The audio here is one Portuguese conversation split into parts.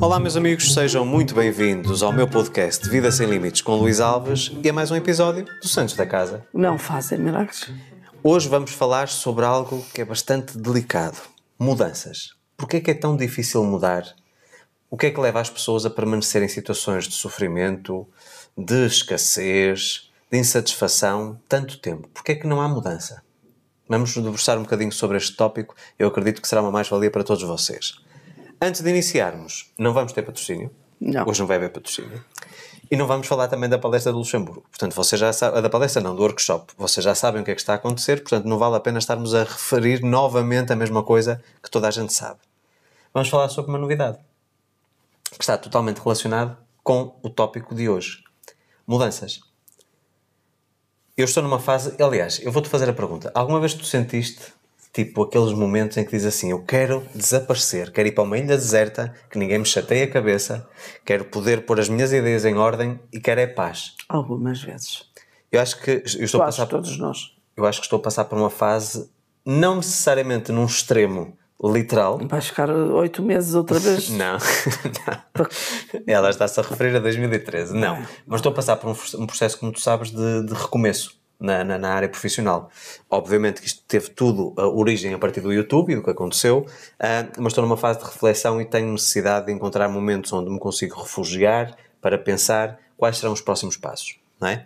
Olá, meus amigos, sejam muito bem-vindos ao meu podcast Vida Sem Limites com Luís Alves e a mais um episódio do Santos da Casa. Não fazem milagres. Hoje vamos falar sobre algo que é bastante delicado: mudanças. Porquê é que é tão difícil mudar? O que é que leva as pessoas a permanecer em situações de sofrimento, de escassez, de insatisfação, tanto tempo? Porquê é que não há mudança? Vamos debruçar um bocadinho sobre este tópico, eu acredito que será uma mais-valia para todos vocês. Antes de iniciarmos, não vamos ter patrocínio. Não. Hoje não vai haver patrocínio. E não vamos falar também da palestra do Luxemburgo. Portanto, vocês já sabem, da palestra não, do workshop. Vocês já sabem o que é que está a acontecer, portanto, não vale a pena estarmos a referir novamente a mesma coisa que toda a gente sabe. Vamos falar sobre uma novidade que está totalmente relacionado com o tópico de hoje. Mudanças. Eu estou numa fase, aliás, eu vou-te fazer a pergunta. Alguma vez tu sentiste, tipo, aqueles momentos em que dizes assim, eu quero desaparecer, quero ir para uma ilha deserta, que ninguém me chateie a cabeça, quero poder pôr as minhas ideias em ordem e quero é paz? Algumas vezes. Eu acho que eu estou a passar todos nós. Eu acho que estou a passar por uma fase não necessariamente num extremo Literal. Vais ficar oito meses outra vez? não. Ela está-se a referir a 2013. Não. Ah. Mas estou a passar por um, um processo, como tu sabes, de, de recomeço na, na, na, área profissional. Obviamente que isto teve tudo a origem a partir do YouTube e do que aconteceu, uh, mas estou numa fase de reflexão e tenho necessidade de encontrar momentos onde me consigo refugiar para pensar quais serão os próximos passos. Não é?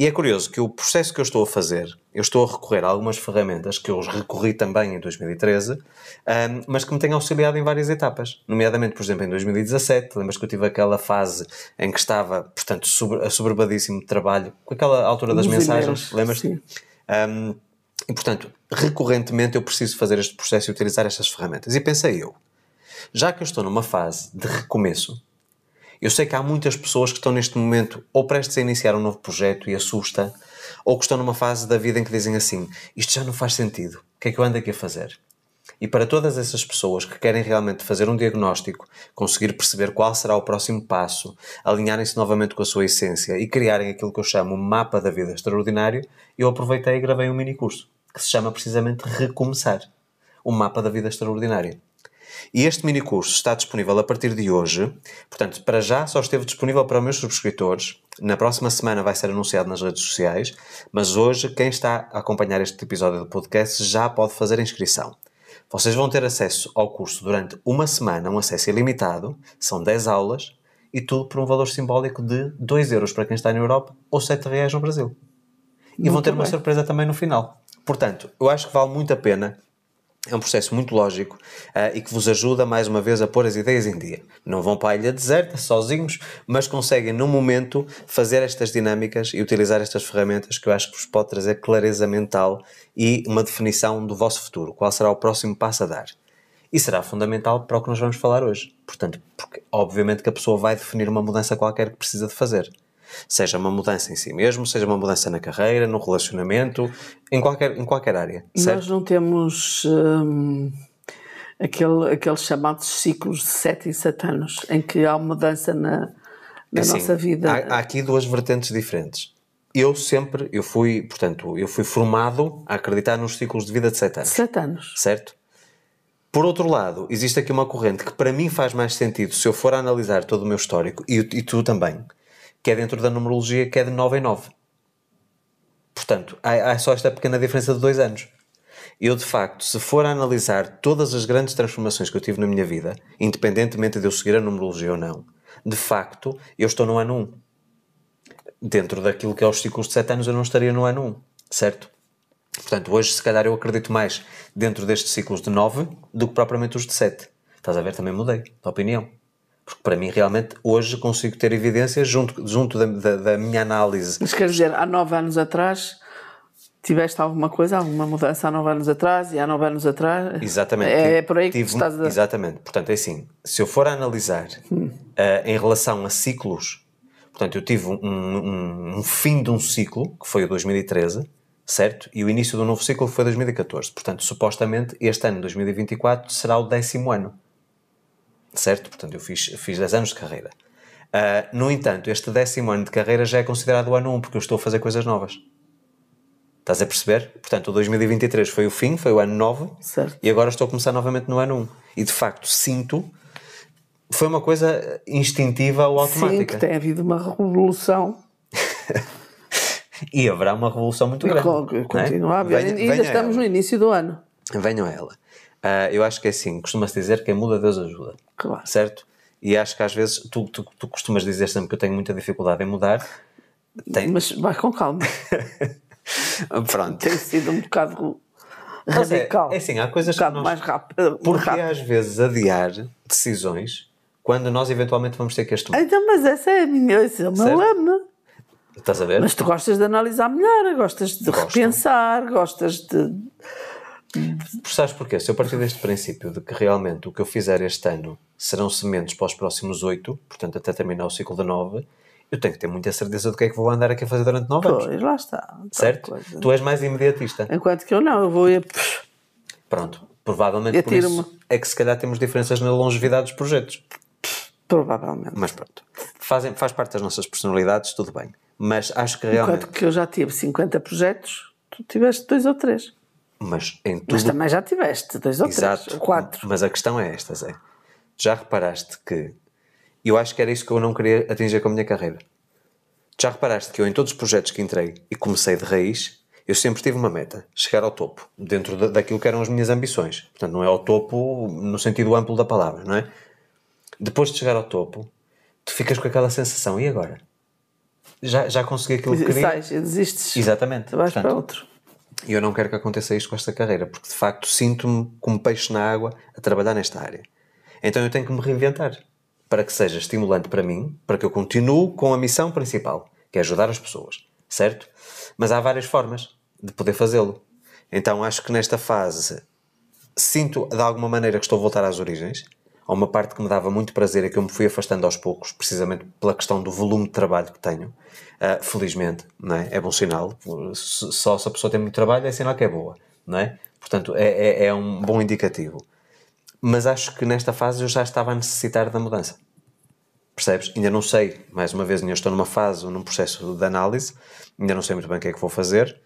E é curioso que o processo que eu estou a fazer, eu estou a recorrer a algumas ferramentas que eu recorri também em 2013, mas que me têm auxiliado em várias etapas. Nomeadamente, por exemplo, em 2017, lembras que eu tive aquela fase em que estava, portanto, assoberbadíssimo de trabalho, com aquela altura das mensagens, lembras-te? Um, e, portanto, recorrentemente eu preciso fazer este processo e utilizar estas ferramentas. E pensei eu, já que eu estou numa fase de recomeço, eu sei que há muitas pessoas que estão neste momento ou prestes a iniciar um novo projeto e assusta, ou que estão numa fase da vida em que dizem assim: isto já não faz sentido, o que é que eu ando aqui a fazer? E para todas essas pessoas que querem realmente fazer um diagnóstico, conseguir perceber qual será o próximo passo, alinharem-se novamente com a sua essência e criarem aquilo que eu chamo um mapa da vida extraordinário, eu aproveitei e gravei um mini curso que se chama precisamente Recomeçar o mapa da vida extraordinária. E este mini curso está disponível a partir de hoje. Portanto, para já só esteve disponível para os meus subscritores. Na próxima semana vai ser anunciado nas redes sociais, mas hoje quem está a acompanhar este episódio do podcast já pode fazer a inscrição. Vocês vão ter acesso ao curso durante uma semana, um acesso ilimitado, são 10 aulas e tudo por um valor simbólico de 2 euros para quem está na Europa ou 7 reais no Brasil. E Muito vão ter bem. uma surpresa também no final. Portanto, eu acho que vale muito a pena é um processo muito lógico uh, e que vos ajuda mais uma vez a pôr as ideias em dia. Não vão para a ilha deserta sozinhos, mas conseguem no momento fazer estas dinâmicas e utilizar estas ferramentas que eu acho que vos pode trazer clareza mental e uma definição do vosso futuro, qual será o próximo passo a dar. E será fundamental para o que nós vamos falar hoje. Portanto, porque obviamente que a pessoa vai definir uma mudança qualquer que precisa de fazer. Seja uma mudança em si mesmo, seja uma mudança na carreira, no relacionamento, em qualquer, em qualquer área. Certo? Nós não temos. Hum aquele, aqueles chamados ciclos de 7 e 7 anos, em que há mudança na, na assim, nossa vida. Há, há, aqui duas vertentes diferentes. Eu sempre, eu fui, portanto, eu fui formado a acreditar nos ciclos de vida de 7 anos. 7 anos. Certo? Por outro lado, existe aqui uma corrente que para mim faz mais sentido se eu for analisar todo o meu histórico, e, e tu também, que é dentro da numerologia, que é de 9 em 9. Portanto, há, há só esta pequena diferença de dois anos. Eu, de facto, se for a analisar todas as grandes transformações que eu tive na minha vida, independentemente de eu seguir a numerologia ou não, de facto, eu estou no ano 1. Dentro daquilo que é os ciclos de 7 anos, eu não estaria no ano 1, certo? Portanto, hoje, se calhar, eu acredito mais dentro destes ciclos de 9 do que propriamente os de 7. Estás a ver? Também mudei de opinião. Porque para mim, realmente, hoje consigo ter evidências junto, junto da, da, da minha análise. Mas quer dizer, há nove anos atrás tiveste alguma coisa, alguma mudança há nove anos atrás e há nove anos atrás. Exatamente. É, é por aí que estás a... Exatamente. Portanto, é assim, se eu for a analisar hum. uh, em relação a ciclos, portanto, eu tive um, um, um, fim de um ciclo, que foi o 2013, certo? E o início do novo ciclo foi 2014. Portanto, supostamente, este ano, 2024, será o décimo ano certo? Portanto, eu fiz, fiz 10 anos de carreira. Uh, no entanto, este décimo ano de carreira já é considerado o ano 1, porque eu estou a fazer coisas novas. Estás a perceber? Portanto, o 2023 foi o fim, foi o ano 9, certo. e agora estou a começar novamente no ano 1. E de facto, sinto. Foi uma coisa instintiva ou automática. Sim, que tem havido uma revolução. e haverá uma revolução muito grande. É? Continua é? a haver. Venha, ainda estamos ela. no início do ano. Venham a ela. Uh, eu acho que é assim, costuma-se dizer quem é muda, Deus ajuda. Claro. Certo? E acho que às vezes tu, tu, tu costumas dizer sempre que eu tenho muita dificuldade em mudar. Tem... Mas vai com calma. Pronto. Tem sido um bocado radical. É, é assim, há coisas um bocado que nós... mais rápido. Porque é rápido. às vezes adiar decisões quando nós eventualmente vamos ter que as tomar. Então, mas essa é a minha, esse é o meu lema. Estás a ver? Mas tu gostas de analisar melhor, gostas de Gosto. repensar, gostas de Sabes porquê? Se eu partir deste princípio de que realmente o que eu fizer este ano serão sementes para os próximos oito, portanto até terminar o ciclo de nove, eu tenho que ter muita certeza do que é que vou andar aqui a fazer durante nove anos. Pois, lá está. Certo? Coisa. Tu és mais imediatista. Enquanto que eu não, eu vou ir... Pronto, provavelmente eu por isso é que se calhar temos diferenças na longevidade dos projetos. Provavelmente. Mas pronto, Fazem, faz parte das nossas personalidades, tudo bem. Mas acho que realmente... Enquanto que eu já tive 50 projetos, tu tiveste dois ou três. Mas em tudo. Mas também já tiveste dois ou Exato. três, ou quatro. Mas a questão é esta, Zé. Já reparaste que. Eu acho que era isso que eu não queria atingir com a minha carreira. Já reparaste que eu, em todos os projetos que entrei e comecei de raiz, eu sempre tive uma meta: chegar ao topo, dentro de, daquilo que eram as minhas ambições. Portanto, não é ao topo no sentido amplo da palavra, não é? Depois de chegar ao topo, tu ficas com aquela sensação: e agora? Já, já consegui aquilo que queria? Sais, existes. Exatamente. Vais Portanto, para outro. E eu não quero que aconteça isto com esta carreira, porque de facto sinto-me como peixe na água a trabalhar nesta área. Então eu tenho que me reinventar para que seja estimulante para mim, para que eu continue com a missão principal, que é ajudar as pessoas, certo? Mas há várias formas de poder fazê-lo. Então acho que nesta fase sinto de alguma maneira que estou a voltar às origens, Há uma parte que me dava muito prazer e é que eu me fui afastando aos poucos, precisamente pela questão do volume de trabalho que tenho. Uh, felizmente, não é? é bom sinal. Só se a pessoa tem muito trabalho é sinal que é boa, não é? Portanto, é, é, é um bom indicativo. Mas acho que nesta fase eu já estava a necessitar da mudança. Percebes? Ainda não sei, mais uma vez, ainda estou numa fase, num processo de análise, ainda não sei muito bem o que é que vou fazer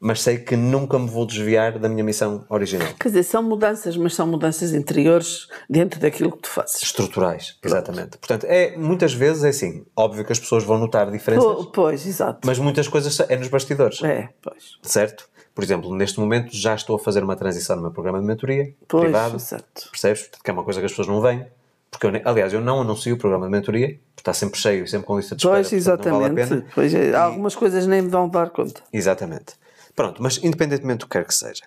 mas sei que nunca me vou desviar da minha missão original. Quer dizer, são mudanças, mas são mudanças interiores dentro daquilo que tu fazes. Estruturais, exatamente. Portanto, é, muitas vezes é assim, óbvio que as pessoas vão notar diferenças. Pois, pois exato. Mas muitas coisas é nos bastidores. É, pois. Certo? Por exemplo, neste momento já estou a fazer uma transição no meu programa de mentoria pois, privado. certo. Percebes? que é uma coisa que as pessoas não veem. Porque, eu, aliás, eu não anuncio o programa de mentoria, porque está sempre cheio, sempre com lista de espera. Pois, exatamente. É, vale pois, algumas coisas nem me vão dar conta. Exatamente. Pronto, mas independentemente do que quer que seja.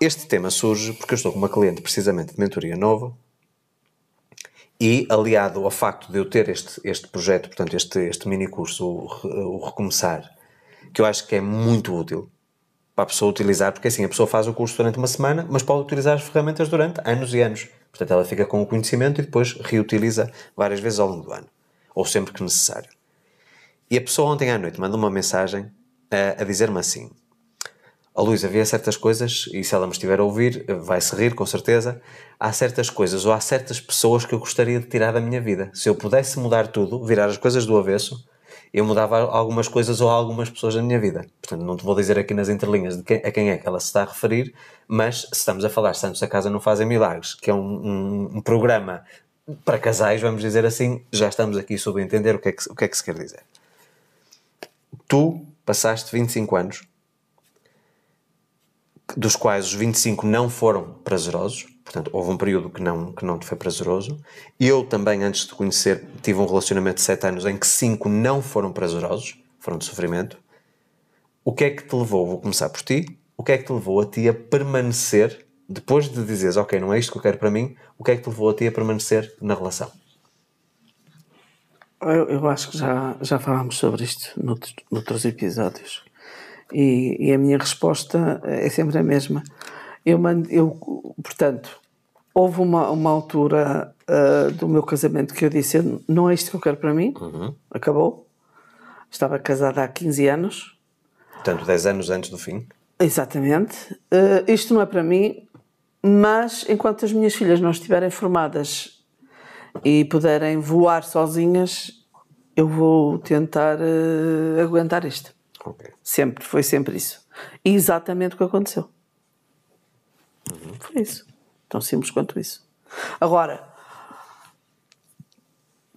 Este tema surge porque eu estou com uma cliente precisamente de mentoria nova e aliado ao facto de eu ter este, este projeto, portanto, este, este mini curso, o, o Recomeçar, que eu acho que é muito útil para a pessoa utilizar, porque assim, a pessoa faz o curso durante uma semana, mas pode utilizar as ferramentas durante anos e anos. Portanto, ela fica com o conhecimento e depois reutiliza várias vezes ao longo do ano, ou sempre que necessário. E a pessoa ontem à noite mandou uma mensagem a, a dizer-me assim: a oh, Luís, havia certas coisas, e se ela me estiver a ouvir, vai se rir com certeza. Há certas coisas ou há certas pessoas que eu gostaria de tirar da minha vida. Se eu pudesse mudar tudo, virar as coisas do avesso, eu mudava algumas coisas ou algumas pessoas da minha vida. Portanto, não te vou dizer aqui nas entrelinhas de quem, a quem é que ela se está a referir, mas se estamos a falar Santos da Casa Não Fazem Milagres, que é um, um, um, programa para casais, vamos dizer assim, já estamos aqui sob entender o que é que, o que, é que se quer dizer. Tu passaste 25 anos, dos quais os 25 não foram prazerosos, portanto, houve um período que não, que não te foi prazeroso. Eu também, antes de te conhecer, tive um relacionamento de 7 anos em que 5 não foram prazerosos, foram de sofrimento. O que é que te levou? Vou começar por ti. O que é que te levou a ti a permanecer, depois de dizeres, ok, não é isto que eu quero para mim, o que é que te levou a ti a permanecer na relação? Eu, eu, acho que já, já falámos sobre isto noutros, noutros episódios. E, e, a minha resposta é sempre a mesma. Eu mando, eu, portanto, houve uma, uma altura uh, do meu casamento que eu disse: não é isto que eu quero para mim, uhum. acabou. Estava casada há 15 anos. Portanto, 10 anos antes do fim. Exatamente. Uh, isto não é para mim, mas enquanto as minhas filhas não estiverem formadas e puderem voar sozinhas, eu vou tentar uh, aguentar isto. Okay. Sempre, foi sempre isso. E exatamente o que aconteceu. Uhum. Foi isso. Tão simples quanto isso. Agora,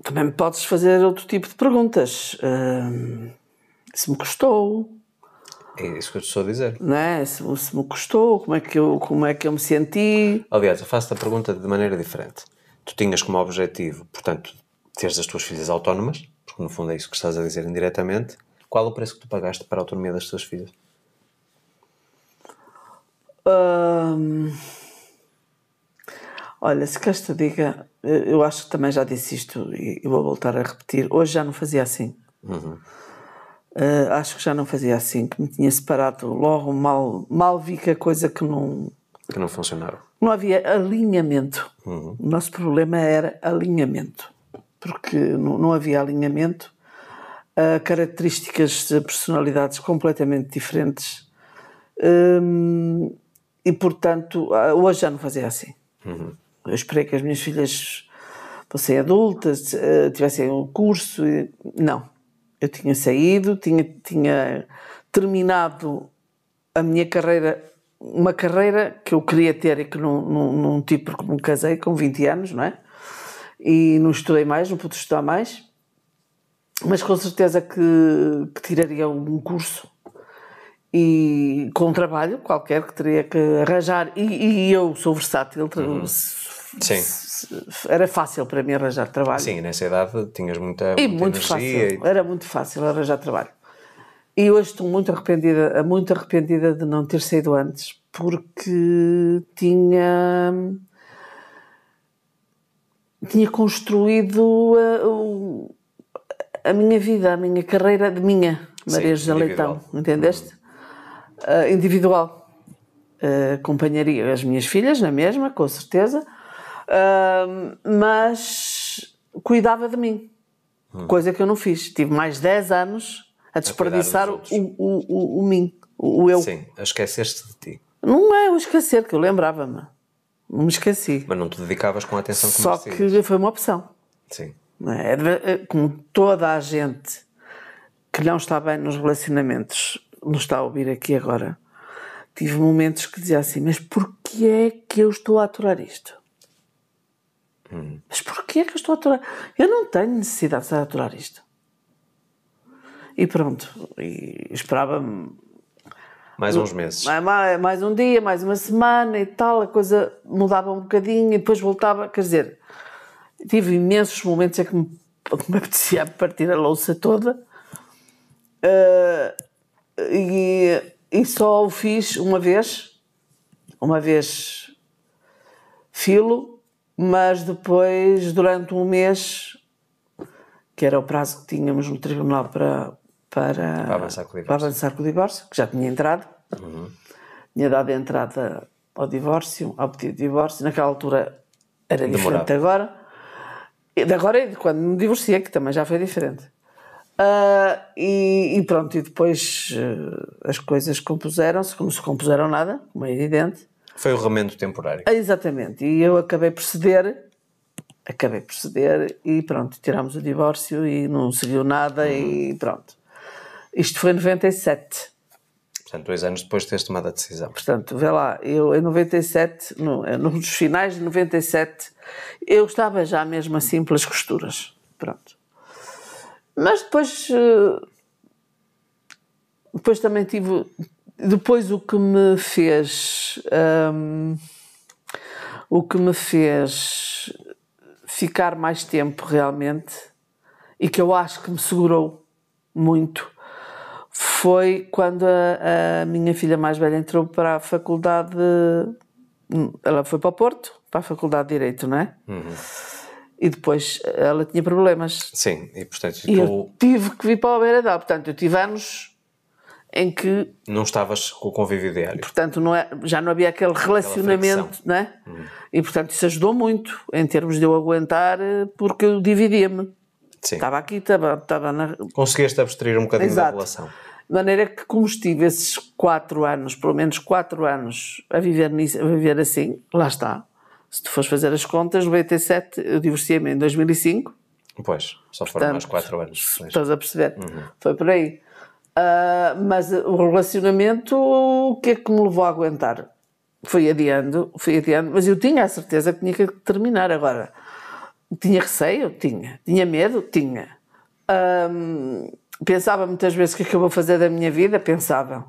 também me podes fazer outro tipo de perguntas. Uh, se me custou. É isso que eu estou a dizer. Não é? se, se me custou, como é, que eu, como é que eu me senti. Aliás, eu faço a pergunta de maneira diferente tu tinhas como objetivo, portanto, teres as tuas filhas autónomas, porque no fundo é isso que estás a dizer indiretamente, qual o preço que tu pagaste para a autonomia das tuas filhas? olha, se queres te diga, eu acho que também já disse isto e vou voltar a repetir. Hoje já não fazia assim. Uhum. Uh, acho que já não fazia assim, que me tinha separado logo, mal, mal vi que a coisa que não que não funcionaram. Não havia alinhamento. Uhum. O nosso problema era alinhamento. Porque não, não havia alinhamento, uh, características de personalidades completamente diferentes. Um, e, portanto, ah, hoje já não fazia assim. Uhum. Eu esperei que as minhas filhas fossem adultas, uh, tivessem um curso. E... Não. Eu tinha saído, tinha, tinha terminado a minha carreira uma carreira que eu queria ter e que não, não, não tive porque me casei com 20 anos, não é? E não estudei mais, não pude estudar mais, mas com certeza que, que tiraria um curso e com um trabalho qualquer que teria que arranjar. E, e eu sou versátil, uhum. Sim. Era fácil para mim arranjar trabalho. Sim, nessa idade tinhas muita, e muita muito energia. Fácil. E... Era muito fácil arranjar trabalho. E hoje estou muito arrependida, muito arrependida de não ter saído antes, porque tinha tinha construído a, eh, a, minha vida, a minha carreira de minha, Maria José Leitão, entendeste? Uh, individual. Uh, acompanharia as minhas filhas na mesma, com certeza, uh, mas cuidava de mim, hum. coisa que eu não fiz. Tive mais 10 anos a desperdiçar o, o, o, o mim, o eu. Sim, a esquecer-te de ti. Não é o esquecer, que eu lembrava-me. Me esqueci. Mas não te dedicavas com atenção como Só que foi uma opção. Sim. É? É, é, como toda a gente que não está bem nos relacionamentos nos está a ouvir aqui agora, tive momentos que dizia assim: mas porquê é que eu estou a aturar isto? Hum. Mas porquê é que eu estou a aturar? Eu não tenho necessidade de aturar isto. E pronto, e esperava-me. Mais uns meses. Mais, mais um dia, mais uma semana e tal, a coisa mudava um bocadinho e depois voltava. Quer dizer, tive imensos momentos em é que me, me apetecia partir a louça toda. Uh, e, e só o fiz uma vez, uma vez filo, mas depois, durante um mês, que era o prazo que tínhamos no tribunal para, para, para, avançar, com para avançar com o divórcio, que já tinha entrado, uhum. tinha dado entrada ao divórcio, ao pedido de divórcio, naquela altura era diferente agora. E de agora e de quando me divorciei, que também já foi diferente. Uh, e, e, pronto, e depois uh, as coisas compuseram-se, como se compuseram nada, como é evidente. Foi o remendo temporário. Uh, exatamente, e eu acabei por ceder, acabei por ceder e pronto, tirámos o divórcio e não seguiu nada uhum. e pronto. Isto foi em 97. Portanto, dois anos depois de teres tomado a decisão. Portanto, vê lá, eu em 97, eh, no, nos finais de 97, eu estava já mesmo assim pelas costuras. Pronto. Mas depois. Eh, depois também tive. Depois o que me fez. Ehm, o que me fez ficar mais tempo realmente e que eu acho que me segurou muito foi quando a, a, minha filha mais velha entrou para a faculdade. ela foi para o Porto, para a faculdade de Direito, não é? Uhum. E depois ela tinha problemas. Sim, e portanto. E tu... eu tive que vir para o Beiradal. Portanto, eu tive anos em que. Não estavas com o convívio diário. Portanto, não é, já não havia aquele relacionamento, não é? Uhum. E portanto, isso ajudou muito em termos de eu aguentar, porque eu dividia-me. Sim. Estava aqui, estava, estava na. Conseguiste abstrair um bocadinho Exato. da relação. De maneira que, como estive esses quatro anos, pelo menos quatro anos, a viver, nisso, a viver assim, lá está. Se tu fores fazer as contas, 97, eu divorciei-me em 2005. Pois, só foram Portanto, mais quatro anos. Estás a perceber? Uhum. Foi por aí. Uh, mas o relacionamento, o que é que me levou a aguentar? Foi adiando, foi adiando, mas eu tinha a certeza que tinha que terminar agora tinha receio? Tinha. Tinha medo? Tinha. pensava muitas vezes o que é que eu vou fazer da minha vida? Pensava.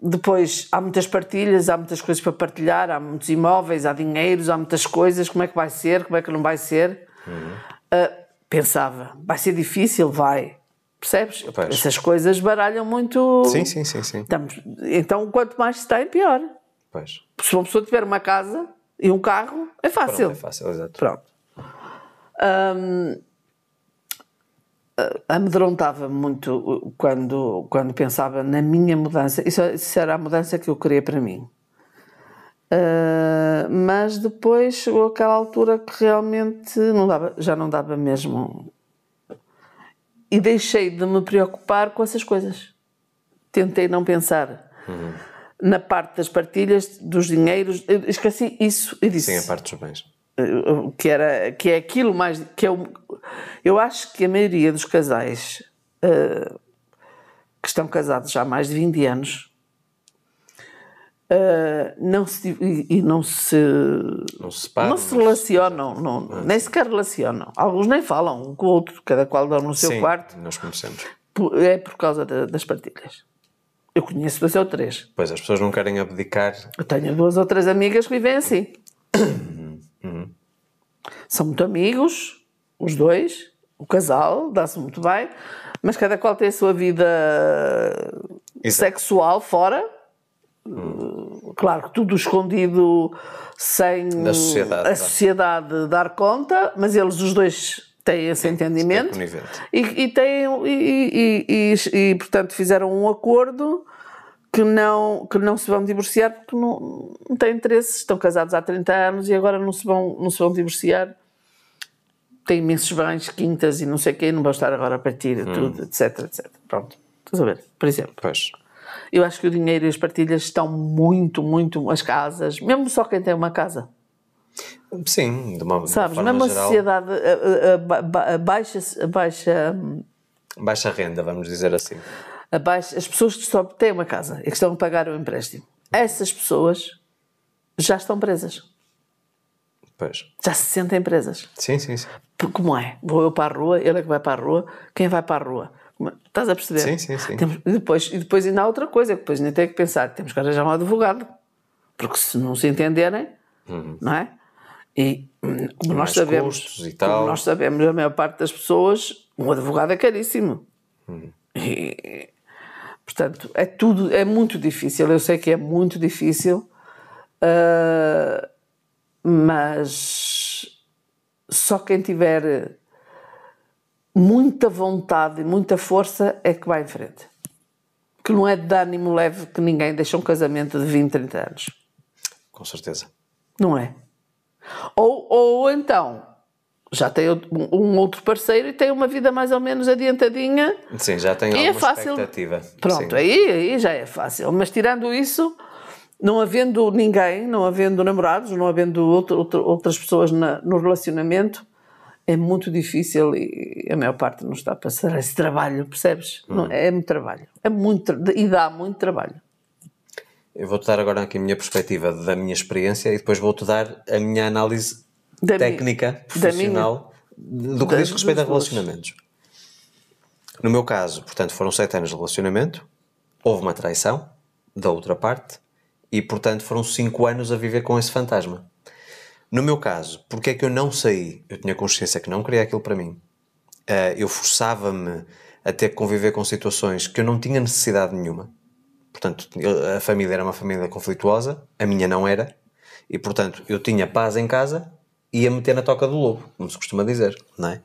depois há muitas partilhas, há muitas coisas para partilhar, há muitos imóveis, há dinheiros, há muitas coisas. Como é que vai ser? Como é que não vai ser? Uhum. Uh, pensava, vai ser difícil? Vai. Percebes? Pois. Essas coisas baralham muito. Sim, sim, sim. sim. Estamos... Então, quanto mais se tem, pior. Pois. Se uma pessoa tiver uma casa e um carro é fácil. Pronto, é fácil, exato. Pronto. Um, amedrontava-me muito quando, quando pensava na minha mudança. Isso, é, isso, era a mudança que eu queria para mim. Uh, mas depois chegou aquela altura que realmente não dava, já não dava mesmo. E deixei de me preocupar com essas coisas. Tentei não pensar. Uhum na parte das partilhas, dos dinheiros, eu esqueci isso e disse. Sim, a parte dos bens. Eh, que, era, que é aquilo mais. Que é o, eu acho que a maioria dos casais uh, que estão casados já há mais de 20 anos uh, não se, e, e, não se. Não se, separam, não se relacionam, não, não, ah, nem sequer relacionam. Alguns nem falam um com o outro, cada qual dá no seu Sim, quarto. Nós conhecemos. É por causa das partilhas. Eu conheço dois ou três. Pois, as pessoas não querem abdicar. Eu tenho duas ou três amigas que vivem assim. São muito amigos, os dois, o casal, dá-se muito bem, mas cada qual tem a sua vida Isso. sexual fora. Hum. Claro que tudo escondido sem sociedade, a sociedade dar conta, mas eles os dois têm esse entendimento e, e, têm, e, e, e, e, portanto, fizeram um acordo que não, que não se vão divorciar porque não, não têm interesse, estão casados há 30 anos e agora não se vão, não se vão divorciar. Têm imensos bens, quintas e não sei o quê, não vão estar agora a partir hum. tudo, etc, etc. Pronto, estás a ver? Por exemplo. Pois. Eu acho que o dinheiro e as partilhas estão muito, muito. As casas, mesmo só quem tem uma casa, Sim, de uma, Sabes, de geral, sociedade a, baixa, baixa. Baixa renda, vamos dizer assim. Baixa, as pessoas que só têm uma casa e que estão a pagar o empréstimo, essas pessoas já estão presas. Pois. Já se sentem presas. Sim, sim, sim. Porque como é? Vou eu para a rua, ele é que vai para a rua, quem vai para a rua? É? Estás a perceber? Sim, sim, sim. Temos, e, depois, e depois ainda há outra coisa, que depois ainda tem que pensar, temos que arranjar um advogado. Porque se não se entenderem, uhum. não é? Hum, e como nós, sabemos, como nós sabemos, a maior parte das pessoas, um advogado é caríssimo. Hum. E, portanto, é tudo, é muito difícil. Eu sei que é muito difícil, uh, mas só quem tiver muita vontade e muita força é que vai em frente. Que não é de ânimo leve que ninguém deixa um casamento de 20, 30 anos. Com certeza. Não é? Ou, ou então, já tem um outro parceiro e tem uma vida mais ou menos adiantadinha. Sim, já tem é alguma é fácil. expectativa. Pronto, aí, aí já é fácil. Mas tirando isso, não havendo ninguém, não havendo namorados, não havendo outro, outro, outras pessoas na, no relacionamento, é muito difícil e a maior parte não está a passar esse trabalho, percebes? Hum. Não, é muito trabalho. É muito, e dá muito trabalho. Eu vou-te dar agora aqui a minha perspectiva da minha experiência e depois vou-te dar a minha análise da técnica, mi, profissional, do que diz respeito a relacionamentos. No meu caso, portanto, foram sete anos de relacionamento, houve uma traição da outra parte e, portanto, foram cinco anos a viver com esse fantasma. No meu caso, porque é que eu não saí? Eu tinha consciência que não queria aquilo para mim. Eh, eu forçava-me a ter que conviver com situações que eu não tinha necessidade nenhuma Portanto, a família era uma família conflituosa, a minha não era, e portanto eu tinha paz em casa e ia meter na toca do lobo, como se costuma dizer, não é?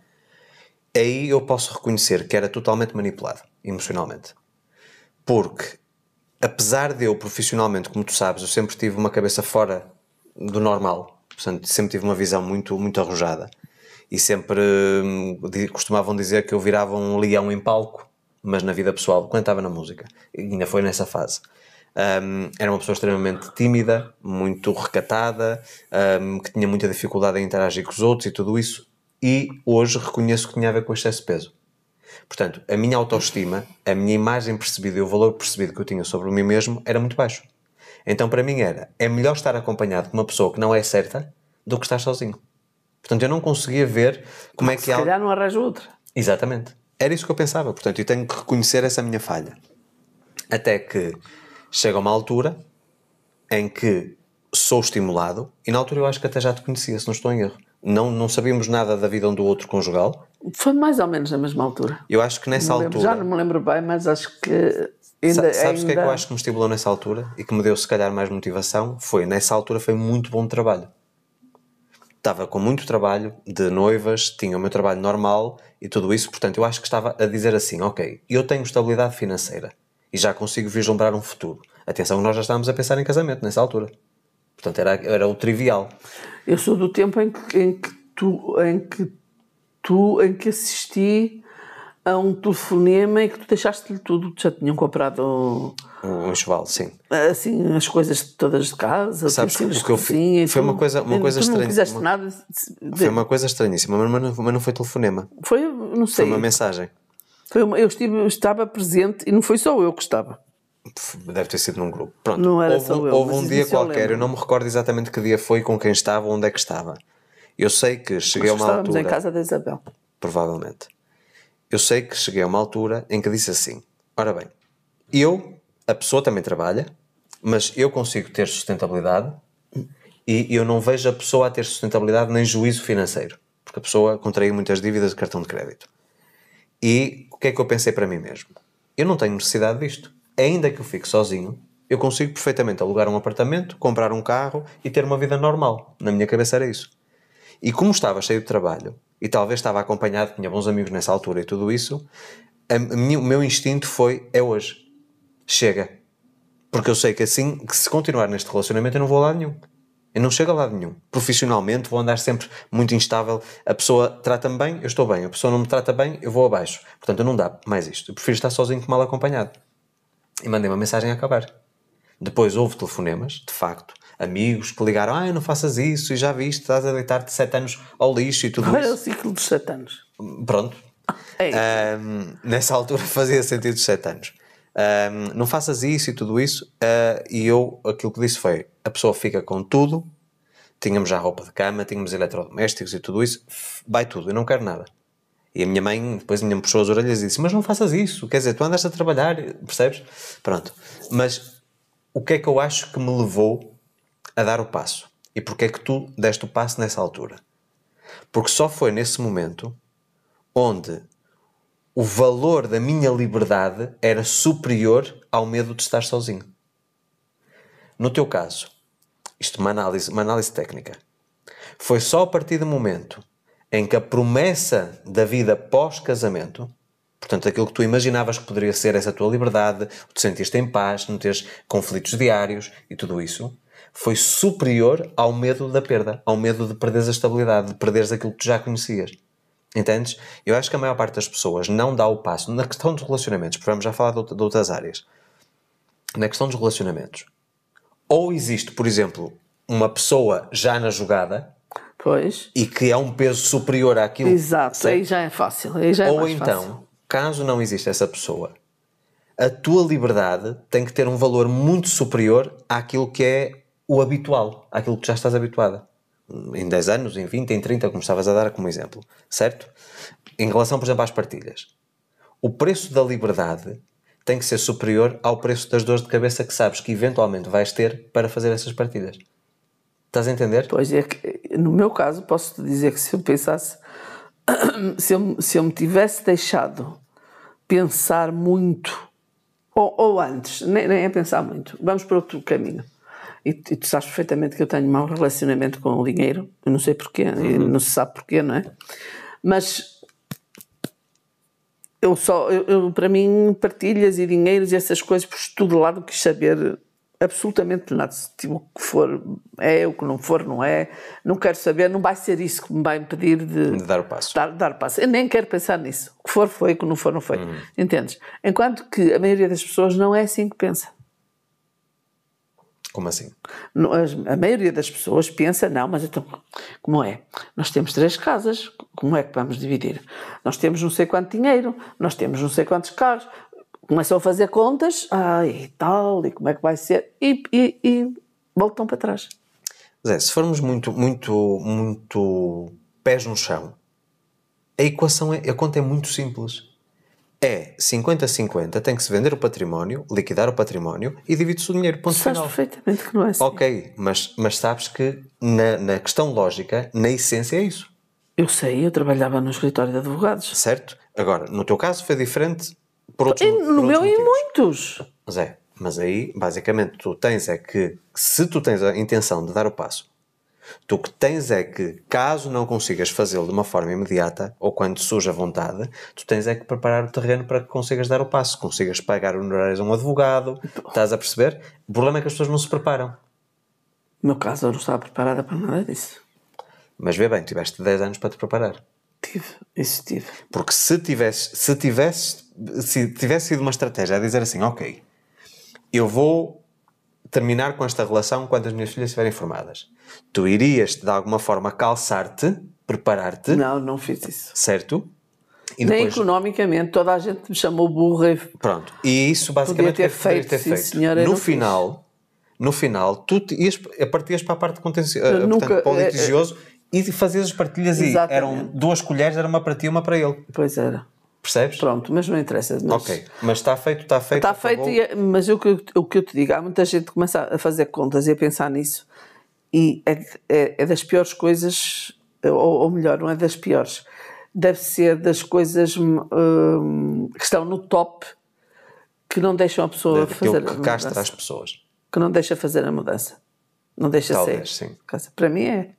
Aí eu posso reconhecer que era totalmente manipulado, emocionalmente. Porque, apesar de eu profissionalmente, como tu sabes, eu sempre tive uma cabeça fora do normal, portanto, sempre tive uma visão muito, muito arrojada. E sempre hum, costumavam dizer que eu virava um leão em palco mas na vida pessoal, quando estava na música, ainda foi nessa fase. Um, era uma pessoa extremamente tímida, muito recatada, um, que tinha muita dificuldade em interagir com os outros e tudo isso, e hoje reconheço que tinha a ver com excesso de peso. Portanto, a minha autoestima, a minha imagem percebida e o valor percebido que eu tinha sobre mim mesmo era muito baixo. Então, para mim, era é melhor estar acompanhado de uma pessoa que não é certa do que estar sozinho. Portanto, eu não conseguia ver como é que. Se calhar não arranja outra. Exatamente. Era isso que eu pensava, portanto, eu tenho que reconhecer essa minha falha. Até que chega uma altura em que sou estimulado, e na altura eu acho que até já te conhecia, se não estou em erro. Não, não sabíamos nada da vida um do outro conjugal. Foi mais ou menos na mesma altura. Eu acho que nessa altura. Já não me lembro bem, mas acho que. Ainda, sabes o ainda... que é que eu acho que me estimulou nessa altura e que me deu se calhar mais motivação? Foi, nessa altura foi muito bom trabalho estava com muito trabalho de noivas, tinha o meu trabalho normal e tudo isso, portanto, eu acho que estava a dizer assim: ok, eu tenho estabilidade financeira e já consigo vislumbrar um futuro. Atenção, nós já estávamos a pensar em casamento nessa altura. Portanto, era, era o trivial. Eu sou do tempo em que, em que tu, em que tu, em que assisti a um telefonema e que tu deixaste-lhe tudo, já tinham comprado um enxoval, sim. Assim, as coisas todas de casa, sabes assim, que eu fiz? Foi uma coisa, uma coisa estranha. Não fizeste nada. Foi uma coisa estranhíssima, mas não, mas não foi telefonema. Foi, não sei. Foi uma mensagem. Foi uma, eu estive, estava presente e não foi só eu que estava. Deve ter sido num grupo. Pronto. Não era houve, só eu, houve um dia qualquer, eu, eu não me recordo exatamente que dia foi, com quem estava, onde é que estava. Eu sei que cheguei a uma altura. Estávamos em casa da Isabel. Provavelmente eu sei que cheguei a uma altura em que disse assim: Ora bem, eu, a pessoa também trabalha, mas eu consigo ter sustentabilidade e eu não vejo a pessoa a ter sustentabilidade nem juízo financeiro, porque a pessoa contraiu muitas dívidas de cartão de crédito. E o que é que eu pensei para mim mesmo? Eu não tenho necessidade disto. Ainda que eu fique sozinho, eu consigo perfeitamente alugar um apartamento, comprar um carro e ter uma vida normal. Na minha cabeça era isso. E como estava cheio de trabalho, e talvez estava acompanhado, tinha bons amigos nessa altura e tudo isso, a, a o meu instinto foi: é hoje, chega. Porque eu sei que assim, que se continuar neste relacionamento, eu não vou a lado nenhum. Eu não chego a lado nenhum. Profissionalmente, vou andar sempre muito instável. A pessoa trata-me bem, eu estou bem. A pessoa não me trata bem, eu vou abaixo. Portanto, eu não dá mais isto. Eu prefiro estar sozinho que mal acompanhado. E mandei uma mensagem a acabar. Depois houve telefonemas, de facto, amigos que ligaram, ah, não faças isso, e já viste, estás a deitar-te sete anos ao lixo e tudo Para é isso. Era o ciclo dos sete anos. Pronto. Um, é nessa altura fazia sentido sete anos. Um, não faças isso e tudo isso. Uh, e eu, aquilo que disse foi, a pessoa fica com tudo, tínhamos já roupa de cama, tínhamos eletrodomésticos e tudo isso, vai tudo, eu não quero nada. E a minha mãe, depois a minha puxou as orelhas e disse, mas não faças isso, quer dizer, tu andas a trabalhar, percebes? Pronto. Mas o que é que eu acho que me levou a dar o passo. E porquê é que tu deste o passo nessa altura? Porque só foi nesse momento onde o valor da minha liberdade era superior ao medo de estar sozinho. No teu caso, isto é uma análise, uma análise técnica, foi só a partir do momento em que a promessa da vida pós-casamento, portanto, aquilo que tu imaginavas que poderia ser essa tua liberdade, tu te sentiste em paz, não teres conflitos diários e tudo isso, foi superior ao medo da perda, ao medo de perderes a estabilidade, de perderes aquilo que tu já conhecias. Entendes? Eu acho que a maior parte das pessoas não dá o passo. Na questão dos relacionamentos, porque vamos já falar de outras áreas. Na questão dos relacionamentos, ou existe, por exemplo, uma pessoa já na jogada. Pois. E que é um peso superior àquilo. Exato, aí já é fácil. Já é ou então, fácil. caso não exista essa pessoa, a tua liberdade tem que ter um valor muito superior àquilo que é o habitual, aquilo que já estás habituada. Em 10 anos, em 20, em 30, como estavas a dar como exemplo, certo? Em relação, por exemplo, às partilhas. O preço da liberdade tem que ser superior ao preço das dores de cabeça que sabes que eventualmente vais ter para fazer essas partilhas. Estás a entender? Pois é, que, no meu caso, posso te dizer que se eu pensasse, se eu, se eu me tivesse deixado pensar muito, ou, ou antes, nem, nem é pensar muito, vamos para outro caminho e, e, tu sabes perfeitamente que eu tenho mau relacionamento com o dinheiro, eu não sei porquê, uhum. não se sabe porquê, não é? Mas eu só, eu, eu, para mim, partilhas e dinheiros e essas coisas, por todo lado quis saber absolutamente nada. Se tipo, o que for é, o que não for não é, não quero saber, não vai ser isso que me vai impedir de, de dar o passo. Dar, dar, o passo. Eu nem quero pensar nisso. O que for foi, o que não for não foi. Uhum. Entendes? Enquanto que a maioria das pessoas não é assim que pensa. Como assim? A maioria das pessoas pensa, não, mas então, como é? Nós temos três casas, como é que vamos dividir? Nós temos não sei quanto dinheiro, nós temos não sei quantos carros, começam a fazer contas, ah, e tal, e como é que vai ser, e, e, e voltam para trás. Zé, se formos muito, muito, muito pés no chão, a equação, é, a conta é muito simples é 50-50, tem que se vender o património, liquidar o património e divide-se o dinheiro. Ponto sabes final. perfeitamente que não é assim. Ok, mas, mas sabes que na, na questão lógica, na essência, é isso. Eu sei, eu trabalhava no escritório de advogados. Certo? Agora, no teu caso foi diferente por outros, e, no por meu e e muitos. Mas é, mas aí, basicamente, tu tens é que, se tu tens a intenção de dar o passo Tu que tens é que, caso não consigas fazê-lo de uma forma imediata, ou quando surge a vontade, tu tens é que preparar o terreno para que consigas dar o passo, consigas pagar honorários a um advogado, estás a perceber? O problema é que as pessoas não se preparam. No meu caso, eu não estava preparada para nada disso. Mas vê bem, tiveste 10 anos para te preparar. Tive, isso tive. Porque se tivesse, se tivesse, se tivesse sido uma estratégia a dizer assim, ok, eu vou terminar com esta relação quando as minhas filhas estiverem formadas tu irias de alguma forma calçar-te, preparar-te. Não, não fiz isso. Certo? E Nem depois... economicamente, toda a gente me chamou burra. E... Pronto, e isso basicamente podia é ter feito. Ter sim, feito. Senhora, no final, fiz. no final, tu ias, partias para a parte de contencioso, eh, nunca, é, é... e fazias as partilhas Exatamente. e eram duas colheres, era uma para ti e uma para ele. Pois era. Percebes? Pronto, mas não interessa. Mas... Ok, mas está feito, está feito. Está feito, e, é, mas o que, o que eu te digo, há muita gente que começa a fazer contas e a pensar nisso e é, é, é das piores coisas, ou, ou, melhor, não é das piores, deve ser das coisas hum, que estão no top que não deixam a pessoa de, fazer que a castra as pessoas. Que não deixa fazer a mudança. Não deixa Talvez, Sim. Assim, para mim é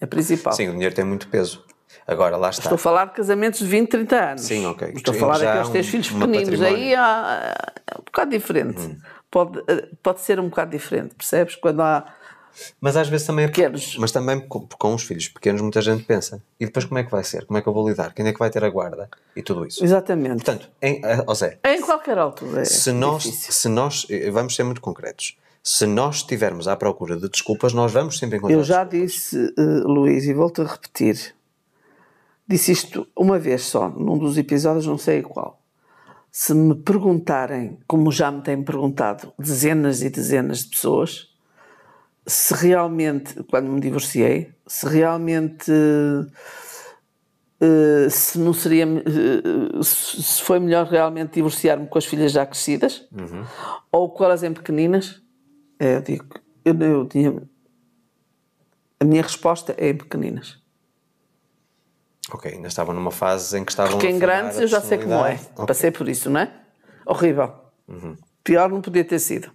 a é principal. Sim, o dinheiro tem muito peso. Agora, lá está. Estou a falar de casamentos de 20, 30 anos. Sim, ok. Estou a falar é daqueles um, teus filhos pequeninos. Aí há, é um bocado diferente. Uhum. Pode, eh, pode ser um bocado diferente, percebes? Quando há mas às vezes também. É pequenos. Mas também com, com os filhos pequenos, muita gente pensa. E depois como é que vai ser? Como é que eu vou lidar? Quem é que vai ter a guarda? E tudo isso. Exatamente. Portanto, em, eh, ó em qualquer altura. É se, nós, se nós. Eh, vamos ser muito concretos. Se nós estivermos à procura de desculpas, nós vamos sempre encontrar. Eu já desculpas. disse, uh, Luís, e volto a repetir. Disse isto uma vez só, num dos episódios, não sei qual. Se me perguntarem, como já me têm perguntado dezenas e dezenas de pessoas se realmente, quando me divorciei, se realmente eh, se não seria eh, se foi melhor realmente divorciar-me com as filhas já crescidas uhum. ou com elas em pequeninas é, eu digo eu, eu tinha a minha resposta é em pequeninas ok ainda estavam numa fase em que estavam porque em grandes eu já sei como é okay. passei por isso não é horrível uhum. pior não podia ter sido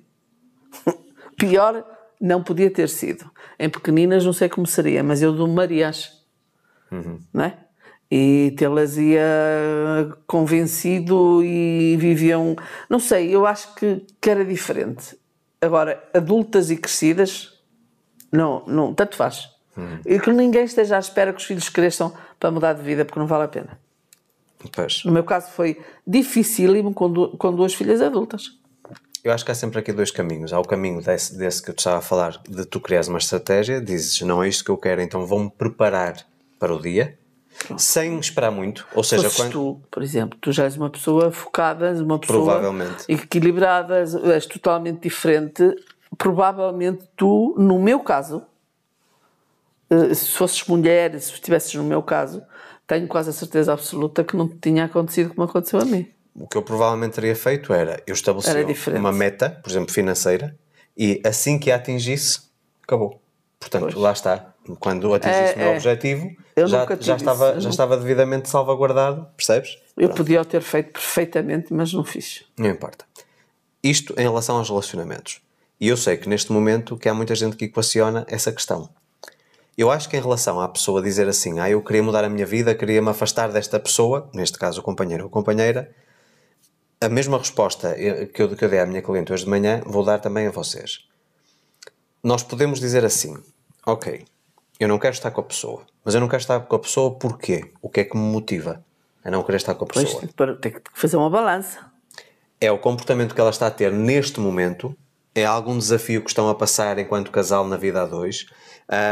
pior não podia ter sido. Em pequeninas não sei como seria, mas eu dou marias, uhum. Né? E tê-las ia convencido e viviam. Não sei, eu acho que, que era diferente. Agora, adultas e crescidas, não, não tanto faz. Uhum. E que ninguém esteja à espera que os filhos cresçam para mudar de vida, porque não vale a pena. Pois. No meu caso foi dificílimo com, du com duas filhas adultas. Eu acho que há sempre aqui dois caminhos. Há o caminho desse, desse que eu te estava a falar, de tu criares uma estratégia, dizes não é isto que eu quero, então vou-me preparar para o dia, Pronto. sem esperar muito. Ou seja, Fosses quando... tu, por exemplo, tu já és uma pessoa focada, uma pessoa equilibrada, és totalmente diferente. Provavelmente tu, no meu caso, eh, se fosses mulher, se estivesses no meu caso, tenho quase a certeza absoluta que não tinha acontecido como aconteceu a mim o que eu provavelmente teria feito era eu estabelecer uma meta, por exemplo, financeira, e assim que a atingisse, acabou. Portanto, pois. lá está. Quando atingisse é, o meu é, é. objetivo, eu já, já, estava, já estava devidamente salvaguardado, percebes? Eu Pronto. podia o ter feito perfeitamente, mas não fiz. Não importa. Isto em relação aos relacionamentos. E eu sei que neste momento que há muita gente que equaciona é essa questão. Eu acho que em relação à pessoa dizer assim, ah, eu queria mudar a minha vida, queria me afastar desta pessoa, neste caso o companheiro ou companheira, a mesma resposta que eu, que eu dei à minha cliente hoje de manhã, vou dar também a vocês. Nós podemos dizer assim: ok, eu não quero estar com a pessoa, mas eu não quero estar com a pessoa porquê? O que é que me motiva a não querer estar com a pessoa? Pois, tem que fazer uma balança. É o comportamento que ela está a ter neste momento, é algum desafio que estão a passar enquanto casal na vida a dois,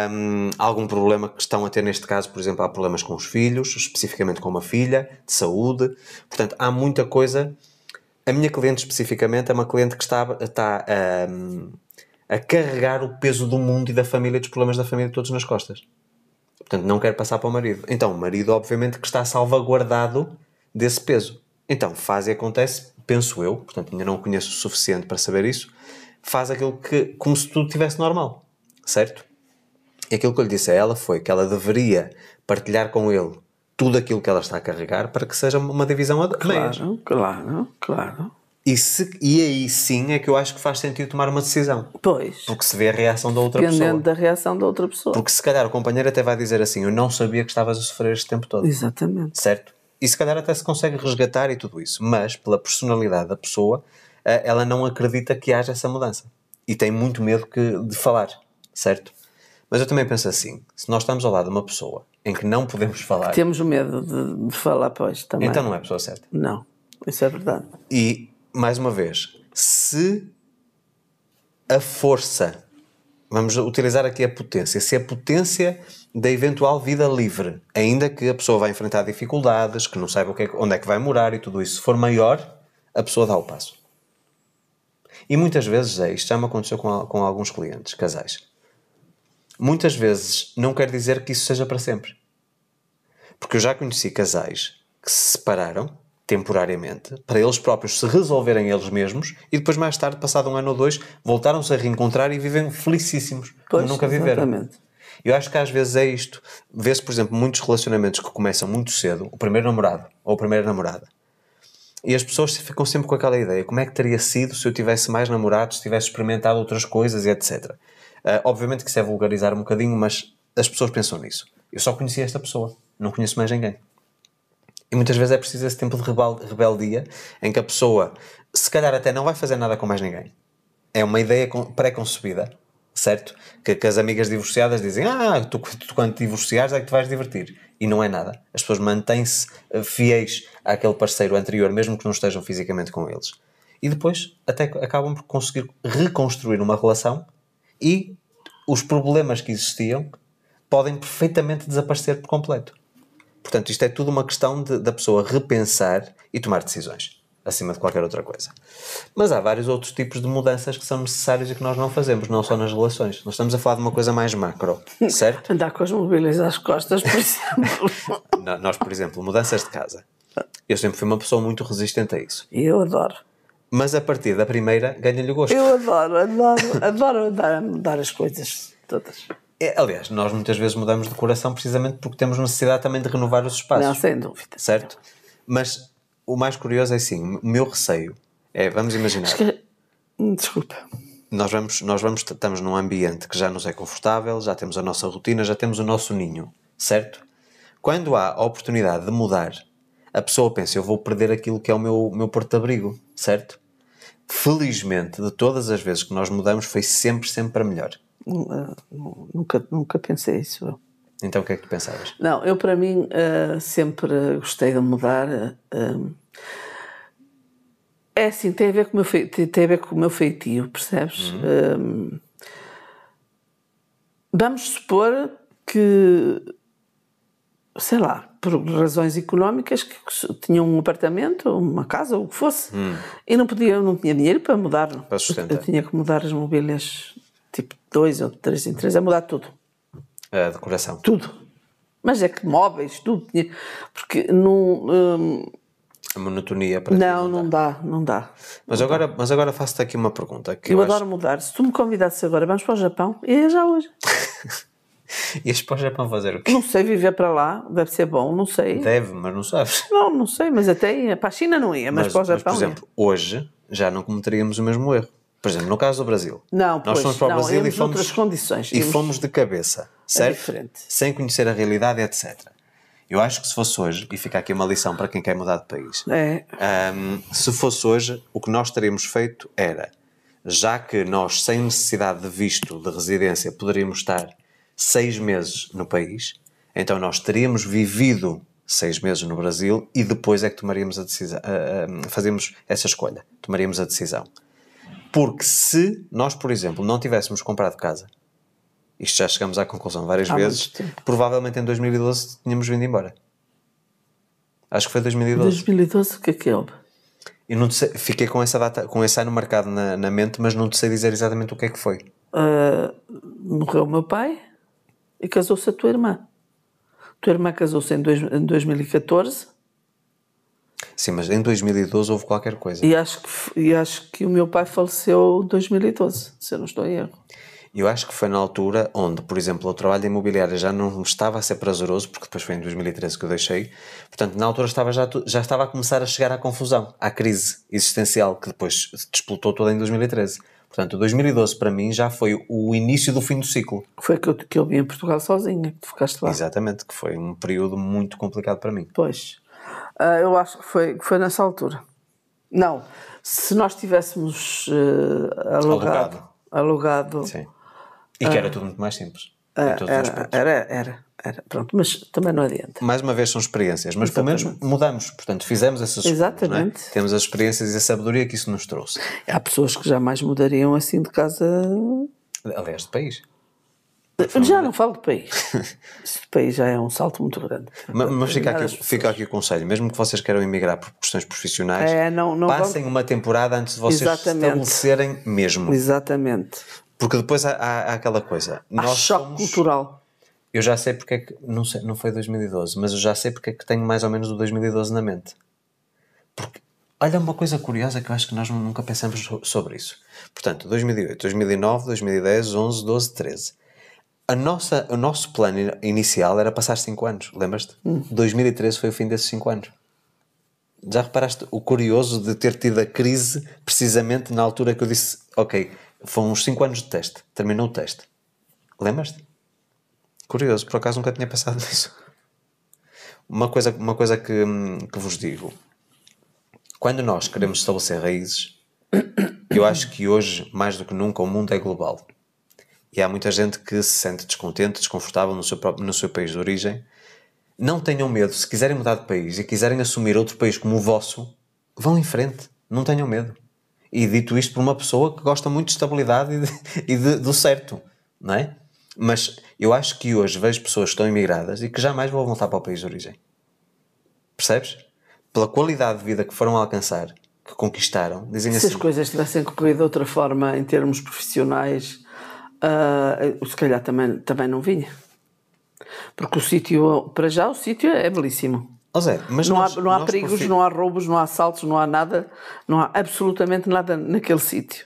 um, algum problema que estão a ter neste caso, por exemplo, há problemas com os filhos, especificamente com uma filha, de saúde. Portanto, há muita coisa a minha cliente especificamente é uma cliente que está, está um, a carregar o peso do mundo e da família, dos problemas da família todos nas costas. Portanto, não quer passar para o marido. Então, o marido, obviamente, que está salvaguardado desse peso. Então, faz e acontece, penso eu, portanto, ainda não conheço o suficiente para saber isso, faz aquilo que, como se tudo estivesse normal, certo? E aquilo que eu lhe disse a ela foi que ela deveria partilhar com ele tudo aquilo que ela está a carregar para que seja uma divisão a dois. Claro, claro, claro. E, se, e aí sim é que eu acho que faz sentido tomar uma decisão. Pois. Porque se vê a reação da outra Dependendo pessoa. Dependendo da reação da outra pessoa. Porque se calhar o companheiro até vai dizer assim: Eu não sabia que estavas a sofrer este tempo todo. Exatamente. Certo? E se calhar até se consegue resgatar e tudo isso. Mas pela personalidade da pessoa, eh, ela não acredita que haja essa mudança. E tem muito medo que, de falar. Certo? Mas eu também penso assim: se nós estamos ao lado de uma pessoa em que não podemos falar. Temos medo de, de falar, pois, também. Então não é a pessoa certa. Não, isso é verdade. E, mais uma vez, se a força, vamos utilizar aqui a potência, se a potência da eventual vida livre, ainda que a pessoa vá enfrentar dificuldades, que não saiba que é, onde é que vai morar e tudo isso, se for maior, a pessoa dá o passo. E muitas vezes é, isto já me aconteceu com, com alguns clientes, casais muitas vezes não quer dizer que isso seja para sempre. Porque eu já conheci casais que se separaram temporariamente para eles próprios se resolverem eles mesmos e depois, mais tarde, passado um ano ou dois, voltaram-se a reencontrar e vivem felicíssimos, pois, como nunca viveram. Exatamente. Eu acho que às vezes é isto. Vê-se, por exemplo, muitos relacionamentos que começam muito cedo, o primeiro namorado ou a primeira namorada. E as pessoas ficam sempre com aquela ideia: como é que teria sido se eu tivesse mais namorados, se tivesse experimentado outras coisas e etc. Uh, obviamente que isso é vulgarizar um bocadinho, mas as pessoas pensam nisso. Eu só conheci esta pessoa, não conheço mais ninguém. E muitas vezes é preciso esse tempo de rebeldia em que a pessoa, se calhar, até não vai fazer nada com mais ninguém. É uma ideia pré-concebida, certo? Que, que, as amigas divorciadas dizem: Ah, tu, tu quando te divorciares é que tu vais divertir. E não é nada. As pessoas mantêm-se eh, fiéis àquele parceiro anterior, mesmo que não estejam fisicamente com eles. E depois até acabam por conseguir reconstruir uma relação e os problemas que existiam podem perfeitamente desaparecer por completo. Portanto, isto é tudo uma questão de, da pessoa repensar e tomar decisões, acima de qualquer outra coisa. Mas há vários outros tipos de mudanças que são necessárias e que nós não fazemos, não só nas relações. Nós estamos a falar de uma coisa mais macro, certo? Andar com as mobílias às costas, por exemplo. nós, por exemplo, mudanças de casa. Eu sempre fui uma pessoa muito resistente a isso. Eu adoro mas a partir da primeira ganha-lhe o gosto. Eu adoro, adoro, adoro mudar, mudar as coisas todas. É, aliás, nós muitas vezes mudamos de coração precisamente porque temos necessidade também de renovar os espaços. Não, sem dúvida. Certo? Mas o mais curioso é assim, o meu receio é, vamos imaginar. Que... Desculpa. Nós vamos, nós vamos, estamos num ambiente que já nos é confortável, já temos a nossa rotina, já temos o nosso ninho, certo? Quando há a oportunidade de mudar, a pessoa pensa, eu vou perder aquilo que é o meu, meu porto-abrigo, certo? felizmente, de todas as vezes que nós mudamos, foi sempre, sempre para melhor. nunca, nunca pensei isso. Então o que é que tu pensavas? Não, eu para mim uh, sempre gostei de mudar. Uh, é assim, tem a ver com o meu, feitio, tem, a ver com o meu feitio, percebes? Uhum. vamos supor que sei lá, por razões económicas que tinham um apartamento, uma casa, ou o que fosse, hum. e não podia, não tinha dinheiro para mudar. Para sustentar. Eu tinha que mudar as mobílias tipo dois ou três em três, a é mudar tudo. A decoração. Tudo. Mas é que móveis, tudo. Porque não. Hum, a monotonia para Não, não dá, não dá. Mas não agora, dá. mas agora faço-te aqui uma pergunta. Que eu, eu adoro acho... mudar. Se tu me convidasses agora, vamos para o Japão, e é já hoje. e as para o fazer o quê? Não sei, viver para lá deve ser bom, não sei. Deve, mas não sabes. Não, não sei, mas até ia. Para a China não ia, mas, mas para o Japão. Mas, por exemplo, ia. hoje já não cometeríamos o mesmo erro. Por exemplo, no caso do Brasil. Não, Nós pois, fomos para o não, Brasil e fomos, outras condições. e fomos de cabeça, certo? É diferente. Sem conhecer a realidade, etc. Eu acho que se fosse hoje, e fica aqui uma lição para quem quer mudar de país, é. um, se fosse hoje, o que nós teríamos feito era, já que nós, sem necessidade de visto de residência, poderíamos estar seis meses no país, então nós teríamos vivido seis meses no Brasil e depois é que tomaríamos a decisão, uh, fazemos essa escolha, tomaríamos a decisão. Porque se nós, por exemplo, não tivéssemos comprado casa, isto já chegamos à conclusão várias Há vezes, provavelmente em 2012 tínhamos vindo embora. Acho que foi 2012. 2012 o que é que houve? Eu não sei, fiquei com essa data, com esse ano marcado na, na, mente, mas não te sei dizer exatamente o que é que foi. Uh, morreu o meu pai? e casou-se a tua irmã. Tua irmã casou-se em, dois, em 2014. Sim, mas em 2012 houve qualquer coisa. E acho que, e acho que o meu pai faleceu em 2012, se eu não estou em erro. Eu acho que foi na altura onde, por exemplo, o trabalho de imobiliária já não estava a ser prazeroso, porque depois foi em 2013 que eu deixei. Portanto, na altura estava já, já estava a começar a chegar à confusão, à crise existencial, que depois se toda em 2013. Portanto, 2012 para mim já foi o início do fim do ciclo. Foi que eu, que eu vi em Portugal sozinha, que tu ficaste lá. Exatamente, que foi um período muito complicado para mim. Pois, uh, eu acho que foi, foi nessa altura. Não, se nós tivéssemos uh, alugado. Alugado. alugado Sim. E que ah, era tudo muito mais simples. É, era, era, era. Era, pronto, mas também não adianta. Mais uma vez são experiências, mas Exatamente. pelo menos mudamos, portanto, fizemos essas é? Exatamente. É? Temos as experiências e a sabedoria que isso nos trouxe. Há pessoas que jamais mudariam assim de casa. Aliás, de país. Já não falo de país. Este país já é um salto muito grande. Mas, mas fica, aqui, fica aqui o conselho: mesmo que vocês queiram emigrar por questões profissionais, é, não, não passem uma temporada antes de vocês Exatamente. estabelecerem mesmo. Exatamente. Porque depois há, há, há aquela coisa. Há choque somos... cultural eu já sei porque é que. Não, sei, não foi 2012, mas eu já sei porque é que tenho mais ou menos o 2012 na mente. Porque, olha uma coisa curiosa que eu acho que nós nunca pensamos sobre isso. Portanto, 2008, 2009, 2010, 11, 12, 13. A nossa, o nosso plano inicial era passar 5 anos, lembras-te? Hum. 2013 foi o fim desses 5 anos. Já reparaste o curioso de ter tido a crise precisamente na altura que eu disse: Ok, foram uns 5 anos de teste, terminou o teste. Lembras-te? Curioso, por acaso nunca tinha pensado nisso. Uma coisa, uma coisa que, que vos digo: quando nós queremos estabelecer raízes, eu acho que hoje, mais do que nunca, o mundo é global. E há muita gente que se sente descontente, desconfortável no seu, próprio, no seu país de origem. Não tenham medo, se quiserem mudar de país e quiserem assumir outro país como o vosso, vão em frente, não tenham medo. E dito isto por uma pessoa que gosta muito de estabilidade e, de, e de, do certo, não é? Mas eu acho que hoje vejo pessoas que estão imigradas e que jamais vão voltar para o país de origem. Percebes? Pela qualidade de vida que foram alcançar, que conquistaram, dizem Se assim. Se as coisas tivessem corrido de outra forma em termos profissionais, uh, se calhar também, também não vinha. Porque o sítio, para já, o sítio é belíssimo. Oh mas não nós, há, não há perigos, não há roubos, não há assaltos, não há nada, não há absolutamente nada naquele sítio.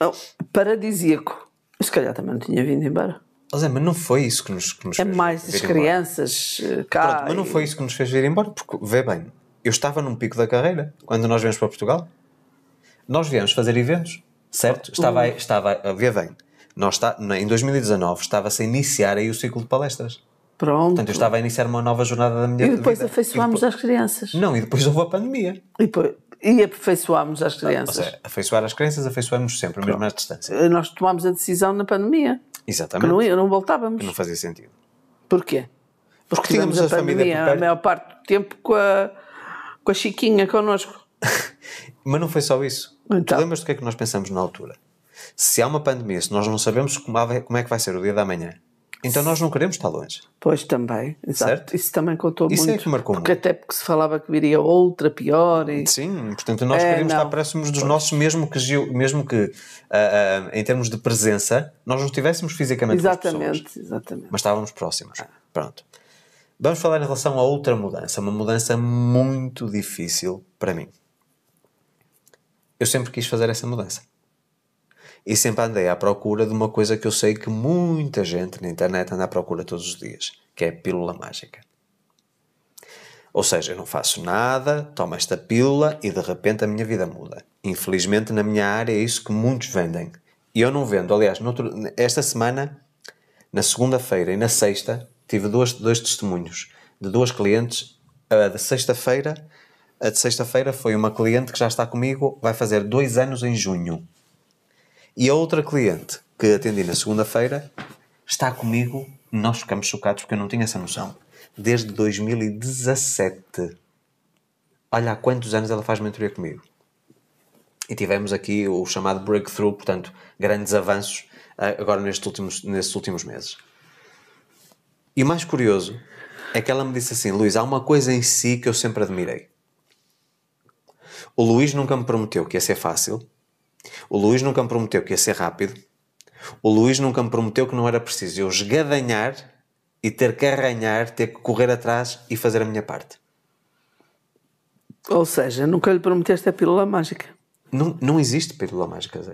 Ah, paradisíaco. Se calhar também não tinha vindo embora. Mas, é, mas não foi isso que nos, que nos é fez. É mais as crianças cara. Eh, cá. Pronto, mas não foi isso que nos fez vir embora, porque, vê bem, eu estava num pico da carreira quando nós viemos para Portugal. Nós viemos fazer eventos, certo? Estava, estava a bem. Nós está, em 2019 estava-se a iniciar aí o ciclo de palestras. Pronto. Portanto, eu estava a iniciar uma nova jornada da minha vida. E depois vida. afeiçoámos e depois, às crianças. Não, e depois houve a pandemia. E, depois, e afeiçoámos às crianças. Ou seja, afeiçoar as crianças, afeiçoámos sempre, mesmo à distância. Nós tomámos a decisão na pandemia. Exatamente. Que não, não voltávamos. Que não fazia sentido. Porquê? Porque, Porque tínhamos a, a família a maior parte do tempo com a, com a Chiquinha connosco. Mas não foi só isso. Então. Tu lembras do que é que nós pensamos na altura? Se há uma pandemia, se nós não sabemos como é que vai ser o dia da manhã, então nós não queremos estar longe. Pois também, exato. Certo? Isso também contou Isso é muito. Isso é que marcou. Porque muito. até porque se falava que viria outra pior. E... Sim, portanto nós é, queremos não. estar próximos dos pois. nossos, mesmo que, mesmo que uh, uh, em termos de presença, nós não estivéssemos fisicamente exatamente, pessoas, Exatamente, Mas estávamos próximos. Ah. Pronto. Vamos falar em relação a outra mudança, uma mudança muito difícil para mim. Eu sempre quis fazer essa mudança e sempre andei à procura de uma coisa que eu sei que muita gente na internet anda à procura todos os dias, que é a pílula mágica. Ou seja, eu não faço nada, tomo esta pílula e de repente a minha vida muda. Infelizmente na minha área é isso que muitos vendem. E eu não vendo. Aliás, noutro, esta semana, na segunda-feira e na sexta, tive dois, dois testemunhos de duas clientes. A de sexta-feira, a de sexta-feira foi uma cliente que já está comigo, vai fazer dois anos em junho. E a outra cliente que atendi na segunda-feira está comigo, nós ficamos chocados porque eu não tinha essa noção, desde 2017. Olha há quantos anos ela faz mentoria comigo. E tivemos aqui o chamado breakthrough, portanto, grandes avanços eh, agora nestes últimos, nestes últimos meses. E o mais curioso é que ela me disse assim: Luís, há uma coisa em si que eu sempre admirei. O Luís nunca me prometeu que ia ser fácil, o Luís nunca me prometeu que ia ser rápido. O Luís nunca me prometeu que não era preciso eu esgadanhar e ter que arranhar, ter que correr atrás e fazer a minha parte. Ou seja, nunca lhe prometeste a pílula mágica. Não, não existe pílula mágica, Zé.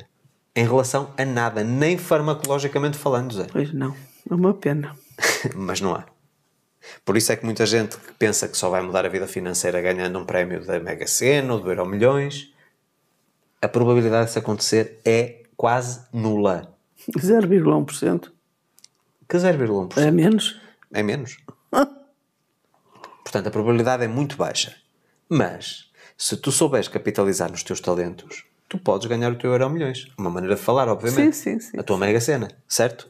Em relação a nada, nem farmacologicamente falando, Zé. Pois não, é uma pena. Mas não há. Por isso é que muita gente pensa que só vai mudar a vida financeira ganhando um prémio da Mega Sena ou do Euro Milhões a probabilidade de isso acontecer é quase nula. 0,1%. Que 0,1%? É menos? É menos. Portanto, a probabilidade é muito baixa. Mas, se tu souberes capitalizar nos teus talentos, tu podes ganhar o teu euro milhões. Uma maneira de falar, obviamente. Sim, sim, sim. A tua mega cena, certo?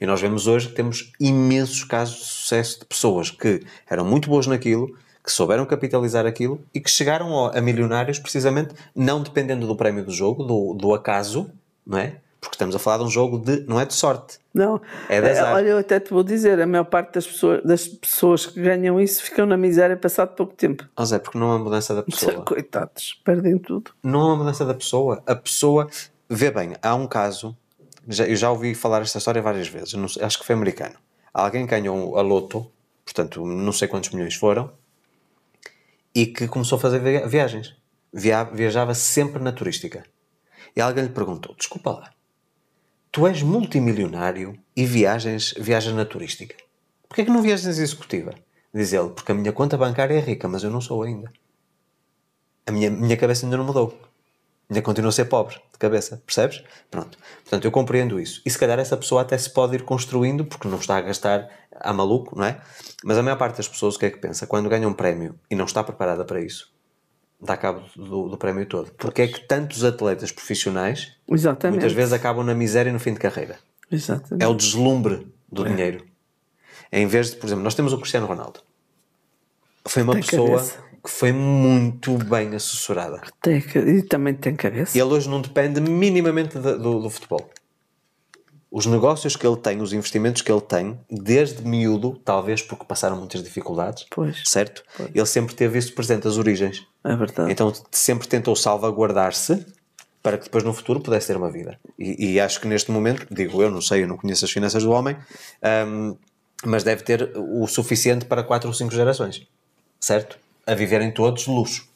E nós vemos hoje que temos imensos casos de sucesso de pessoas que eram muito boas naquilo que souberam capitalizar aquilo e que chegaram a, milionários precisamente não dependendo do prémio do jogo, do, do acaso, não é? Porque estamos a falar de um jogo de. não é de sorte. Não. É de é, azar. Olha, eu até te vou dizer, a maior parte das pessoas, das pessoas que ganham isso ficam na miséria passado pouco tempo. Oh Zé, porque não há mudança da pessoa. Coitados, perdem tudo. Não há mudança da pessoa. A pessoa. Vê bem, há um caso, já, eu já ouvi falar esta história várias vezes, não, acho que foi americano. Alguém ganhou a loto, portanto, não sei quantos milhões foram, e que começou a fazer viagens. Via viajava sempre na turística. E alguém lhe perguntou: Desculpa lá, tu és multimilionário e viagens, viajas na turística. Porquê é que não viajas executiva? Diz ele: Porque a minha conta bancária é rica, mas eu não sou ainda. A minha, minha cabeça ainda não mudou ainda continua a ser pobre de cabeça, percebes? Pronto. Portanto, eu compreendo isso. E se calhar essa pessoa até se pode ir construindo porque não está a gastar a maluco, não é? Mas a maior parte das pessoas o que é que pensa? Quando ganha um prémio e não está preparada para isso, dá cabo do, do prémio todo. Porque é que tantos atletas profissionais Exatamente. muitas vezes acabam na miséria no fim de carreira? Exatamente. É o deslumbre do é. dinheiro. Em vez de, por exemplo, nós temos o Cristiano Ronaldo. Foi uma da pessoa. Cabeça que foi muito bem assessorada. Tem, e também tem cabeça. Ele hoje não depende minimamente do, do, do futebol. Os negócios que ele tem, os investimentos que ele tem, desde miúdo, talvez porque passaram muitas dificuldades, pois, certo? Pois. Ele sempre teve isso presente, as origens. É verdade. Então sempre tentou salvaguardar-se para que depois no futuro pudesse ter uma vida. E, e, acho que neste momento, digo eu, não sei, eu não conheço as finanças do homem, um, mas deve ter o suficiente para quatro ou cinco gerações, certo? a viverem todos luxo.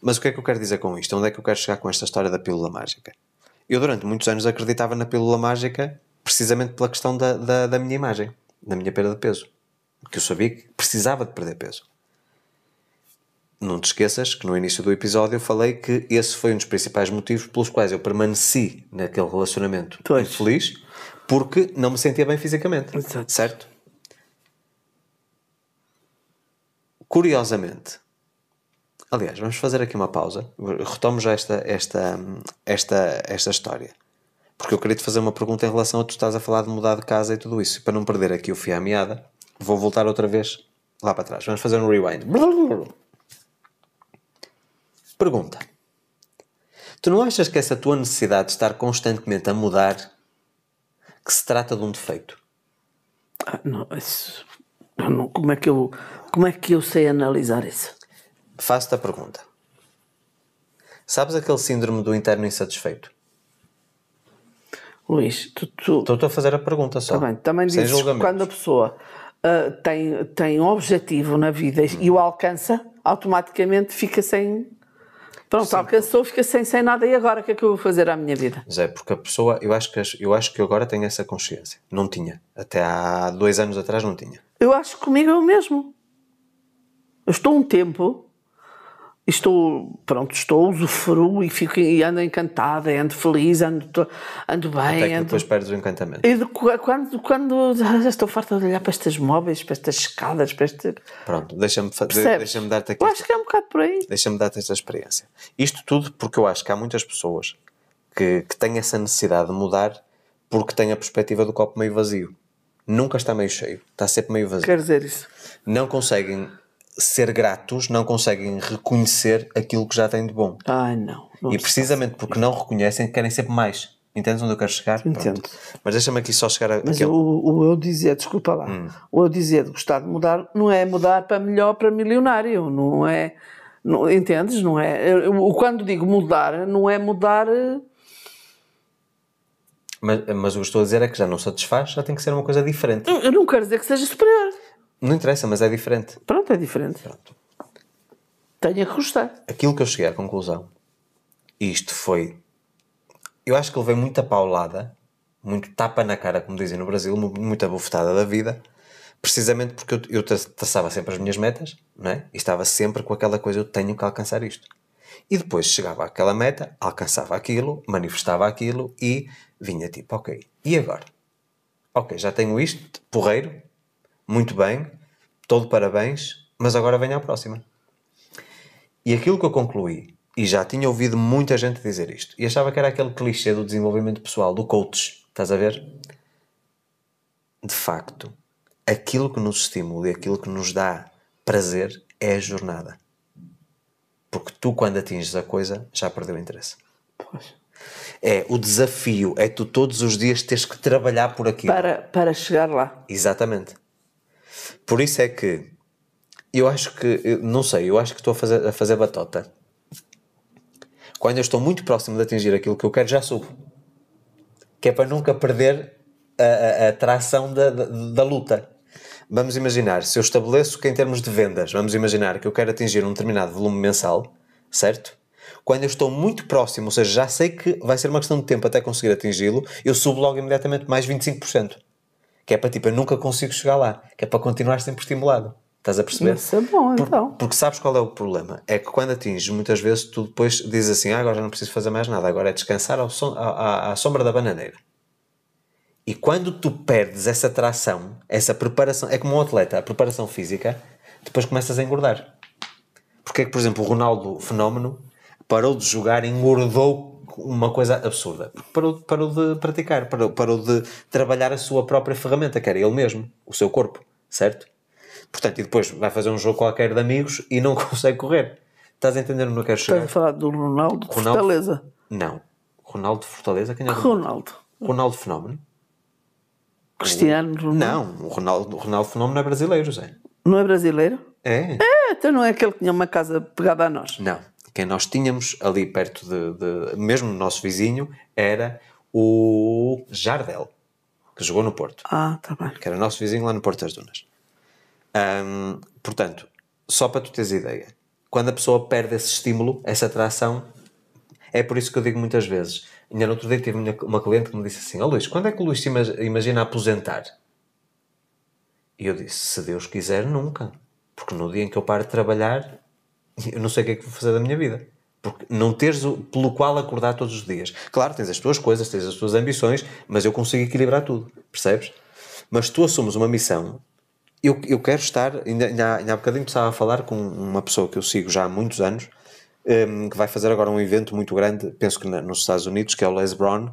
Mas o que é que eu quero dizer com isto? Onde é que eu quero chegar com esta história da pílula mágica? Eu durante muitos anos acreditava na pílula mágica precisamente pela questão da, da, da minha imagem, da minha perda de peso. Que eu sabia que precisava de perder peso. Não te esqueças que no início do episódio eu falei que esse foi um dos principais motivos pelos quais eu permaneci naquele relacionamento feliz infeliz, porque não me sentia bem fisicamente. Exato. Certo? curiosamente, aliás, vamos fazer aqui uma pausa, retomo já esta, esta, esta, esta história. Porque eu queria te fazer uma pergunta em relação a tu estás a falar de mudar de casa e tudo isso. E para não perder aqui o fio à meada, vou voltar outra vez lá para trás. Vamos fazer um rewind. Pergunta. Tu não achas que essa tua necessidade de estar constantemente a mudar que se trata de um defeito? Ah, não, isso, não, como é que eu como é que eu sei analisar isso? Faço-te a pergunta. Sabes aquele síndrome do interno insatisfeito? Luís, tu. Estou-te a fazer a pergunta só. Tá também, também dizes quando a pessoa uh, tem, tem um objetivo na vida hum. e o alcança, automaticamente fica sem. Pronto, Sim. alcançou, fica sem, sem nada e agora o que é que eu vou fazer à minha vida? Zé, porque a pessoa, eu acho, que, eu acho que agora tenho essa consciência. Não tinha. Até há dois anos atrás não tinha. Eu acho que comigo é o mesmo. Eu estou um tempo, estou, pronto, estou, usufruo e, fico, e ando encantada, ando feliz, ando, ando bem. Até que ando... depois perdes o encantamento. E de, quando, quando já estou farta de olhar para estes móveis, para estas escadas, para este... Pronto, deixa-me deixa dar-te aqui... Eu acho que é um bocado por aí. Deixa-me dar-te esta experiência. Isto tudo porque eu acho que há muitas pessoas que, que têm essa necessidade de mudar porque têm a perspectiva do copo meio vazio. Nunca está meio cheio, está sempre meio vazio. Quer dizer isso. Não conseguem ser gratos, não conseguem reconhecer aquilo que já têm de bom. Ah, não. não e precisamente porque não reconhecem, querem sempre mais. Entendes onde eu quero chegar? Entendo. Pronto. Mas deixa-me aqui só chegar a. Mas aquele... o, o eu dizer, desculpa lá, hum. o eu dizer de gostar de mudar não é mudar para melhor, para milionário, não é. Não, entendes? Não é. Eu, quando digo mudar, não é mudar. Eh, mas, mas o que estou a dizer é que já não satisfaz, já tem que ser uma coisa diferente. Eu não quero dizer que seja superior. Não interessa, mas é diferente. Pronto, é diferente. Pronto. Tenho que gostar. Aquilo que eu cheguei à conclusão, isto foi. Eu acho que veio muita paulada, muito tapa na cara, como dizem no Brasil, muita bufetada da vida, precisamente porque eu, eu traçava sempre as minhas metas, não é? E estava sempre com aquela coisa, eu tenho que alcançar isto. E depois chegava àquela meta, alcançava aquilo, manifestava aquilo e vinha tipo, ok, e agora? Ok, já tenho isto, porreiro, muito bem, todo parabéns, mas agora venha à próxima. E aquilo que eu concluí, e já tinha ouvido muita gente dizer isto, e achava que era aquele clichê do desenvolvimento pessoal, do coach, estás a ver? De facto, aquilo que nos estimula e aquilo que nos dá prazer é a jornada. Porque tu, quando atinges a coisa, já perdeu o interesse. Poxa. É o desafio, é tu todos os dias tens que trabalhar por aquilo. Para, para chegar lá. Exatamente. Por isso é que eu acho que, não sei, eu acho que estou a fazer, a fazer batota. Quando eu estou muito próximo de atingir aquilo que eu quero, já subo. Que é para nunca perder a, a, a tração da, da, da luta. Vamos imaginar, se eu estabeleço que em termos de vendas, vamos imaginar que eu quero atingir um determinado volume mensal, certo? Quando eu estou muito próximo, ou seja, já sei que vai ser uma questão de tempo até conseguir atingi-lo, eu subo logo imediatamente mais 25% que é para tipo, eu nunca consigo chegar lá, que é para continuar sempre estimulado. Estás a perceber? Isso é bom, Por, então. Porque sabes qual é o problema? É que quando atinges, muitas vezes tu depois dizes assim: ah, agora já não preciso fazer mais nada, agora é descansar ao som, à, à sombra da bananeira. E quando tu perdes essa tração, essa preparação, é como um atleta, a preparação física, depois começas a engordar. Porque é que, por exemplo, o Ronaldo Fenómeno parou de jogar engordou uma coisa absurda. Parou, parou de praticar, parou, parou de trabalhar a sua própria ferramenta, que era ele mesmo, o seu corpo, certo? Portanto, e depois vai fazer um jogo qualquer de amigos e não consegue correr. Estás a entender onde eu quero chegar? Estás a falar do Ronaldo, Ronaldo Fortaleza? Não. Ronaldo Fortaleza? Quem é Ronaldo. Ronaldo Fenómeno? Cristiano Ronaldo? Não, o Ronaldo, Ronaldo Fenómeno é brasileiro, Zé. Não é brasileiro? É. É, então não é aquele que tinha uma casa pegada a nós? Não. Quem nós tínhamos ali perto de, de mesmo nosso vizinho, era o Jardel, que jogou no Porto. Ah, tá bem. Que era nosso vizinho lá no Porto das Dunas. Um, portanto, só para tu teres ideia, quando a pessoa perde esse estímulo, essa atração, é por isso que eu digo muitas vezes. Ainda no outro dia tive uma cliente que me disse assim: oh, Luís, quando é que o Luís imagina aposentar? E eu disse: Se Deus quiser, nunca. Porque no dia em que eu paro de trabalhar, eu não sei o que é que vou fazer da minha vida. Porque não teres o, pelo qual acordar todos os dias. Claro, tens as tuas coisas, tens as tuas ambições, mas eu consigo equilibrar tudo, percebes? Mas tu assumes uma missão. Eu, eu quero estar. Ainda, ainda, ainda há bocadinho estava a falar com uma pessoa que eu sigo já há muitos anos, um, que vai fazer agora um evento muito grande, penso que na, nos Estados Unidos, que é o Les Brown.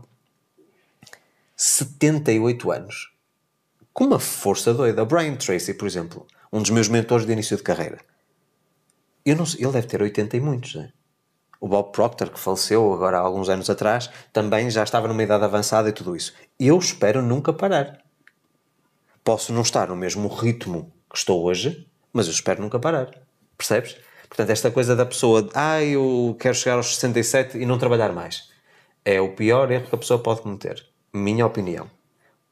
78 anos. Com uma força doida. O Brian Tracy, por exemplo, um dos meus mentores de início de carreira eu não sei, ele deve ter 80 e muitos, né? O Bob Proctor, que faleceu agora há alguns anos atrás, também já estava numa idade avançada e tudo isso. Eu espero nunca parar. Posso não estar no mesmo ritmo que estou hoje, mas eu espero nunca parar. Percebes? Portanto, esta coisa da pessoa, de, ah, eu quero chegar aos 67 e não trabalhar mais, é o pior erro que a pessoa pode cometer. Minha opinião.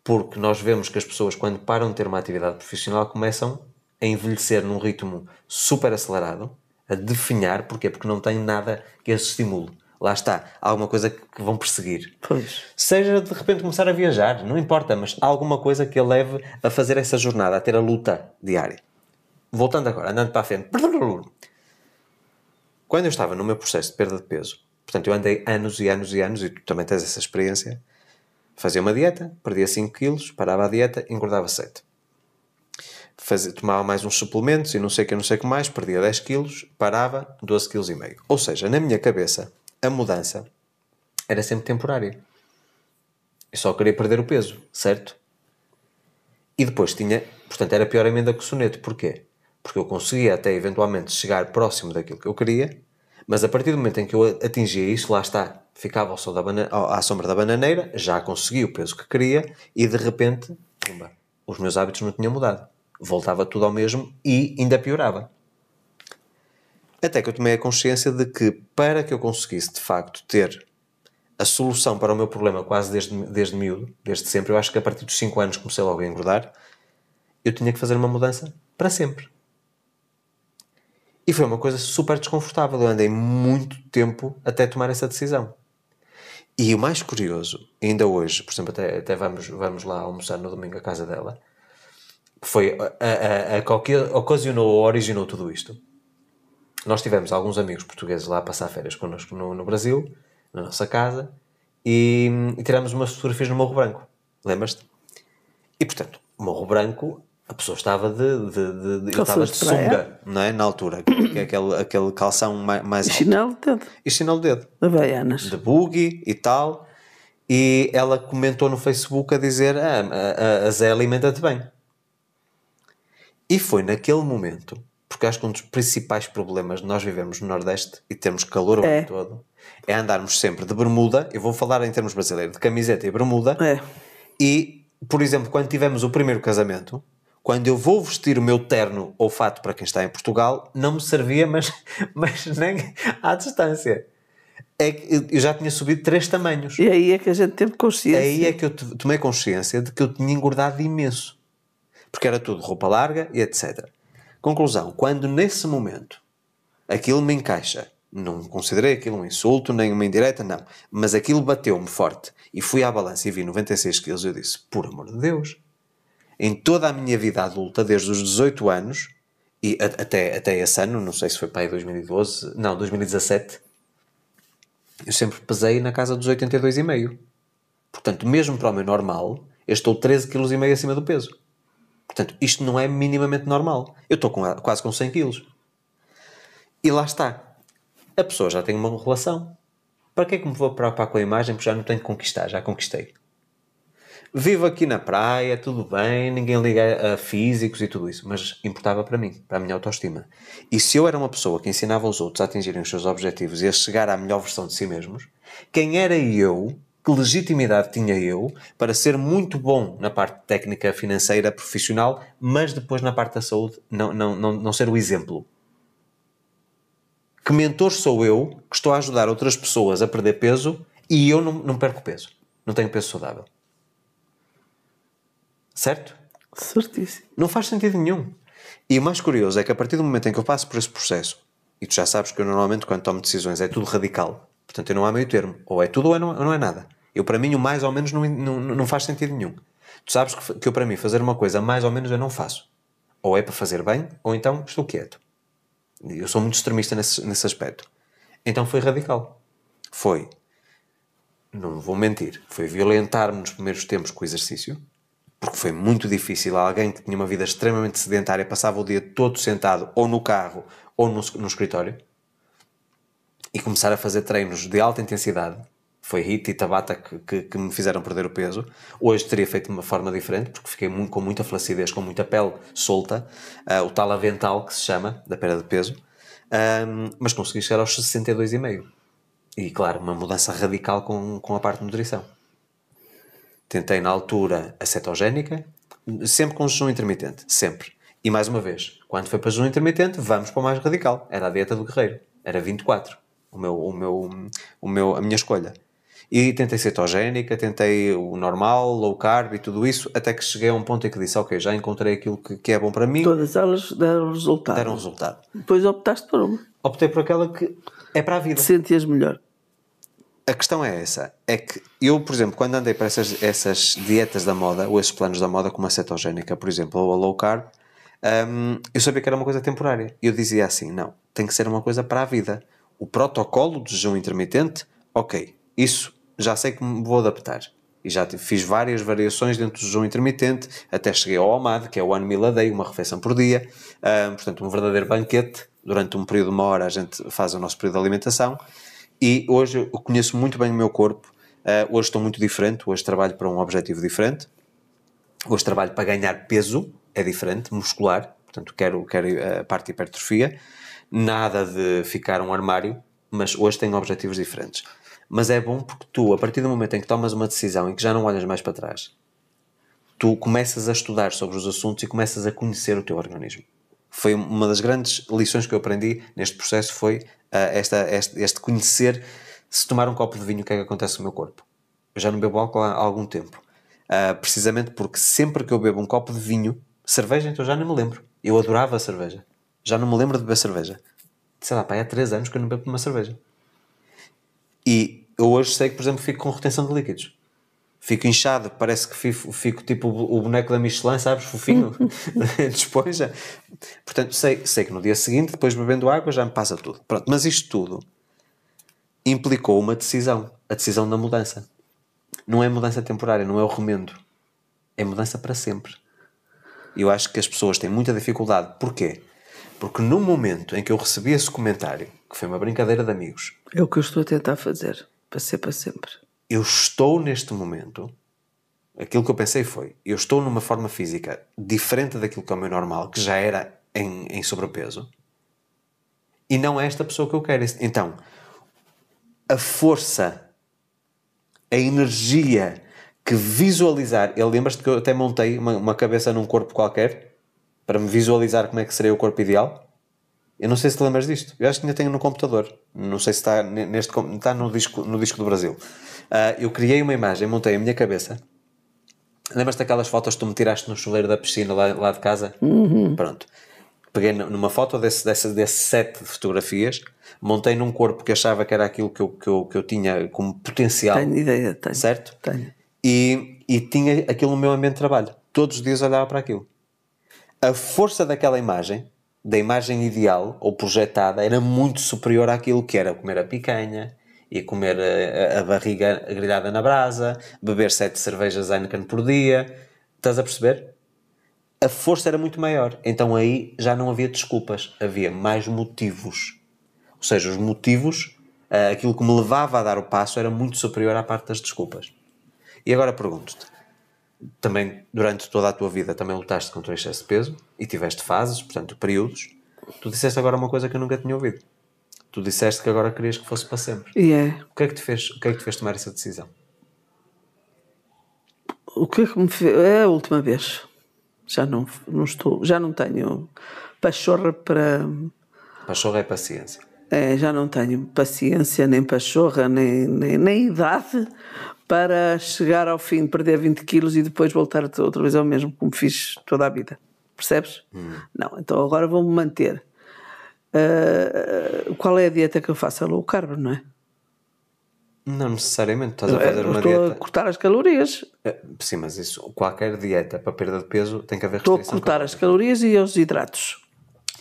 Porque nós vemos que as pessoas, quando param de ter uma atividade profissional, começam a envelhecer num ritmo super acelerado a definhar, porquê? Porque não tem nada que as estimule. Lá está, há alguma coisa que vão perseguir. Pois. Seja de repente começar a viajar, não importa, mas há alguma coisa que a leve a fazer essa jornada, a ter a luta diária. Voltando agora, andando para a frente. Quando eu estava no meu processo de perda de peso, portanto, eu andei anos e anos e anos, e tu também tens essa experiência, fazia uma dieta, perdia 5 quilos, parava a dieta, engordava 7. Fazia, tomava mais uns suplementos e não sei o que, não sei o que mais, perdia 10 quilos, parava 12 quilos e meio. Ou seja, na minha cabeça, a mudança era sempre temporária. Eu só queria perder o peso, certo? E depois tinha, portanto, era pior a emenda que o soneto. Porquê? Porque eu conseguia até eventualmente chegar próximo daquilo que eu queria, mas a partir do momento em que eu atingia isso, lá está, ficava ao sol da à sombra da bananeira, já consegui o peso que queria e de repente, pumba, os meus hábitos não tinham mudado voltava tudo ao mesmo e ainda piorava. Até que eu tomei a consciência de que, para que eu conseguisse de facto ter a solução para o meu problema quase desde, desde miúdo, desde sempre, eu acho que a partir dos 5 anos comecei logo a engordar, eu tinha que fazer uma mudança para sempre. E foi uma coisa super desconfortável. Eu andei muito tempo até tomar essa decisão. E o mais curioso, ainda hoje, por exemplo, até, até vamos, vamos lá almoçar no domingo à casa dela, que foi a, a, a que ocasionou ou originou tudo isto. Nós tivemos alguns amigos portugueses lá a passar férias connosco no, no Brasil, na nossa casa, e, e tiramos umas fotografias no Morro Branco. Lembras-te? E portanto, Morro Branco, a pessoa estava de, de, de, de estava de sunga, não é? Na altura, que é aquele, aquele calção mais, mais e chinelo de dedo. E chinelo de dedo. De baianas. De buggy e tal. E ela comentou no Facebook a dizer: ah, a, a Zé alimenta-te bem. E foi naquele momento, porque acho que um dos principais problemas de nós vivemos no Nordeste e termos calor o é. ano todo é andarmos sempre de bermuda, eu vou falar em termos brasileiros, de camiseta e bermuda. É. E, por exemplo, quando tivemos o primeiro casamento, quando eu vou vestir o meu terno ou fato para quem está em Portugal, não me servia, mas, mas nem à distância. É que eu já tinha subido três tamanhos. E aí é que a gente teve consciência. Aí é que eu tomei consciência de que eu tinha engordado imenso porque era tudo roupa larga e etc. Conclusão: quando nesse momento aquilo me encaixa, não considerei aquilo um insulto nem uma indireta, não, mas aquilo bateu-me forte e fui à balança e vi 96 quilos. Eu disse: por amor de Deus, em toda a minha vida adulta, desde os 18 anos e até, até esse ano, não sei se foi para aí 2012, não, 2017, eu sempre pesei na casa dos 82,5. Portanto, mesmo para o meu normal, eu estou 13,5 kg acima do peso. Portanto, isto não é minimamente normal. Eu estou com, quase com 100 quilos. E lá está. A pessoa já tem uma relação. Para que é que me vou preocupar com a imagem? Porque já não tenho que conquistar, já conquistei. Vivo aqui na praia, tudo bem, ninguém liga a físicos e tudo isso, mas importava para mim, para a minha autoestima. E se eu era uma pessoa que ensinava os outros a atingirem os seus objetivos e a chegar à melhor versão de si mesmos, quem era eu que legitimidade tinha eu para ser muito bom na parte técnica, financeira, profissional, mas depois na parte da saúde não, não, não, não ser o exemplo? Que mentor sou eu que estou a ajudar outras pessoas a perder peso e eu não, não perco peso? Não tenho peso saudável. Certo? Certíssimo. Não faz sentido nenhum. E o mais curioso é que a partir do momento em que eu passo por esse processo, e tu já sabes que eu normalmente quando tomo decisões é tudo radical, portanto eu não há meio termo, ou é tudo ou, é não, ou não é nada. Eu, para mim, o mais ou menos não, não, não faz sentido nenhum. Tu sabes que, que eu, para mim, fazer uma coisa mais ou menos eu não faço. Ou é para fazer bem, ou então estou quieto. Eu sou muito extremista nesse, nesse aspecto. Então foi radical. Foi, não vou mentir, foi violentar-me nos primeiros tempos com o exercício, porque foi muito difícil. Alguém que tinha uma vida extremamente sedentária passava o dia todo sentado, ou no carro, ou no, no escritório, e começar a fazer treinos de alta intensidade foi Hit e Tabata que, que, que, me fizeram perder o peso. Hoje teria feito de uma forma diferente, porque fiquei muito, com muita flacidez, com muita pele solta, uh, o tal avental que se chama, da perda de peso, um, mas consegui chegar aos 62,5. E claro, uma mudança radical com, com a parte de nutrição. Tentei na altura a cetogénica, sempre com jejum intermitente, sempre. E mais uma vez, quando foi para jejum intermitente, vamos para o mais radical. Era a dieta do guerreiro, era 24, o meu, o meu, o meu, a minha escolha. E tentei cetogénica, tentei o normal, low carb e tudo isso, até que cheguei a um ponto em que disse, ok, já encontrei aquilo que, que é bom para mim. Todas elas deram resultado. Deram resultado. Depois optaste por uma. Optei por aquela que é para a vida. sentias melhor. A questão é essa, é que eu, por exemplo, quando andei para essas, essas dietas da moda, ou esses planos da moda, como a cetogénica, por exemplo, ou a low carb, um, eu sabia que era uma coisa temporária. Eu dizia assim: não, tem que ser uma coisa para a vida. O protocolo de jejum intermitente, ok, isso já sei que me vou adaptar. E já fiz várias variações dentro do jejum intermitente, até cheguei ao OMAD, que é o One Meal a Day, uma refeição por dia. Um, portanto, um verdadeiro banquete. Durante um período de uma hora a gente faz o nosso período de alimentação. E hoje eu conheço muito bem o meu corpo. Uh, hoje estou muito diferente, hoje trabalho para um objetivo diferente. Hoje trabalho para ganhar peso, é diferente, muscular. Portanto, quero, quero ah, a parte de hipertrofia. Nada de ficar um armário, mas hoje tenho objetivos diferentes. Mas é bom porque tu, a partir do momento em que tomas uma decisão e que já não olhas mais para trás, tu começas a estudar sobre os assuntos e começas a conhecer o teu organismo. Foi uma das grandes lições que eu aprendi neste processo foi uh, esta, este, este, conhecer se tomar um copo de vinho o que é que acontece no meu corpo. Eu já não bebo álcool há algum tempo. Uh, precisamente porque sempre que eu bebo um copo de vinho, cerveja então já nem me lembro. Eu adorava a cerveja. Já não me lembro de beber cerveja. Sei lá, pá, há 3 anos que eu não bebo uma cerveja. E eu hoje sei que, por exemplo, fico com retenção de líquidos. Fico inchado, parece que fico, fico tipo o boneco da Michelin, sabes? Fofinho, já. Portanto, sei, sei que no dia seguinte, depois bebendo água, já me passa tudo. Pronto, mas isto tudo implicou uma decisão. A decisão da mudança. Não é mudança temporária, não é o remendo. É mudança para sempre. e Eu acho que as pessoas têm muita dificuldade. Porquê? Porque no momento em que eu recebi esse comentário, que foi uma brincadeira de amigos, é o que eu estou a tentar fazer, para ser para sempre. Eu estou neste momento. Aquilo que eu pensei foi: eu estou numa forma física diferente daquilo que é o meu normal, que já era em, em sobrepeso, e não é esta pessoa que eu quero. Então, a força, a energia que visualizar. Eu lembras-te que eu até montei uma, uma cabeça num corpo qualquer para me visualizar como é que seria o corpo ideal? Eu não sei se te lembras disto. Eu acho que ainda tenho no computador. Não sei se está, neste, está no, disco, no disco do Brasil. Uh, eu criei uma imagem, montei a minha cabeça. Lembras-te daquelas fotos que tu me tiraste no chuveiro da piscina lá, lá de casa? Uhum. Pronto. Peguei numa foto desse, desse, desse set de fotografias, montei num corpo que achava que era aquilo que eu, que eu, que eu tinha como potencial. Tenho ideia, tenho. Certo? Tenho. E, e tinha aquilo no meu ambiente de trabalho. Todos os dias olhava para aquilo. A força daquela imagem da imagem ideal ou projetada era muito superior àquilo que era comer a picanha, e comer a, a, barriga grelhada na brasa, beber sete cervejas Heineken por dia. Estás a perceber? A força era muito maior. Então aí já não havia desculpas, havia mais motivos. Ou seja, os motivos, eh, aquilo que me levava a dar o passo, era muito superior à parte das desculpas. E agora pergunto-te: também durante toda a tua vida também lutaste contra o excesso de peso e tiveste fases, portanto, períodos. Tu disseste agora uma coisa que eu nunca tinha ouvido. Tu disseste que agora querias que fosse para sempre. E yeah. é. O que é que te fez, o que é que te fez tomar essa decisão? O que é que me fez? É a última vez. Já não, não estou, já não tenho pachorra para Pachorra é paciência. É, já não tenho paciência, nem pachorra, nem, nem, nem idade para chegar ao fim, perder 20 quilos e depois voltar outra vez ao mesmo, como fiz toda a vida. Percebes? Hum. Não, então agora vou-me manter. Uh, qual é a dieta que eu faço? É low carb, não é? Não necessariamente, estás a fazer uma dieta. a cortar as calorias. Eh, sim, mas isso, qualquer dieta para perda de peso tem que haver restrição. Estou a cortar as calorias e os hidratos.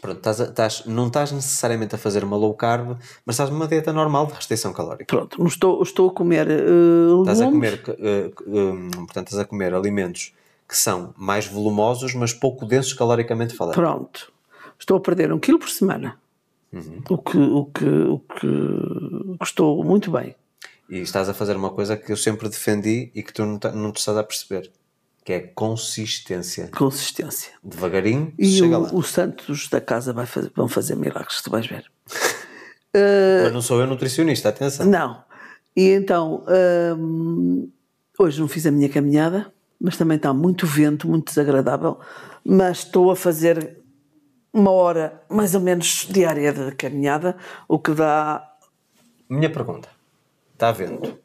Pronto, estás, estás, não estás necessariamente a fazer uma low carb, mas estás numa dieta normal de restrição calórica. Pronto, estou, estou a comer uh, Estás a comer, uh, eh, um, portanto, estás a comer alimentos que são mais volumosos, mas pouco densos caloricamente falando. Pronto, estou a perder um quilo por semana, uhum. o, que, o, que, o que estou muito bem. E estás a fazer uma coisa que eu sempre defendi e que tu não, não te estás a perceber que é consistência. Consistência. Devagarinho, e chega o, lá. os santos da casa vai fazer, vão fazer milagres, tu vais ver. uh, Mas não sou eu nutricionista, atenção. Não. E então, uh, hoje não fiz a minha caminhada, mas também está muito vento, muito desagradável, mas estou a fazer uma hora mais ou menos diária de caminhada, o que dá... Minha pergunta, está vento,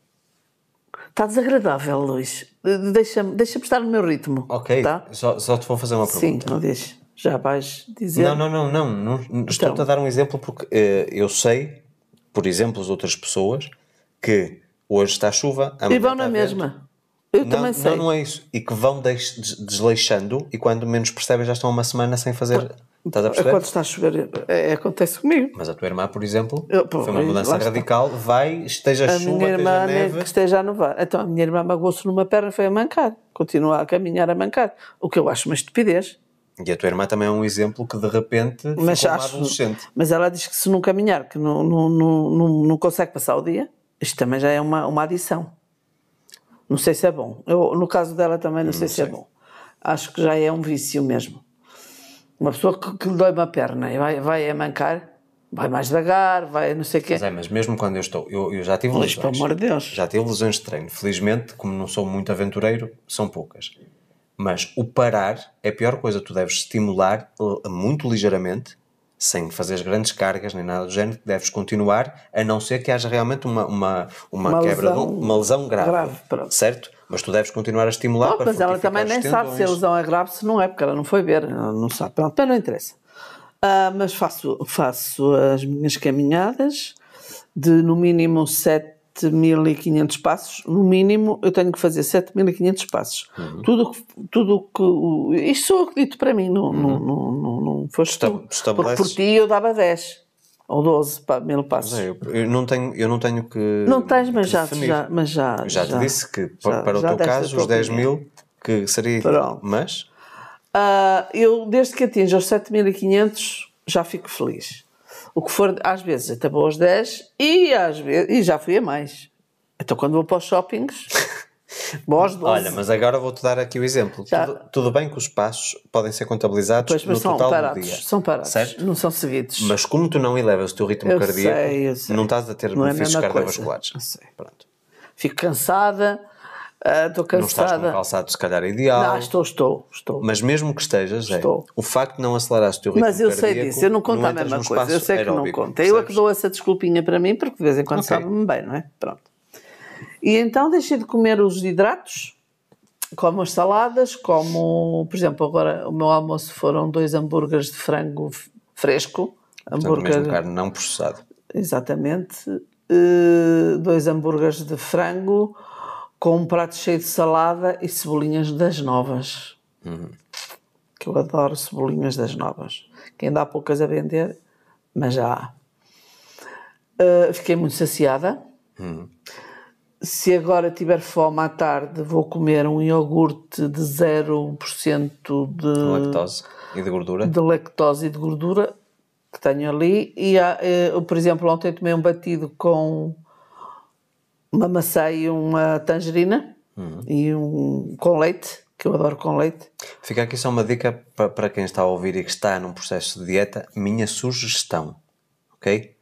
Está desagradável, Luís. Deixa-me deixa estar no meu ritmo. Ok, tá? só, só te vou fazer uma pergunta. Sim, não deixe. Já vais dizer. Não, não, não, não. não Estou-te então. a dar um exemplo porque uh, eu sei, por exemplo, as outras pessoas que hoje está chuva, amanhã. E vão na mesma. Eu não, também sei. Não, não é isso. E que vão desleixando e quando menos percebem já estão uma semana sem fazer. Por Estás a perceber? Quando está a chover, é, é, acontece comigo. Mas a tua irmã, por exemplo, eu, pô, foi uma mudança radical, está. vai, esteja a chuva, minha irmã, esteja neve. Que esteja a nevar. Então a minha irmã magoou-se numa perna, foi a mancar. Continua a caminhar a mancar. O que eu acho uma estupidez. E a tua irmã também é um exemplo que de repente mas ficou acho, adolescente. Mas ela diz que se não caminhar, que não, não, não, não, não consegue passar o dia, isto também já é uma, uma adição. Não sei se é bom. Eu, no caso dela também não, não hum, sei, sei, se é bom. Acho que já é um vício mesmo. Uma pessoa que, que lhe dói uma perna e vai, vai a mancar, vai mais devagar, vai não sei o quê. Mas é, mas mesmo quando eu estou, eu, eu já tive lesões. pelo amor de Deus. Já tive lesões de treino. Felizmente, como não sou muito aventureiro, são poucas. Mas o parar é a pior coisa. Tu deves estimular eh, muito ligeiramente, sem fazer grandes cargas nem nada do género, deves continuar, a não ser que haja realmente uma, uma, uma, uma quebra, lesão, de um, uma lesão grave. grave certo? Mas tu deves continuar a estimular não, para Mas ela também nem sabe se a lesão é grave, se não é, porque ela não foi ver, não sabe. Pronto, não interessa. Uh, mas faço, faço as minhas caminhadas de no mínimo 7.500 passos. No mínimo, eu tenho que fazer 7.500 passos. Uhum. Tudo, tudo que. Isto sou eu que dito para mim, não, uhum. não, não, não, não foste Estab tu. Porque por ti eu dava 10. Ou 12 mil passos. É, eu, eu, não tenho, eu não tenho que. Não tens, mas, já, já, mas já. Já, já te disse que já, para o teu caso, os 10 mil, que seria. Pronto. Mas. Uh, eu, desde que atinja os 7.500, já fico feliz. O que for, às vezes até vou aos 10 e, às vezes, e já fui a mais. Então, quando vou para os shoppings, Olha, mas agora vou-te dar aqui o exemplo. Tudo, tudo, bem que os passos podem ser contabilizados pois, no total parados, do dia. São parados, certo? não são seguidos. Mas como tu não elevas o teu ritmo eu cardíaco, sei, eu sei. não estás a ter não é benefícios é cardiovasculares. Pronto. Fico cansada, estou uh, cansada. Não estás com calçado se calhar ideal. Não, estou, estou, estou. Mas mesmo que estejas, é, estou. É, o facto de não acelerares o teu ritmo Mas eu cardíaco, sei disso, eu não conto não a mesma coisa, eu sei que aeróbico, não conta. Eu é que dou essa desculpinha para mim, porque de vez em quando okay. sabe-me bem, não é? Pronto. E então deixei de comer os hidratos, como as saladas, como, por exemplo, agora o meu almoço foram dois hambúrgueres de frango fresco. Portanto, hambúrguer... mesmo carne não processado. Exatamente. Uh, dois hambúrgueres de frango com um prato cheio de salada e cebolinhas das novas. Uhum. Que eu adoro cebolinhas das novas. Que ainda há poucas a vender, mas já há. Uh, fiquei muito saciada. Uhum se agora tiver fome à tarde, vou comer um iogurte de 0% de lactose e de gordura. De lactose e de gordura que tenho ali. E há, eh, eu, por exemplo, ontem tomei um batido com uma maçã e uma tangerina uhum. e um com leite, que eu adoro com leite. Fica aqui só uma dica para, para quem está a ouvir e que está num processo de dieta, minha sugestão, ok?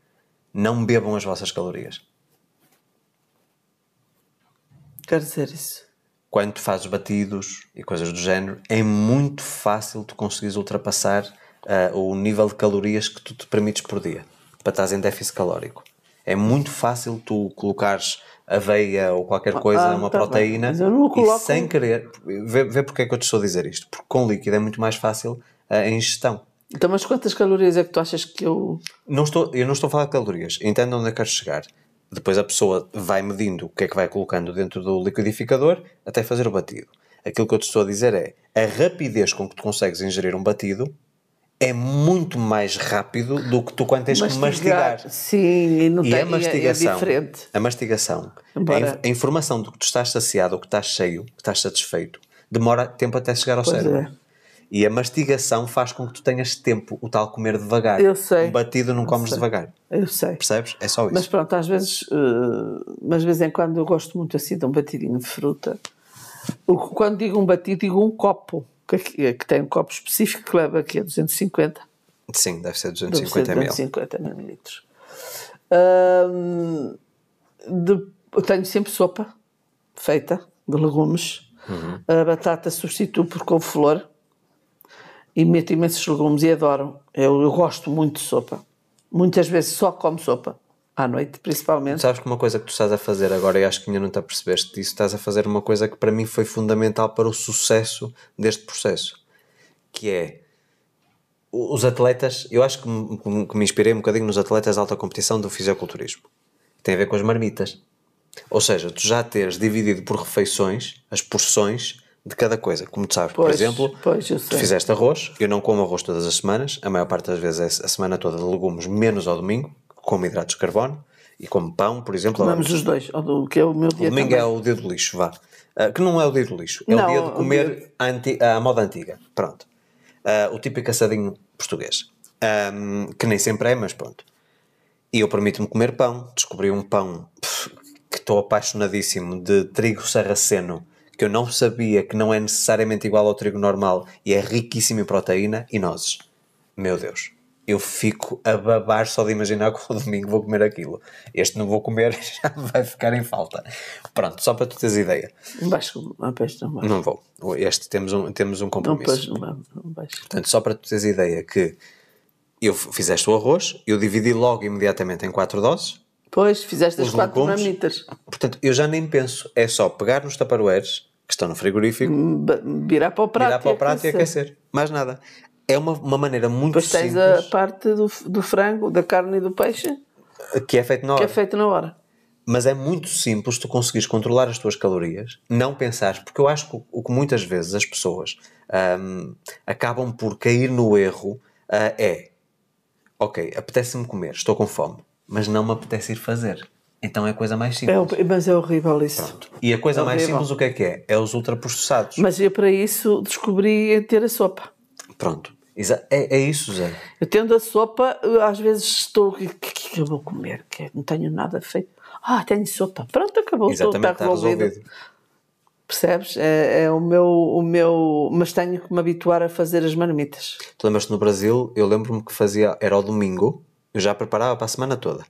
Não bebam as vossas calorias quer dizer isso? Quando tu fazes batidos e coisas do género, é muito fácil tu conseguires ultrapassar uh, o nível de calorias que tu te permites por dia, para estás em déficit calórico. É muito fácil tu colocares aveia ou qualquer ah, coisa, ah, uma tá proteína, coloco... e sem querer. Vê, vê porque é que eu te estou a dizer isto. Porque com líquido é muito mais fácil ah, a ingestão. Então, mas quantas calorias é que tu achas que eu. Não estou, eu não estou a falar de calorias, entendam onde é eu quero chegar. Depois a pessoa vai medindo o que é que vai colocando dentro do liquidificador até fazer o batido. Aquilo que eu te estou a dizer é a rapidez com que tu consegues ingerir um batido é muito mais rápido do que tu quando tens mastigar. que mastigar. Sim, e não e tem, a é- é mastigação, é diferente. A mastigação, a, informação do que tu estás saciado, que estás cheio, que estás satisfeito, demora tempo até chegar ao pois é. cérebro. É. E a mastigação faz com que tu tenhas tempo, o tal comer devagar. Eu sei. Um batido não comes sei. devagar. Eu sei. Percebes? É só isso. Mas pronto, às vezes, uh, mas de vez em quando eu gosto muito assim de um batidinho de fruta. Quando digo um batido, digo um copo, que, que tem um copo específico que leva aqui a 250. Sim, deve ser 250 deve 250 mililitros. eu tenho sempre sopa feita de legumes. Uhum. A batata substituo por couve-flor e meto imensos legumes e adoro. Eu, eu gosto muito de sopa. Muitas vezes só como sopa. À noite, principalmente. Sabes que uma coisa que tu estás a fazer agora, e acho que ainda não te apercebeste disso, estás a fazer uma coisa que para mim foi fundamental para o sucesso deste processo, que é os atletas, eu acho que me, que me inspirei um bocadinho nos atletas de alta competição do fisiculturismo. Tem a ver com as marmitas. Ou seja, tu já teres dividido por refeições as porções de cada coisa. Como tu sabes, pois, por exemplo, pois tu fizeste arroz, eu não como arroz todas as semanas, a maior parte das vezes é a semana toda de legumes, menos ao domingo, como hidratos de carbono e como pão, por exemplo. Comemos os dois, o que é o meu dia O domingo também. é o dia do lixo, vá. Uh, que não é o dia do lixo, é não, é o dia de comer dia... A, moda antiga. Pronto. Uh, o típico assadinho português. Um, que nem sempre é, mas pronto. E eu permito-me comer pão. Descobri um pão pff, que estou apaixonadíssimo de trigo sarraceno que eu não sabia que não é necessariamente igual ao trigo normal e é riquíssimo em proteína e nozes. Meu Deus, eu fico a babar só de imaginar que o domingo vou comer aquilo. Este não vou comer, já vai ficar em falta. Pronto, só para tu teres ideia. Baixo, não baixo, não baixo. Não vou. Este temos um, temos um compromisso. Não baixo, não baixo. Portanto, só para tu teres ideia que eu fizeste o arroz, eu dividi logo imediatamente em quatro doses. Pois, fizeste as quatro mamitas. Portanto, eu já nem penso, é só pegar nos taparoeiros, que estão no frigorífico. Hum, virar para o prato, virar para o prato e aquecer. E aquecer. Mais nada. É uma, uma maneira muito Depois simples. Depois tens a parte do, do frango, da carne e do peixe. Que é feito na hora. Que é feito na hora. Mas é muito simples tu conseguires controlar as tuas calorias, não pensares, porque eu acho que o que muitas vezes as pessoas um, acabam por cair no erro uh, é: ok, apetece-me comer, estou com fome, mas não me apetece ir fazer. Então é coisa mais é simples. É, mas é horrível isso. Pronto. E a coisa é mais simples o que é que é? É os ultraprocessados. Mas eu para isso descobri a ter a sopa. Pronto. É, é isso, Zé. Eu tendo a sopa, às vezes estou. O que, que, eu vou comer? Que é, não tenho nada feito. Ah, tenho sopa. Pronto, acabou. Exatamente, está resolvido. resolvido. Percebes? É, é, o, meu, o meu. Mas tenho que me habituar a fazer as marmitas. Tu lembras-te no Brasil? Eu lembro-me que fazia. Era ao domingo, eu já preparava para a semana toda.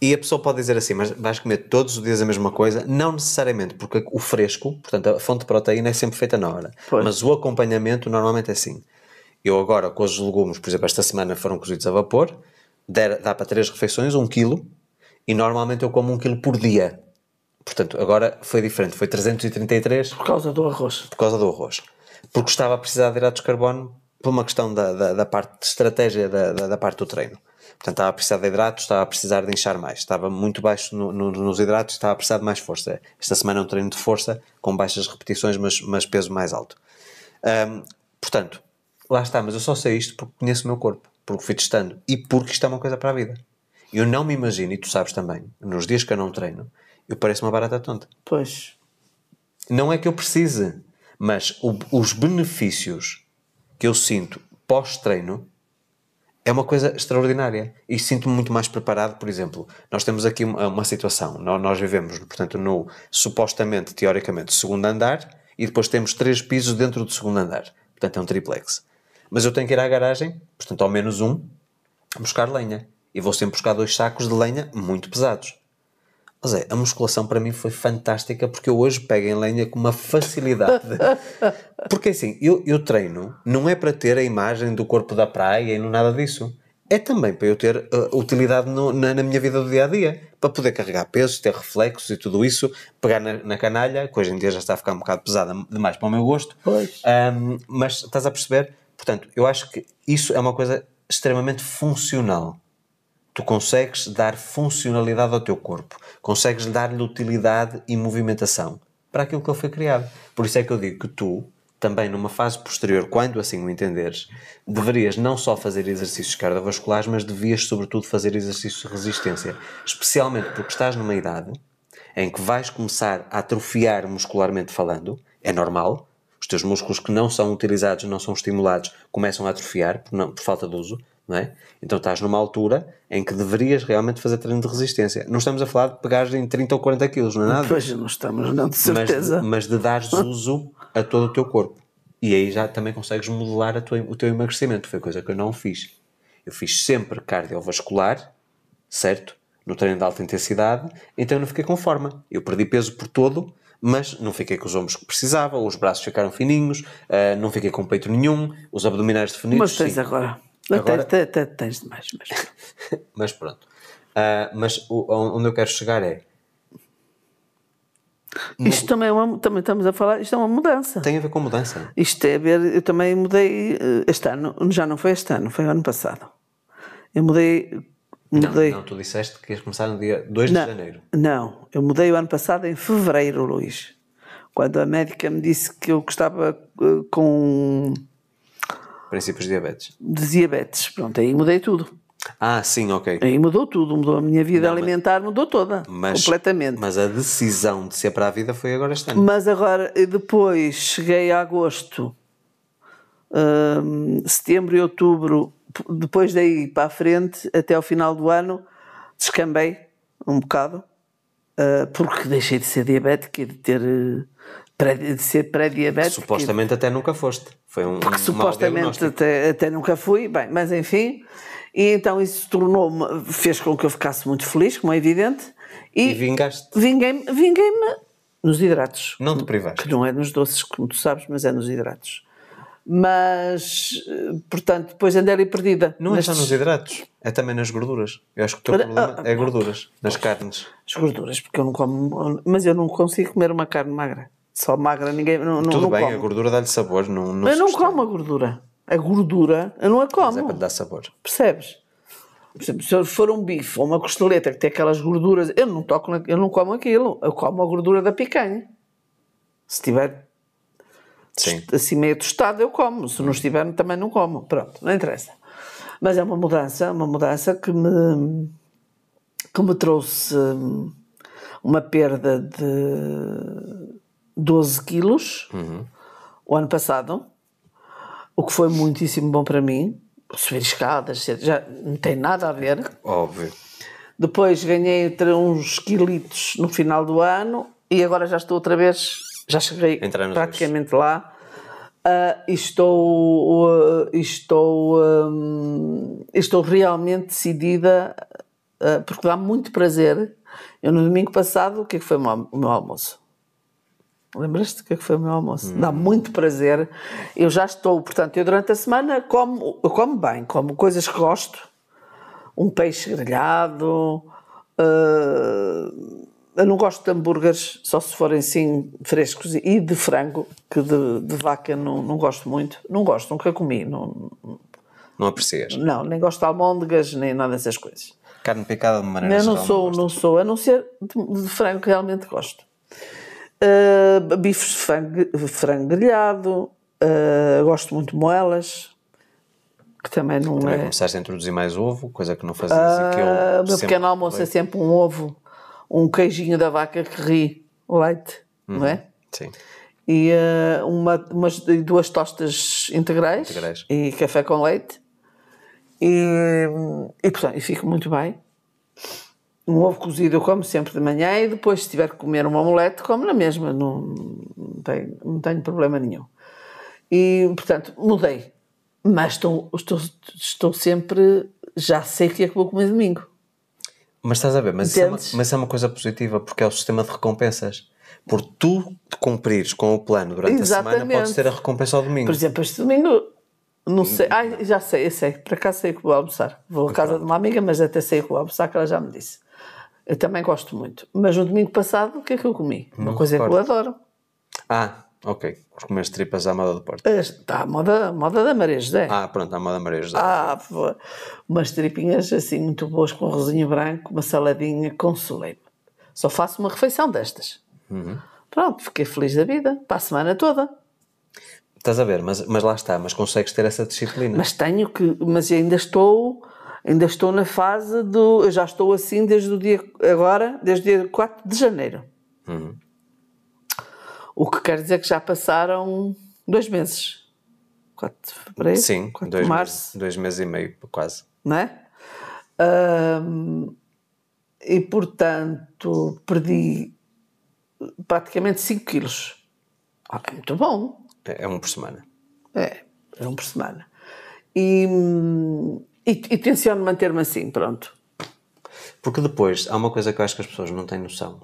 E a pessoa pode dizer assim, mas vais comer todos os dias a mesma coisa? Não necessariamente, porque o fresco, portanto a fonte de proteína é sempre feita na hora. É? Pois. Mas o acompanhamento normalmente é assim. Eu agora com os legumes, por exemplo, esta semana foram cozidos a vapor, der, dá para três refeições, um quilo, e normalmente eu como um quilo por dia. Portanto, agora foi diferente, foi 333. Por causa do arroz. Por causa do arroz. Porque estava a precisar de hidratos de carbono por uma questão da, da, da parte de estratégia da, da, da parte do treino. Portanto, estava a precisar de hidratos, estava a precisar de inchar mais, estava muito baixo no, no, nos hidratos, estava a precisar de mais força. Esta semana é um treino de força, com baixas repetições, mas, mas peso mais alto. Um, portanto, lá está, mas eu só sei isto porque conheço o meu corpo, porque fui testando e porque isto é uma coisa para a vida. Eu não me imagino, e tu sabes também, nos dias que eu não treino, eu pareço uma barata tonta. Pois. Não é que eu precise, mas o, os benefícios que eu sinto pós-treino é uma coisa extraordinária e sinto-me muito mais preparado, por exemplo, nós temos aqui uma, uma situação, nós vivemos, portanto, no supostamente, teoricamente, segundo andar e depois temos três pisos dentro do segundo andar, portanto é um triplex. Mas eu tenho que ir à garagem, portanto ao menos um, buscar lenha. E vou sempre buscar dois sacos de lenha muito pesados. Mas é, a musculação para mim foi fantástica porque eu hoje pego em lenha com uma facilidade. porque assim, eu, eu treino, não é para ter a imagem do corpo da praia e não nada disso. É também para eu ter uh, utilidade no, na, na, minha vida do dia a dia. Para poder carregar pesos, ter reflexos e tudo isso, pegar na, na canalha, que hoje em dia já está a ficar um bocado pesada demais para o meu gosto. Um, mas estás a perceber? Portanto, eu acho que isso é uma coisa extremamente funcional. Tu consegues dar funcionalidade ao teu corpo, consegues dar-lhe utilidade e movimentação para aquilo que ele foi criado. Por isso é que eu digo que tu, também numa fase posterior, quando assim o entenderes, deverias não só fazer exercícios cardiovasculares, mas devias sobretudo fazer exercícios de resistência, especialmente porque estás numa idade em que vais começar a atrofiar muscularmente falando, é normal, os teus músculos que não são utilizados, não são estimulados, começam a atrofiar por, não, por falta de uso, não é? Então estás numa altura em que deverias realmente fazer treino de resistência. Não estamos a falar de pegares em 30 ou 40 quilos, não é nada? Pois, não estamos, não, de certeza. Mas, mas de dares uso a todo o teu corpo. E aí já também consegues modelar tua, o teu emagrecimento. Foi coisa que eu não fiz. Eu fiz sempre cardiovascular, certo? No treino de alta intensidade, então eu não fiquei com forma. Eu perdi peso por todo, mas não fiquei com os ombros que precisava, os braços ficaram fininhos, uh, não fiquei com peito nenhum, os abdominais definidos. Mas tens sim. agora. Agora... Tens, demais, mas, mas pronto. Uh, mas o, onde eu quero chegar é. Isto também, é uma, também estamos a falar, isto é uma mudança. Tem a ver com mudança. Isto tem é a ver, eu também mudei eh, este ano, já não foi este ano, foi ano passado. Eu mudei. mudei. Não, não tu disseste que ias começar no dia 2 não, de janeiro. Não, eu mudei o ano passado em fevereiro, Luís. Quando a médica me disse que eu estava eh, com Princípios de diabetes. De diabetes, pronto, aí mudei tudo. Ah, sim, ok. Aí mudou tudo, mudou a minha vida não, alimentar, mudou toda, mas, completamente. Mas a decisão de ser para a vida foi agora este ano. Mas agora, depois, cheguei a agosto, hum, setembro e outubro, depois daí para a frente, até ao final do ano, descambei um bocado, eh, porque deixei de ser diabética e de ter eh, de ser pré-diabético. Supostamente até nunca foste. Foi um, ah, um Supostamente até, até nunca fui, bem, mas enfim. E então isso tornou fez com que eu ficasse muito feliz, como é evidente. E, e vingaste? Vinguei-me vinguei nos hidratos. Não te privaste? Que não é nos doces, como tu sabes, mas é nos hidratos. Mas, eh, portanto, depois andei ali perdida. Não nestes... é só nos hidratos, é também nas gorduras. Eu acho que o teu problema ah, ah, é gorduras, nas carnes. As gorduras, porque eu não como, mas eu não consigo comer uma carne magra. Só magra ninguém. Não, Tudo não bem, come. a gordura dá-lhe sabor. Não, não Mas não como a gordura. A gordura eu não a como. Mas é para lhe dar sabor. Percebes? Por exemplo, se for um bife ou uma costeleta que tem aquelas gorduras, eu não toco, eu não como aquilo, eu como a gordura da picanha. Se estiver Sim. assim meio tostado, eu como. Se não estiver, também não como. Pronto, não interessa. Mas é uma mudança, uma mudança que me, que me trouxe hum, uma perda de 12 quilos uhum. o ano passado, o que foi muitíssimo bom para mim. Subir escadas, já não tem nada a ver. Óbvio. Depois ganhei uns quilitos no final do ano e agora já estou outra vez, já cheguei praticamente lá. Uh, estou uh, estou, um, ah, estou realmente decidida, uh, porque dá muito prazer. Eu no domingo passado, o que, é que foi o meu almoço? Lembras-te é que, foi o meu almoço? Hum. Dá muito prazer. Eu já estou, portanto, eu durante a semana como, eu como bem, como coisas que gosto. Um peixe grelhado. Uh, eu não gosto de hambúrgueres, só se forem assim frescos e de frango, que de, de vaca não, não gosto muito. Não gosto, nunca comi. Não, não aprecias? Não, nem gosto de almôndegas, nem nada dessas coisas. Carne picada de maneira Eu não sou, não, não sou, a não ser de, de frango que realmente gosto. Uh, bifes de frango grelhado, uh, ah, gosto muito de moelas, que também não também é... começaste a introduzir mais ovo, coisa que não fazias uh, O meu pequeno almoço é sempre um ovo, um queijinho da vaca que ri, leite, uhum. não é? Sim. E uh, uma, umas, duas tostas integrais, integrais, e café com leite e, e, portanto, e fico muito bem um ovo cozido eu como sempre de manhã e depois se tiver que comer uma omelete como na mesma, não, não, tenho, não tenho problema nenhum. E, portanto, mudei. Mas estou, estou, estou sempre, já sei que é que vou comer domingo. Mas estás a ver, mas é, uma, mas é uma coisa positiva porque é o sistema de recompensas por tu cumprires com o plano durante Exatamente. a semana, podes ter a recompensa ao domingo. Por exemplo, este domingo, não sei. Ai, já sei, eu sei. Para cá sei que vou almoçar. Vou à casa de uma amiga, mas até sei que vou almoçar, que ela já me disse. Eu também gosto muito. Mas no domingo passado, o que é que eu comi? Não Uma coisa recordo. que eu adoro. Ah, ok. Comer tripas à moda do Porto. Está à moda, moda da Maria José. Ah, pronto, à moda da Maria José. Ah, pô. umas tripinhas assim muito boas com rosinho branco, uma saladinha com soleima. Só faço uma refeição destas. Uhum. Pronto, fiquei feliz da vida, para a semana toda. Estás a ver, mas, mas lá está, mas consegues ter essa disciplina. Mas tenho que, mas ainda estou ainda estou na fase do. Eu já estou assim desde o dia. Agora, desde o dia 4 de janeiro. Uhum. O que quer dizer que já passaram dois meses. 4 de fevereiro? Sim, 4 dois de março. Meses, dois meses e meio, quase. Não é? e portanto, perdi praticamente 5 quilos. Ah, é muito bom. É, é um por semana. É, é um por semana. E, hum, e, e tenciono manter-me assim, pronto. Porque depois, há uma coisa que eu acho que as pessoas não têm noção.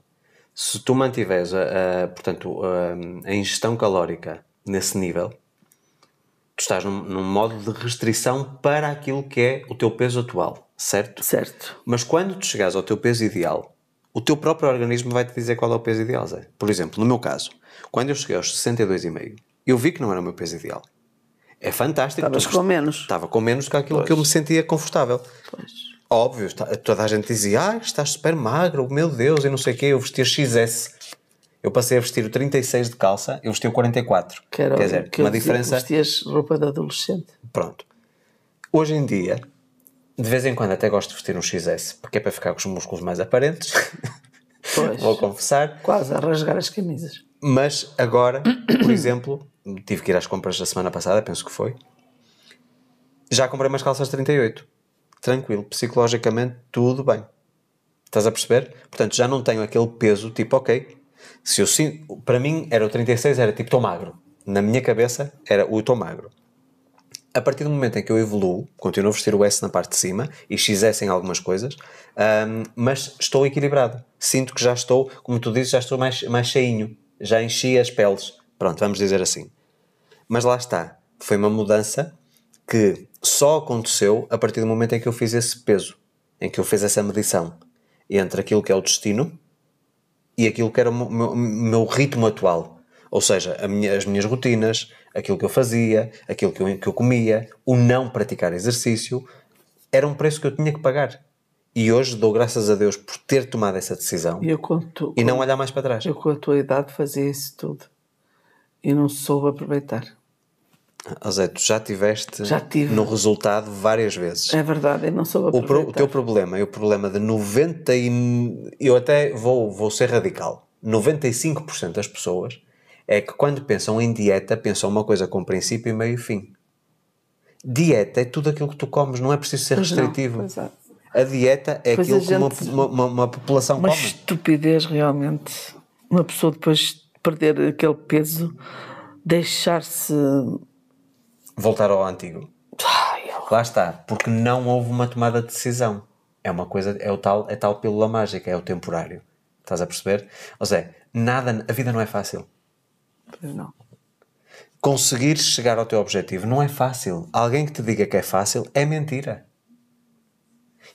Se tu mantiveres, a, a portanto, a, a, ingestão calórica nesse nível, tu estás num, num modo de restrição para aquilo que é o teu peso atual, certo? Certo. Mas quando tu chegares ao teu peso ideal, o teu próprio organismo vai-te dizer qual é o peso ideal, Zé. Por exemplo, no meu caso, quando eu cheguei aos 62,5, eu vi que não era o meu peso ideal é fantástico. Estavas com menos. Estava com menos do que aquilo pois. que eu me sentia confortável. Pois. Óbvio, toda a gente dizia, ah, estás super magro, meu Deus, e não sei o quê, eu vestia XS. Eu passei a vestir o 36 de calça, eu vesti o 44. Quer dizer, que uma diferença... Vestias roupa de adolescente. Pronto. Hoje em dia, de vez em quando até gosto de vestir um XS, porque é para ficar com os músculos mais aparentes. Pois. Vou confessar. Quase a rasgar as camisas. Mas agora, por exemplo, tive que ir às compras da semana passada, penso que foi. Já comprei umas calças 38. Tranquilo, psicologicamente tudo bem. Estás a perceber? Portanto, já não tenho aquele peso tipo, ok. Se eu sinto, para mim era o 36, era tipo, estou magro. Na minha cabeça era o estou magro. A partir do momento em que eu evoluo, continuo a vestir o S na parte de cima e XS em algumas coisas, um, mas estou equilibrado. Sinto que já estou, como tu dizes, já estou mais, mais cheinho. Já enchi as peles. Pronto, vamos dizer assim. Mas lá está, foi uma mudança que só aconteceu a partir do momento em que eu fiz esse peso, em que eu fiz essa medição entre aquilo que é o destino e aquilo que era o meu, meu ritmo atual. Ou seja, minha, as minhas rotinas, aquilo que eu fazia, aquilo que eu, que eu comia, o não praticar exercício, era um preço que eu tinha que pagar. E hoje dou graças a Deus por ter tomado essa decisão eu, e não olhar mais para trás. Eu, com a tua idade, fazia isso tudo e não soube aproveitar. José, ah, tu já tiveste já tive. no resultado várias vezes. É verdade, eu não sou o, pro, o teu problema é o problema de 90 e, eu até vou, vou ser radical. 95% das pessoas é que quando pensam em dieta, pensam uma coisa com princípio e meio e fim. Dieta é tudo aquilo que tu comes, não é preciso ser pois restritivo. Não, é. a dieta é pois aquilo que uma, uma, uma, população uma come. Uma estupidez realmente. Uma pessoa depois de perder aquele peso, deixar-se voltar ao antigo. Lá está, porque não houve uma tomada de decisão. É uma coisa, é o tal, é tal pílula mágica, é o temporário. Estás a perceber? Ou seja, nada, a vida não é fácil. não. Conseguir chegar ao teu objetivo não é fácil. Alguém que te diga que é fácil é mentira.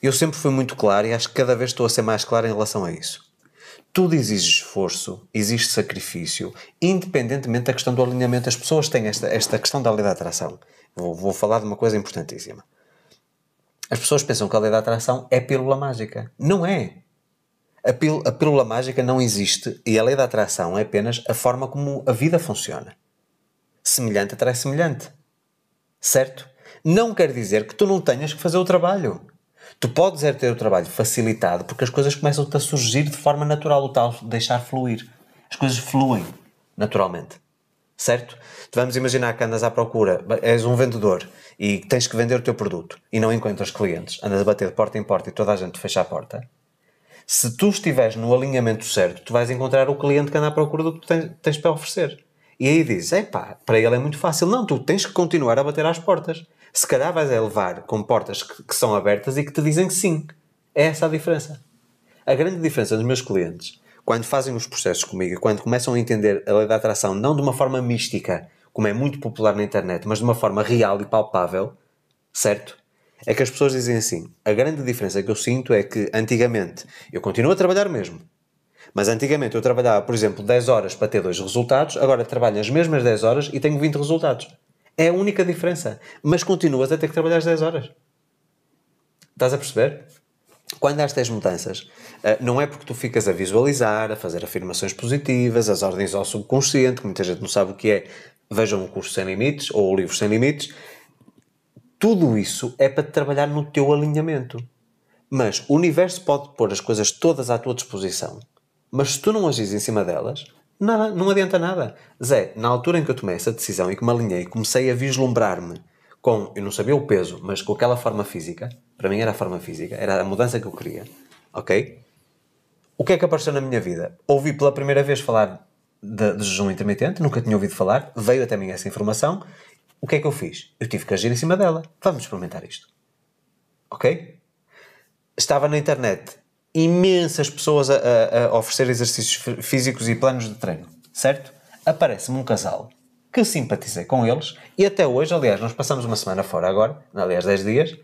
Eu sempre fui muito claro e acho que cada vez estou a ser mais claro em relação a isso tudo exige esforço, exige sacrifício, independentemente da questão do alinhamento. As pessoas têm esta, esta questão da lei da atração. Vou, vou falar de uma coisa importantíssima. As pessoas pensam que a lei da atração é pílula mágica. Não é. A, píl a pílula mágica não existe e a lei da atração é apenas a forma como a vida funciona. Semelhante atrai semelhante. Certo? Não quer dizer que tu não tenhas que fazer o trabalho. Tu podes é ter o trabalho facilitado porque as coisas começam-te a surgir de forma natural, o tal deixar fluir. As coisas fluem naturalmente. Certo? Vamos imaginar que andas à procura, és um vendedor e tens que vender o teu produto e não encontras clientes, andas a bater de porta em porta e toda a gente fecha a porta. Se tu estiveres no alinhamento certo, tu vais encontrar o cliente que anda à procura do que tu tens, tens para oferecer. E aí dizes, é pá, para ele é muito fácil. Não, tu tens que continuar a bater às portas. Se calhar vais a é levar com portas que, que são abertas e que te dizem que sim. É essa a diferença. A grande diferença dos meus clientes, quando fazem os processos comigo, quando começam a entender a lei da atração, não de uma forma mística, como é muito popular na internet, mas de uma forma real e palpável, certo? É que as pessoas dizem assim: a grande diferença que eu sinto é que antigamente eu continuo a trabalhar mesmo, mas antigamente eu trabalhava, por exemplo, 10 horas para ter dois resultados, agora trabalho as mesmas 10 horas e tenho 20 resultados. É a única diferença. Mas continuas a ter que trabalhar às 10 horas. Estás a perceber? Quando há estas mudanças, eh, não é porque tu ficas a visualizar, a fazer afirmações positivas, as ordens ao subconsciente, que muita gente não sabe o que é, vejam o curso Sem Limites ou o livro Sem Limites. Tudo isso é para trabalhar no teu alinhamento. Mas o universo pode pôr as coisas todas à tua disposição, mas se tu não agis em cima delas, Nada, não adianta nada. Zé, na altura em que eu tomei essa decisão e que me alinhei, comecei a vislumbrar-me com, eu não sabia o peso, mas com aquela forma física, para mim era a forma física, era a mudança que eu queria, ok? O que é que apareceu na minha vida? Ouvi pela primeira vez falar de, de jejum intermitente, nunca tinha ouvido falar, veio até mim essa informação. O que é que eu fiz? Eu tive que agir em cima dela. Vamos experimentar isto. Ok? Estava na internet imensas pessoas a, a oferecer exercícios físicos e planos de treino, certo? Aparece-me um casal que simpatizei com eles e até hoje, aliás, nós passamos uma semana fora agora, aliás, 10 dias.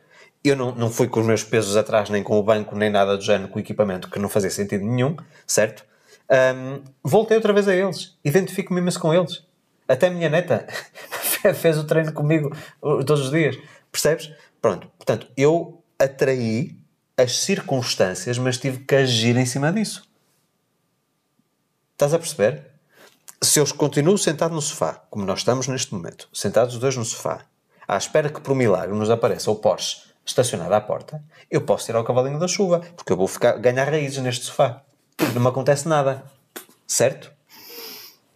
Eu não, não fui com os meus pesos atrás, nem com o banco, nem nada do género, com o equipamento que não fazia sentido nenhum, certo? Um, voltei outra vez a eles, identifico-me imenso com eles. Até a minha neta fez o treino comigo todos os dias, percebes? Pronto, portanto, eu atraí as circunstâncias, mas tive que agir em cima disso. Estás a perceber? Se eu continuo sentado no sofá, como nós estamos neste momento, sentados os dois no sofá, à espera que por milagre nos apareça o Porsche estacionado à porta, eu posso tirar o cavalinho da chuva, porque eu vou ficar, ganhar raízes neste sofá. Não me acontece nada. Certo?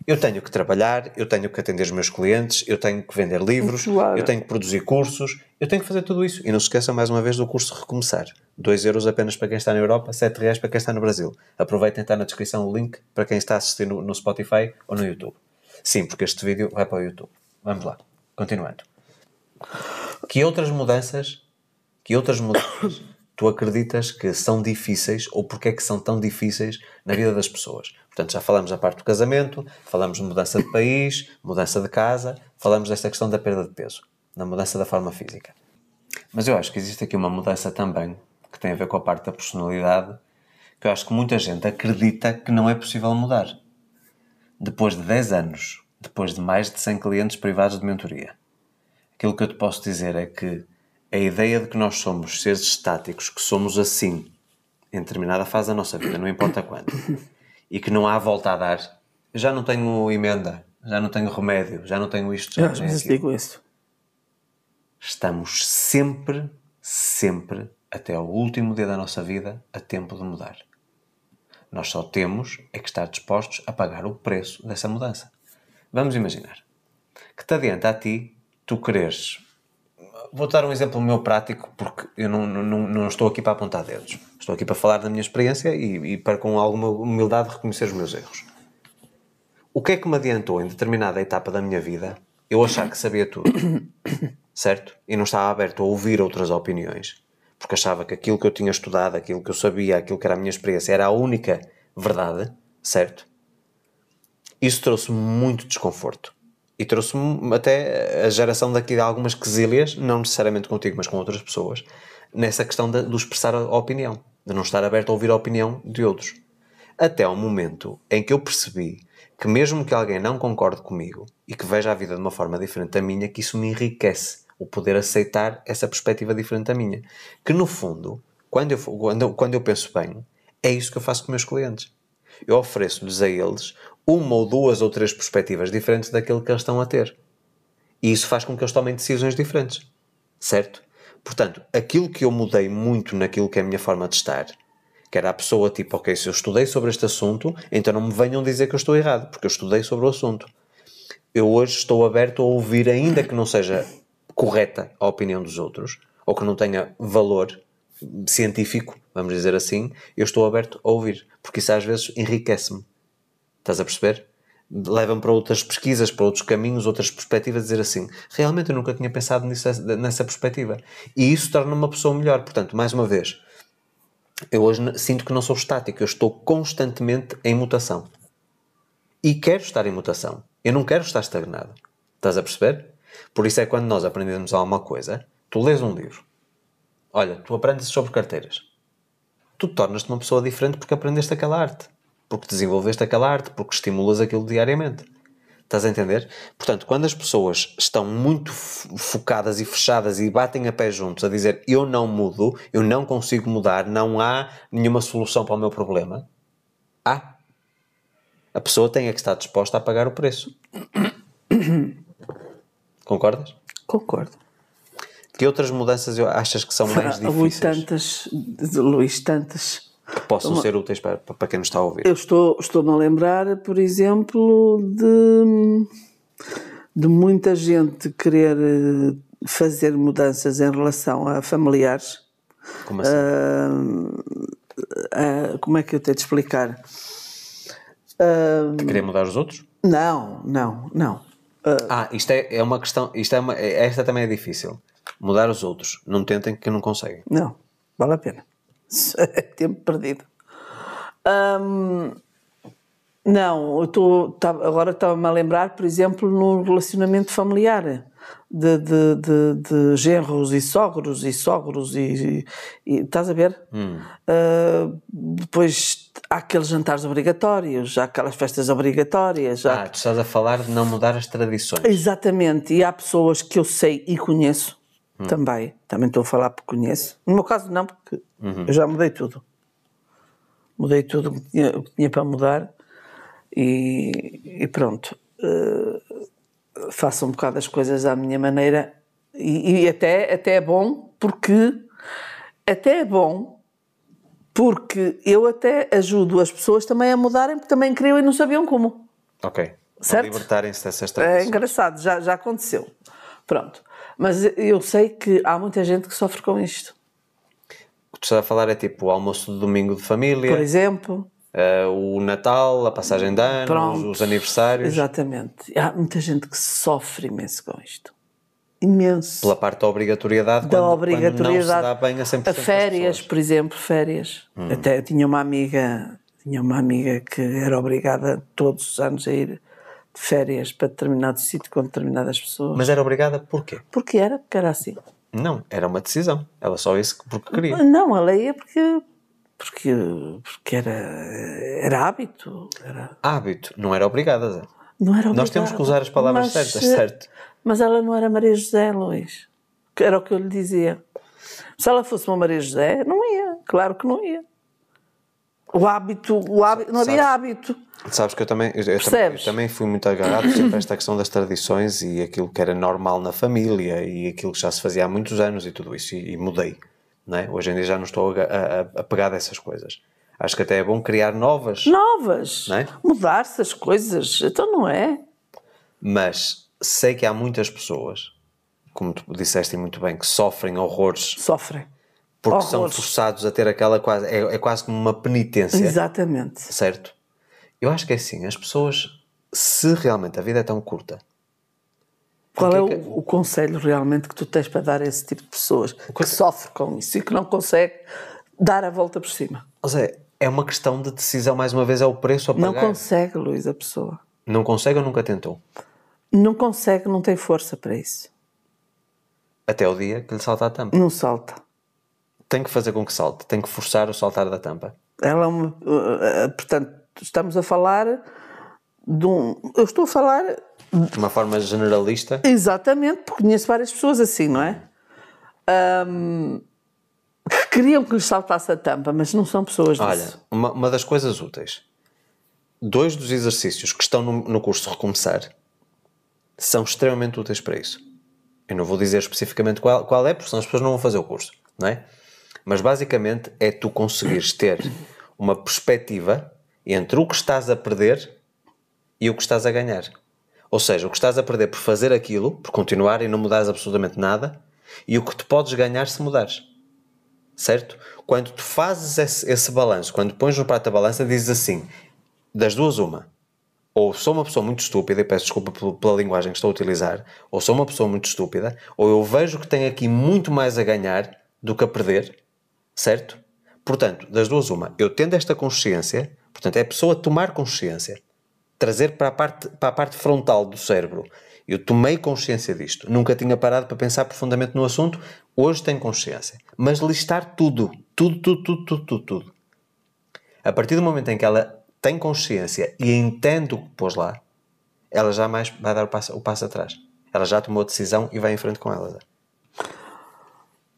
eu tenho que trabalhar, eu tenho que atender os meus clientes, eu tenho que vender livros, claro. eu tenho que produzir cursos, eu tenho que fazer tudo isso. E não se esqueçam mais uma vez do curso Recomeçar. 2 euros apenas para quem está na Europa, 7 reais para quem está no Brasil. Aproveitem, está na descrição o link para quem está a assistir no, no Spotify ou no YouTube. Sim, porque este vídeo vai para o YouTube. Vamos lá, continuando. Que outras mudanças, que outras mudanças tu acreditas que são difíceis ou porque é que são tão difíceis na vida das pessoas? Portanto, já falamos da parte do casamento, falamos de mudança de país, mudança de casa, falamos desta questão da perda de peso, da mudança da forma física. Mas eu acho que existe aqui uma mudança também que tem a ver com a parte da personalidade, que eu acho que muita gente acredita que não é possível mudar. Depois de 10 anos, depois de mais de 100 clientes privados de mentoria, aquilo que eu te posso dizer é que a ideia de que nós somos seres estáticos, que somos assim, em determinada fase da nossa vida, não importa quando e que não há volta a dar. Já não tenho emenda, já não tenho remédio, já não tenho isto. Já, já digo isso. Estamos sempre, sempre, até ao último dia da nossa vida, a tempo de mudar. Nós só temos é que estar dispostos a pagar o preço dessa mudança. Vamos imaginar que te adianta a ti tu quereres vou dar um exemplo meu prático, porque eu não, não, não estou aqui para apontar dedos. Estou aqui para falar da minha experiência e, e para, com alguma humildade, reconhecer os meus erros. O que é que me adiantou em determinada etapa da minha vida eu achar que sabia tudo? Certo? E não estava aberto a ouvir outras opiniões. Porque achava que aquilo que eu tinha estudado, aquilo que eu sabia, aquilo que era a minha experiência, era a única verdade, certo? Isso trouxe muito desconforto e trouxe-me até a geração daqui de algumas quesilhas, não necessariamente contigo, mas com outras pessoas, nessa questão de, de expressar a opinião, de não estar aberto a ouvir a opinião de outros. Até ao momento em que eu percebi que mesmo que alguém não concorde comigo e que veja a vida de uma forma diferente da minha, que isso me enriquece, o poder aceitar essa perspectiva diferente da minha. Que no fundo, quando eu, quando, quando eu penso bem, é isso que eu faço com meus clientes. Eu ofereço-lhes a eles uma ou duas ou três perspectivas diferentes daquilo que eles estão a ter. E isso faz com que eles tomem decisões diferentes. Certo? Portanto, aquilo que eu mudei muito naquilo que é a minha forma de estar, que era a pessoa tipo, ok, se eu estudei sobre este assunto, então não me venham dizer que eu estou errado, porque eu estudei sobre o assunto. Eu hoje estou aberto a ouvir, ainda que não seja correta a opinião dos outros, ou que não tenha valor científico, vamos dizer assim, eu estou aberto a ouvir, porque isso às vezes enriquece-me. Estás a perceber? Leva-me para outras pesquisas, para outros caminhos, outras perspectivas, dizer assim: realmente eu nunca tinha pensado nisso, nessa perspectiva. E isso torna-me uma pessoa melhor. Portanto, mais uma vez, eu hoje sinto que não sou estático, eu estou constantemente em mutação. E quero estar em mutação. Eu não quero estar estagnado. Estás a perceber? Por isso é quando nós aprendemos alguma coisa, tu lês um livro. Olha, tu aprendes sobre carteiras. Tu tornas-te uma pessoa diferente porque aprendeste aquela arte porque desenvolveste aquela arte, porque estimulas aquilo diariamente. Estás a entender? Portanto, quando as pessoas estão muito focadas e fechadas e batem a pé juntos a dizer eu não mudo, eu não consigo mudar, não há nenhuma solução para o meu problema, há. A pessoa tem é que estar disposta a pagar o preço. Concordas? Concordo. Que outras mudanças achas que são mais difíceis? Luís, tantas, Luís, tantas que possam ser úteis para, para quem nos está a ouvir? Eu estou, estou-me a lembrar, por exemplo, de, de muita gente querer eh, fazer mudanças em relação a familiares. Como assim? Uh, uh, como é que eu tenho de explicar? Uh, de querer mudar os outros? Não, não, não. ah, isto é, é uma questão. Isto é uma, é, esta também é difícil. Mudar os outros. Não tentem que não conseguem. Não, vale a pena é tempo perdido. Um, não, eu estou tá, agora estava-me a lembrar, por exemplo, no relacionamento familiar de, de, de, de genros e sogros e sogros e, e estás a ver? Hum. Uh, depois há aqueles jantares obrigatórios, há aquelas festas obrigatórias. Ah, tu estás a falar de não mudar as tradições. Exatamente, e há pessoas que eu sei e conheço Hum. também. Também estou a falar porque conheço. No meu caso, não, porque uhum. eu já mudei tudo. Mudei tudo o que tinha, o que tinha para mudar e, e pronto. Uh, faço um bocado as coisas à minha maneira e, e, até, até é bom porque. Até é bom porque eu até ajudo as pessoas também a mudarem porque também queriam e não sabiam como. Ok. Certo? Libertarem-se dessas É engraçado, já, já aconteceu. Pronto. Mas eu sei que há muita gente que sofre com isto. O que tu estás a falar é tipo o almoço de domingo de família. Por exemplo. Uh, o Natal, a passagem de anos, Pronto, os aniversários. Exatamente. Há muita gente que sofre imenso com isto. Imenso. Pela parte da obrigatoriedade, da quando, obrigatoriedade. Quando não se dá bem a 100% a férias, por exemplo, férias. Hum. Até eu tinha uma amiga, tinha uma amiga que era obrigada todos os anos a ir de férias para determinado sítio com determinadas pessoas. Mas era obrigada porquê? Porque era, porque era assim. Não, era uma decisão. Ela só isso porque queria. Não, ela ia porque porque porque era era hábito. Era... Hábito, não era obrigada. Zé. Não era obrigada. Nós temos que usar as palavras mas, certas, certo? Mas ela não era Maria José Luís, era o que eu lhe dizia. Se ela fosse uma Maria José, não ia. Claro que não ia. O hábito, o hábito não havia sabes, hábito. Sabes que eu também, eu, eu, também, eu também, fui muito agarrado sempre a esta questão das tradições e aquilo que era normal na família e aquilo que já se fazia há muitos anos e tudo isso, e, e mudei. Não é? Hoje em dia já não estou a, a, a pegar dessas coisas. Acho que até é bom criar novas. Novas! É? Mudar-se as coisas, então não é? Mas sei que há muitas pessoas, como tu disseste muito bem, que sofrem horrores. Sofrem porque são forçados a ter aquela quase. É, é quase como uma penitência. Exatamente. Certo? Eu acho que é assim, as pessoas, se realmente a vida é tão curta. Qual é, é o, o conselho realmente que tu tens para dar a esse tipo de pessoas que sofrem sofre com isso e que não consegue dar a volta por cima? Ou seja, é uma questão de decisão, mais uma vez, é o preço a pagar. Não consegue, Luís, a pessoa. Não consegue ou nunca tentou? Não consegue, não tem força para isso. Até o dia que lhe salta a tampa. Não salta tem que fazer com que salte, tem que forçar o saltar da tampa. Ela é uma, eh, eh, portanto, estamos a falar de um. Eu estou a falar. De uma forma generalista? Exatamente, porque conheço várias pessoas assim, não é? Um, que queriam que lhes saltasse a tampa, mas não são pessoas disso. Olha, uma, uma das coisas úteis. Dois dos exercícios que estão no, no curso Recomeçar são extremamente úteis para isso. Eu não vou dizer especificamente qual, qual é, porque senão as pessoas não vão fazer o curso, não é? Mas basicamente é tu conseguires ter uma perspectiva entre o que estás a perder e o que estás a ganhar. Ou seja, o que estás a perder por fazer aquilo, por continuar e não mudares absolutamente nada, e o que tu podes ganhar se mudares. Certo? Quando tu fazes esse, esse balanço, quando pões no prato a balança, dizes assim: das duas, uma. Ou sou uma pessoa muito estúpida, e peço desculpa pela, pela linguagem que estou a utilizar, ou sou uma pessoa muito estúpida, ou eu vejo que tenho aqui muito mais a ganhar do que a perder, Certo? Portanto, das duas, uma, eu tendo esta consciência, portanto, é a pessoa tomar consciência, trazer para a parte, para a parte frontal do cérebro. Eu tomei consciência disto. Nunca tinha parado para pensar profundamente no assunto. Hoje tenho consciência. Mas listar tudo. Tudo, tudo, tudo, tudo, tudo, tudo. A partir do momento em que ela tem consciência e entende o que pôs lá, ela jamais vai dar o passo, o passo atrás. Ela já tomou a decisão e vai em frente com ela.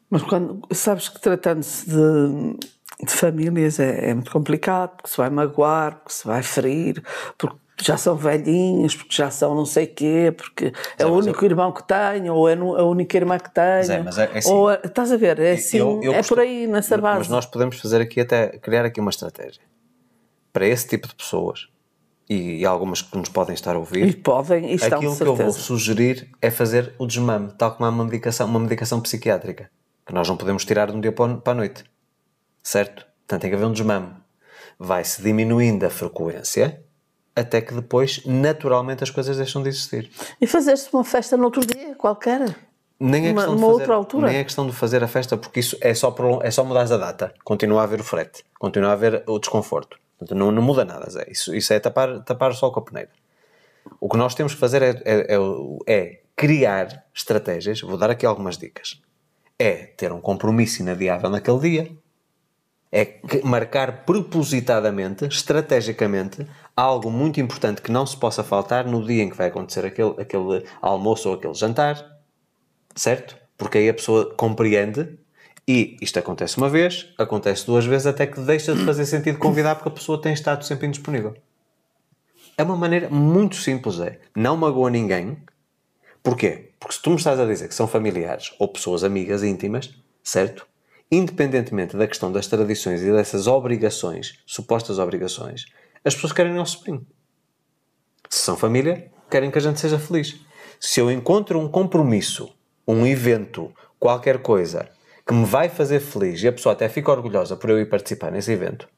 Mas quando, sabes que tratando-se de, de, famílias é, é, muito complicado, porque se vai magoar, porque se vai ferir, porque já são velhinhos, porque já são não sei quê, porque é, o único eu... irmão que tenho, ou é a única irmã que tenho. mas é, é assim, ou estás a ver, é assim, eu, eu é costumo, por aí nessa base. Mas nós podemos fazer aqui até criar aqui uma estratégia para esse tipo de pessoas e, e algumas que nos podem estar a ouvir. E podem, e estão Aquilo que eu vou sugerir é fazer o desmame, tal como uma medicação, uma medicação psiquiátrica que nós não podemos tirar de um dia para a noite. Certo? Portanto, tem que haver um desmame. Vai-se diminuindo a frequência até que depois, naturalmente, as coisas deixam de existir. E fazer-se uma festa noutro dia, qualquer? Nem é uma, fazer, outra altura. Nem é questão de fazer a festa, porque isso é só, é só mudar a data. Continua a haver o frete, continua a haver o desconforto. Portanto, não, não muda nada, Zé. Isso, isso é tapar, tapar só com a peneira. O que nós temos que fazer é, é, é, é criar estratégias. Vou dar aqui algumas dicas é ter um compromisso inadiável naquele dia. É marcar propositadamente, estrategicamente, algo muito importante que não se possa faltar no dia em que vai acontecer aquele, aquele almoço ou aquele jantar. Certo? Porque aí a pessoa compreende e isto acontece uma vez, acontece duas vezes, até que deixa de fazer sentido convidar porque a pessoa tem estado sempre indisponível. É uma maneira muito simples, é. Não magoa ninguém, Porquê? Porque se tu me estás a dizer que são familiares ou pessoas amigas íntimas, certo? Independentemente da questão das tradições e dessas obrigações, supostas obrigações, as pessoas querem o nosso sobrinho. Se são família, querem que a gente seja feliz. Se eu encontro um compromisso, um evento, qualquer coisa que me vai fazer feliz e a pessoa até fica orgulhosa por eu ir participar nesse evento,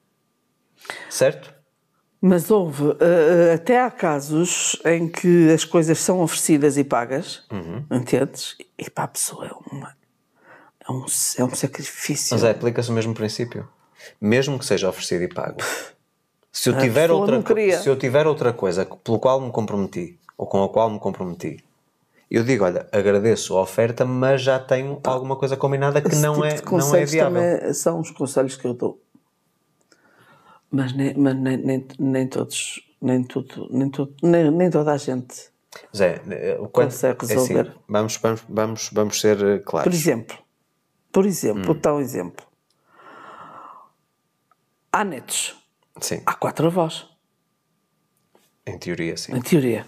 certo? Mas houve, uh, até há casos em que as coisas são oferecidas e pagas, uhum. entendes? E para a pessoa é, uma, é, um, é um sacrifício. Mas é, aplica-se o mesmo princípio. Mesmo que seja oferecido e pago. Se eu, tiver outra, se eu tiver outra coisa pelo qual me comprometi, ou com a qual me comprometi, eu digo, olha, agradeço a oferta, mas já tenho alguma coisa combinada que não, tipo é, não é viável. São os conselhos que eu dou mas nem, mas nem, nem, nem todos, nem tudo, nem, tudo nem, nem toda a gente Zé, eh, quanto, consegue resolver. É assim, vamos, vamos, vamos, vamos ser eh, claros. Por exemplo, por exemplo, hum. exemplo. Há netos. Sim. Há quatro avós. Em teoria, sim. Em teoria.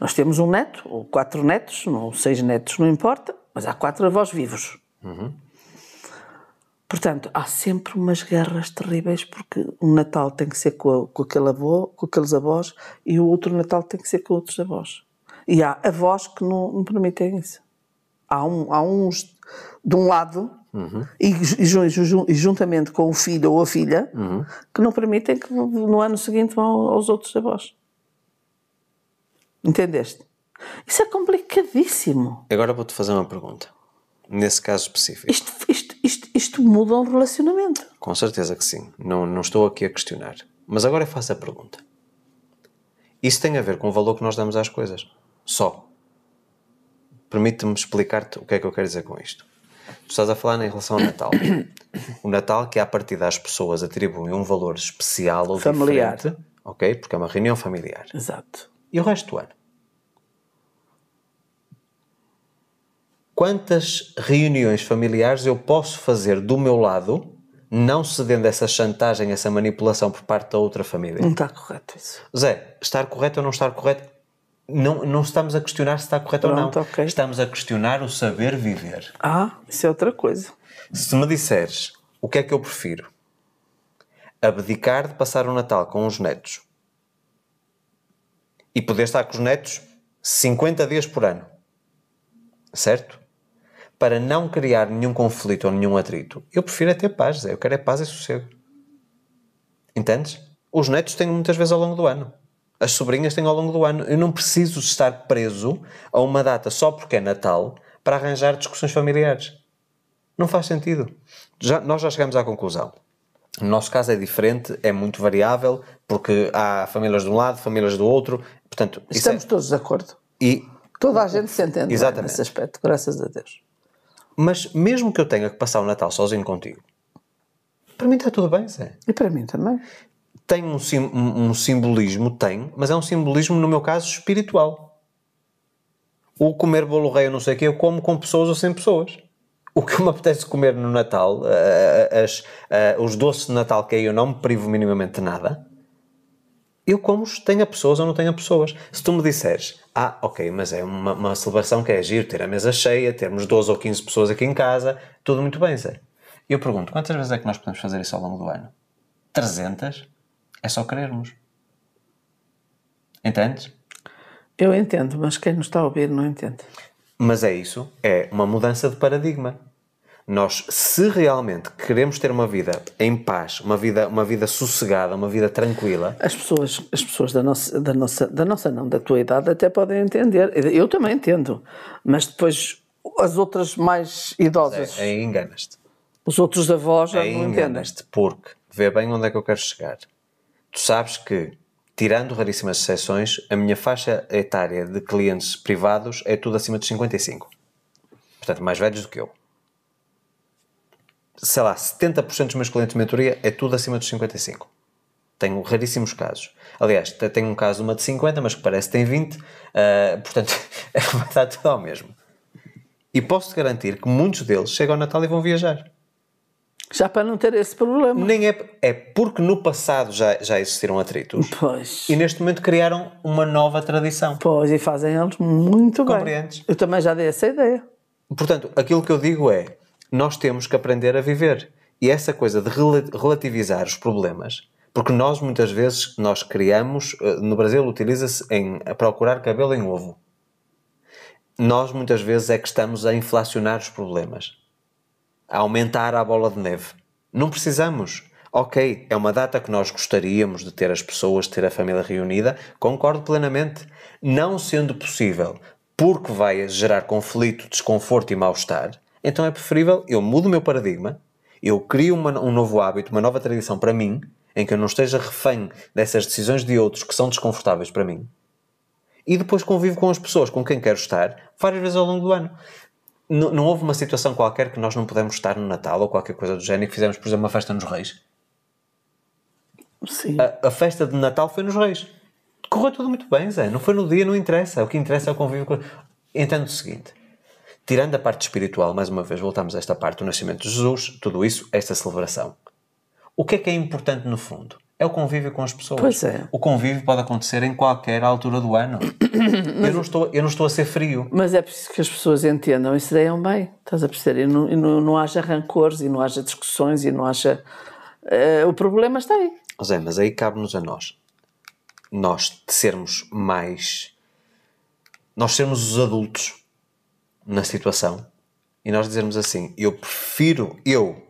Nós temos um neto, ou quatro netos, ou seis netos, não importa, mas há quatro avós vivos. Uhum. Portanto, há sempre umas guerras terríveis porque um Natal tem que ser com, com aquele avô, com aqueles avós e o outro Natal tem que ser com outros avós. E há avós que não, não permitem isso. Há, um, há uns de um lado uhum. e, e, juntamente com o filho ou a filha uhum. que não permitem que no ano seguinte vão aos outros avós. Entendeste? Isso é complicadíssimo. Agora vou-te fazer uma pergunta. Nesse caso específico. Isto, isto isto, isto muda o relacionamento. Com certeza que sim. Não, não estou aqui a questionar. Mas agora faço a pergunta. Isso tem a ver com o valor que nós damos às coisas. Só. Permite-me explicar-te o que é que eu quero dizer com isto. Tu estás a falar em relação ao Natal. O Natal que, a partir das pessoas, atribuem um valor especial ou familiar. ok? Porque é uma reunião familiar. Exato. E o resto do ano? quantas reuniões familiares eu posso fazer do meu lado, não cedendo a essa chantagem, essa manipulação por parte da outra família. Não está correto isso. Zé, estar correto ou não estar correto, não, não estamos a questionar se está correto Pronto, ou não. Okay. Estamos a questionar o saber viver. Ah, isso é outra coisa. Se me disseres o que é que eu prefiro, abdicar de passar o Natal com os netos e poder estar com os netos 50 dias por ano, certo? para não criar nenhum conflito ou nenhum atrito. Eu prefiro é ter paz, Zé. Eu quero é paz e sossego. Entendes? Os netos têm muitas vezes ao longo do ano. As sobrinhas têm ao longo do ano. Eu não preciso estar preso a uma data só porque é Natal para arranjar discussões familiares. Não faz sentido. Já, nós já chegamos à conclusão. No nosso caso é diferente, é muito variável, porque há famílias de um lado, famílias do outro. Portanto, é Estamos é... todos de acordo. E... Toda a gente se entende é, nesse aspecto, graças a Deus. Mas mesmo que eu tenha que passar o Natal sozinho contigo, para mim está tudo bem, Zé. E para mim também. Tem um, sim, um, um simbolismo, tem, mas é um simbolismo, no meu caso, espiritual. O comer bolo rei, eu não sei o quê, eu como com pessoas ou sem pessoas o que me apetece comer no Natal, eh, eh, eh, as, os doces de Natal que aí eu não me privo minimamente de nada, eu como tenha pessoas ou não tenha pessoas. Se tu me disseres, ah, ok, mas é uma, uma celebração que é giro, ter a mesa cheia, termos 12 ou 15 pessoas aqui em casa, tudo muito bem, Zé. Eu pergunto, quantas vezes é que nós podemos fazer isso ao longo do ano? 300? É só querermos. Entendes? Eu entendo, mas quem nos está a ouvir não entende. Mas é isso, é uma mudança de paradigma nós, se realmente queremos ter uma vida em paz, uma vida, uma vida sossegada, uma vida tranquila. As pessoas, as pessoas da, nossa, da, nossa, da nossa, não, da tua idade, até podem entender. Eu também entendo. Mas depois as outras mais idosas. Aí é, é, enganas-te. Os outros avós já é, não entendem. enganas-te, porque vê bem onde é que eu quero chegar. Tu sabes que, tirando raríssimas exceções, a minha faixa etária de clientes privados é tudo acima de 55. Portanto, mais velhos do que eu sei lá, 70% dos meus clientes de mentoria é tudo acima dos 55. Tenho raríssimos casos. Aliás, tenho um caso de uma de 50, mas que parece que tem 20, uh, eh, portanto, é vai dar tudo ao mesmo. E posso garantir que muitos deles chegam ao Natal e vão viajar. Já para não ter esse problema. Nem é, é porque no passado já, já existiram atritos. Pois. E neste momento criaram uma nova tradição. Pois, e fazem eles muito Compreendes? bem. Eu também já dei essa ideia. Portanto, aquilo que eu digo é, nós temos que aprender a viver. E essa coisa de relativizar os problemas, porque nós muitas vezes nós criamos, eh, no Brasil utiliza-se em procurar cabelo em ovo. Nós muitas vezes é que estamos a inflacionar os problemas, a aumentar a bola de neve. Não precisamos. Ok, é uma data que nós gostaríamos de ter as pessoas, de ter a família reunida, concordo plenamente. Não sendo possível, porque vai gerar conflito, desconforto e mal-estar, então é preferível eu mudo o meu paradigma, eu crio uma, um novo hábito, uma nova tradição para mim, em que eu não esteja refém dessas decisões de outros que são desconfortáveis para mim. E depois convivo com as pessoas com quem quero estar várias vezes ao longo do ano. N não houve uma situação qualquer que nós não pudemos estar no Natal ou qualquer coisa do género que fizemos, por exemplo, uma festa nos Reis. Sim. A, a festa de Natal foi nos Reis. Correu tudo muito bem, Zé. Não foi no dia, não interessa. O que interessa é o convívio com. Entendo o seguinte: Tirando a parte espiritual, mais uma vez voltamos a esta parte do nascimento de Jesus, tudo isso, esta celebração. O que é que é importante no fundo? É o convívio com as pessoas. Pois é. O convívio pode acontecer em qualquer altura do ano. eu, não estou, eu não estou a ser frio. Mas é preciso que as pessoas entendam e se deem bem. Estás a perceber? E não, e não, não haja rancores, e não haja discussões, e não haja. Uh, o problema está aí. José, mas aí cabe-nos a nós. Nós sermos mais. Nós sermos os adultos na situação e nós dizermos assim: eu prefiro, eu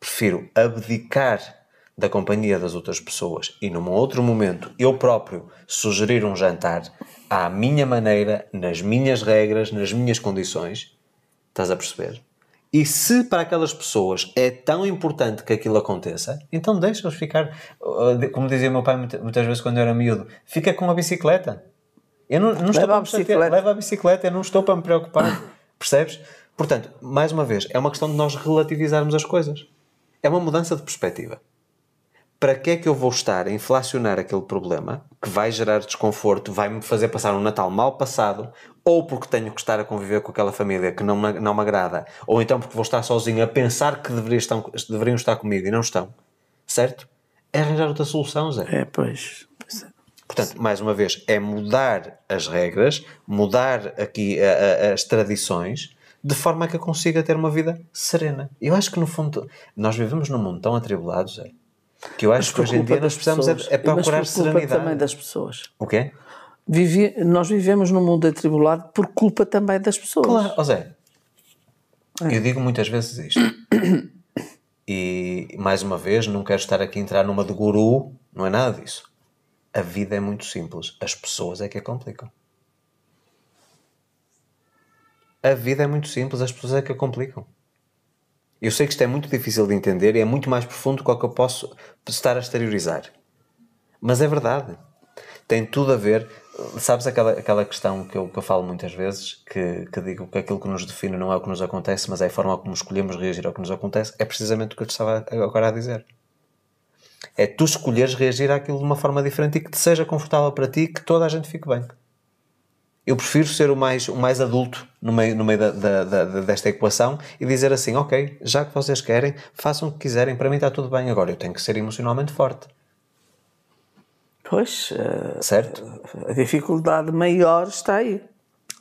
prefiro abdicar da companhia das outras pessoas e num outro momento eu próprio sugerir um jantar à minha maneira, nas minhas regras, nas minhas condições, estás a perceber? E se para aquelas pessoas é tão importante que aquilo aconteça, então deixa-os ficar, eh, como dizia meu pai muitas vezes quando eu era miúdo, fica com a bicicleta. Eu não, não estou leva, a bicicleta. leva a bicicleta, eu não estou para me preocupar. Percebes? Portanto, mais uma vez, é uma questão de nós relativizarmos as coisas. É uma mudança de perspectiva. Para que é que eu vou estar a inflacionar aquele problema que vai gerar desconforto, vai me fazer passar um Natal mal passado, ou porque tenho que estar a conviver com aquela família que não me, não me agrada, ou então porque vou estar sozinho a pensar que deveria estar, deveriam estar comigo e não estão? Certo? É arranjar outra solução, Zé. É, pois. pois é. Portanto, mais uma vez, é mudar as regras, mudar aqui a, eh, a, eh, eh, as tradições, de forma a que eu consiga ter uma vida serena. Eu acho que, no fundo, nós vivemos num mundo tão atribulado, Zé, que eu acho que hoje em dia nós precisamos é, é procurar mas por culpa serenidade. também das pessoas. O quê? Vivi, nós vivemos num mundo atribulado por culpa também das pessoas. Claro, Zé, é. eu digo muitas vezes isto. e, mais uma vez, não quero estar aqui a entrar numa de guru, não é nada disso a vida é muito simples, as pessoas é que a complicam. A vida é muito simples, as pessoas é que a complicam. Eu sei que isto é muito difícil de entender e é muito mais profundo do que, que eu posso estar a exteriorizar. Mas é verdade. Tem tudo a ver. Sabes aquela, aquela questão que eu, que eu falo muitas vezes, que, que digo que aquilo que nos define não é o que nos acontece, mas é a forma como escolhemos reagir ao que nos acontece? É precisamente o que eu te estava agora a dizer. É tu escolheres reagir àquilo de uma forma diferente e que te seja confortável para ti e que toda a gente fique bem. Eu prefiro ser o mais, o mais adulto no meio, no meio da, da, da, desta equação e dizer assim: ok, já que vocês querem, façam o que quiserem, para mim está tudo bem, agora eu tenho que ser emocionalmente forte. Pois. Eh, certo? Eh, a dificuldade maior está aí.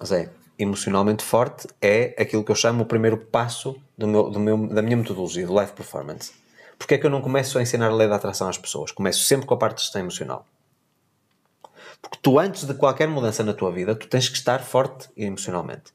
Zé, emocionalmente forte é aquilo que eu chamo o primeiro passo do meu, do meu, da minha metodologia, do life performance. Porque é que eu não começo a ensinar a lei da atração às pessoas? Começo sempre com a parte de gestão emocional. Porque tu, antes de qualquer mudança na tua vida, tu tens que estar forte emocionalmente.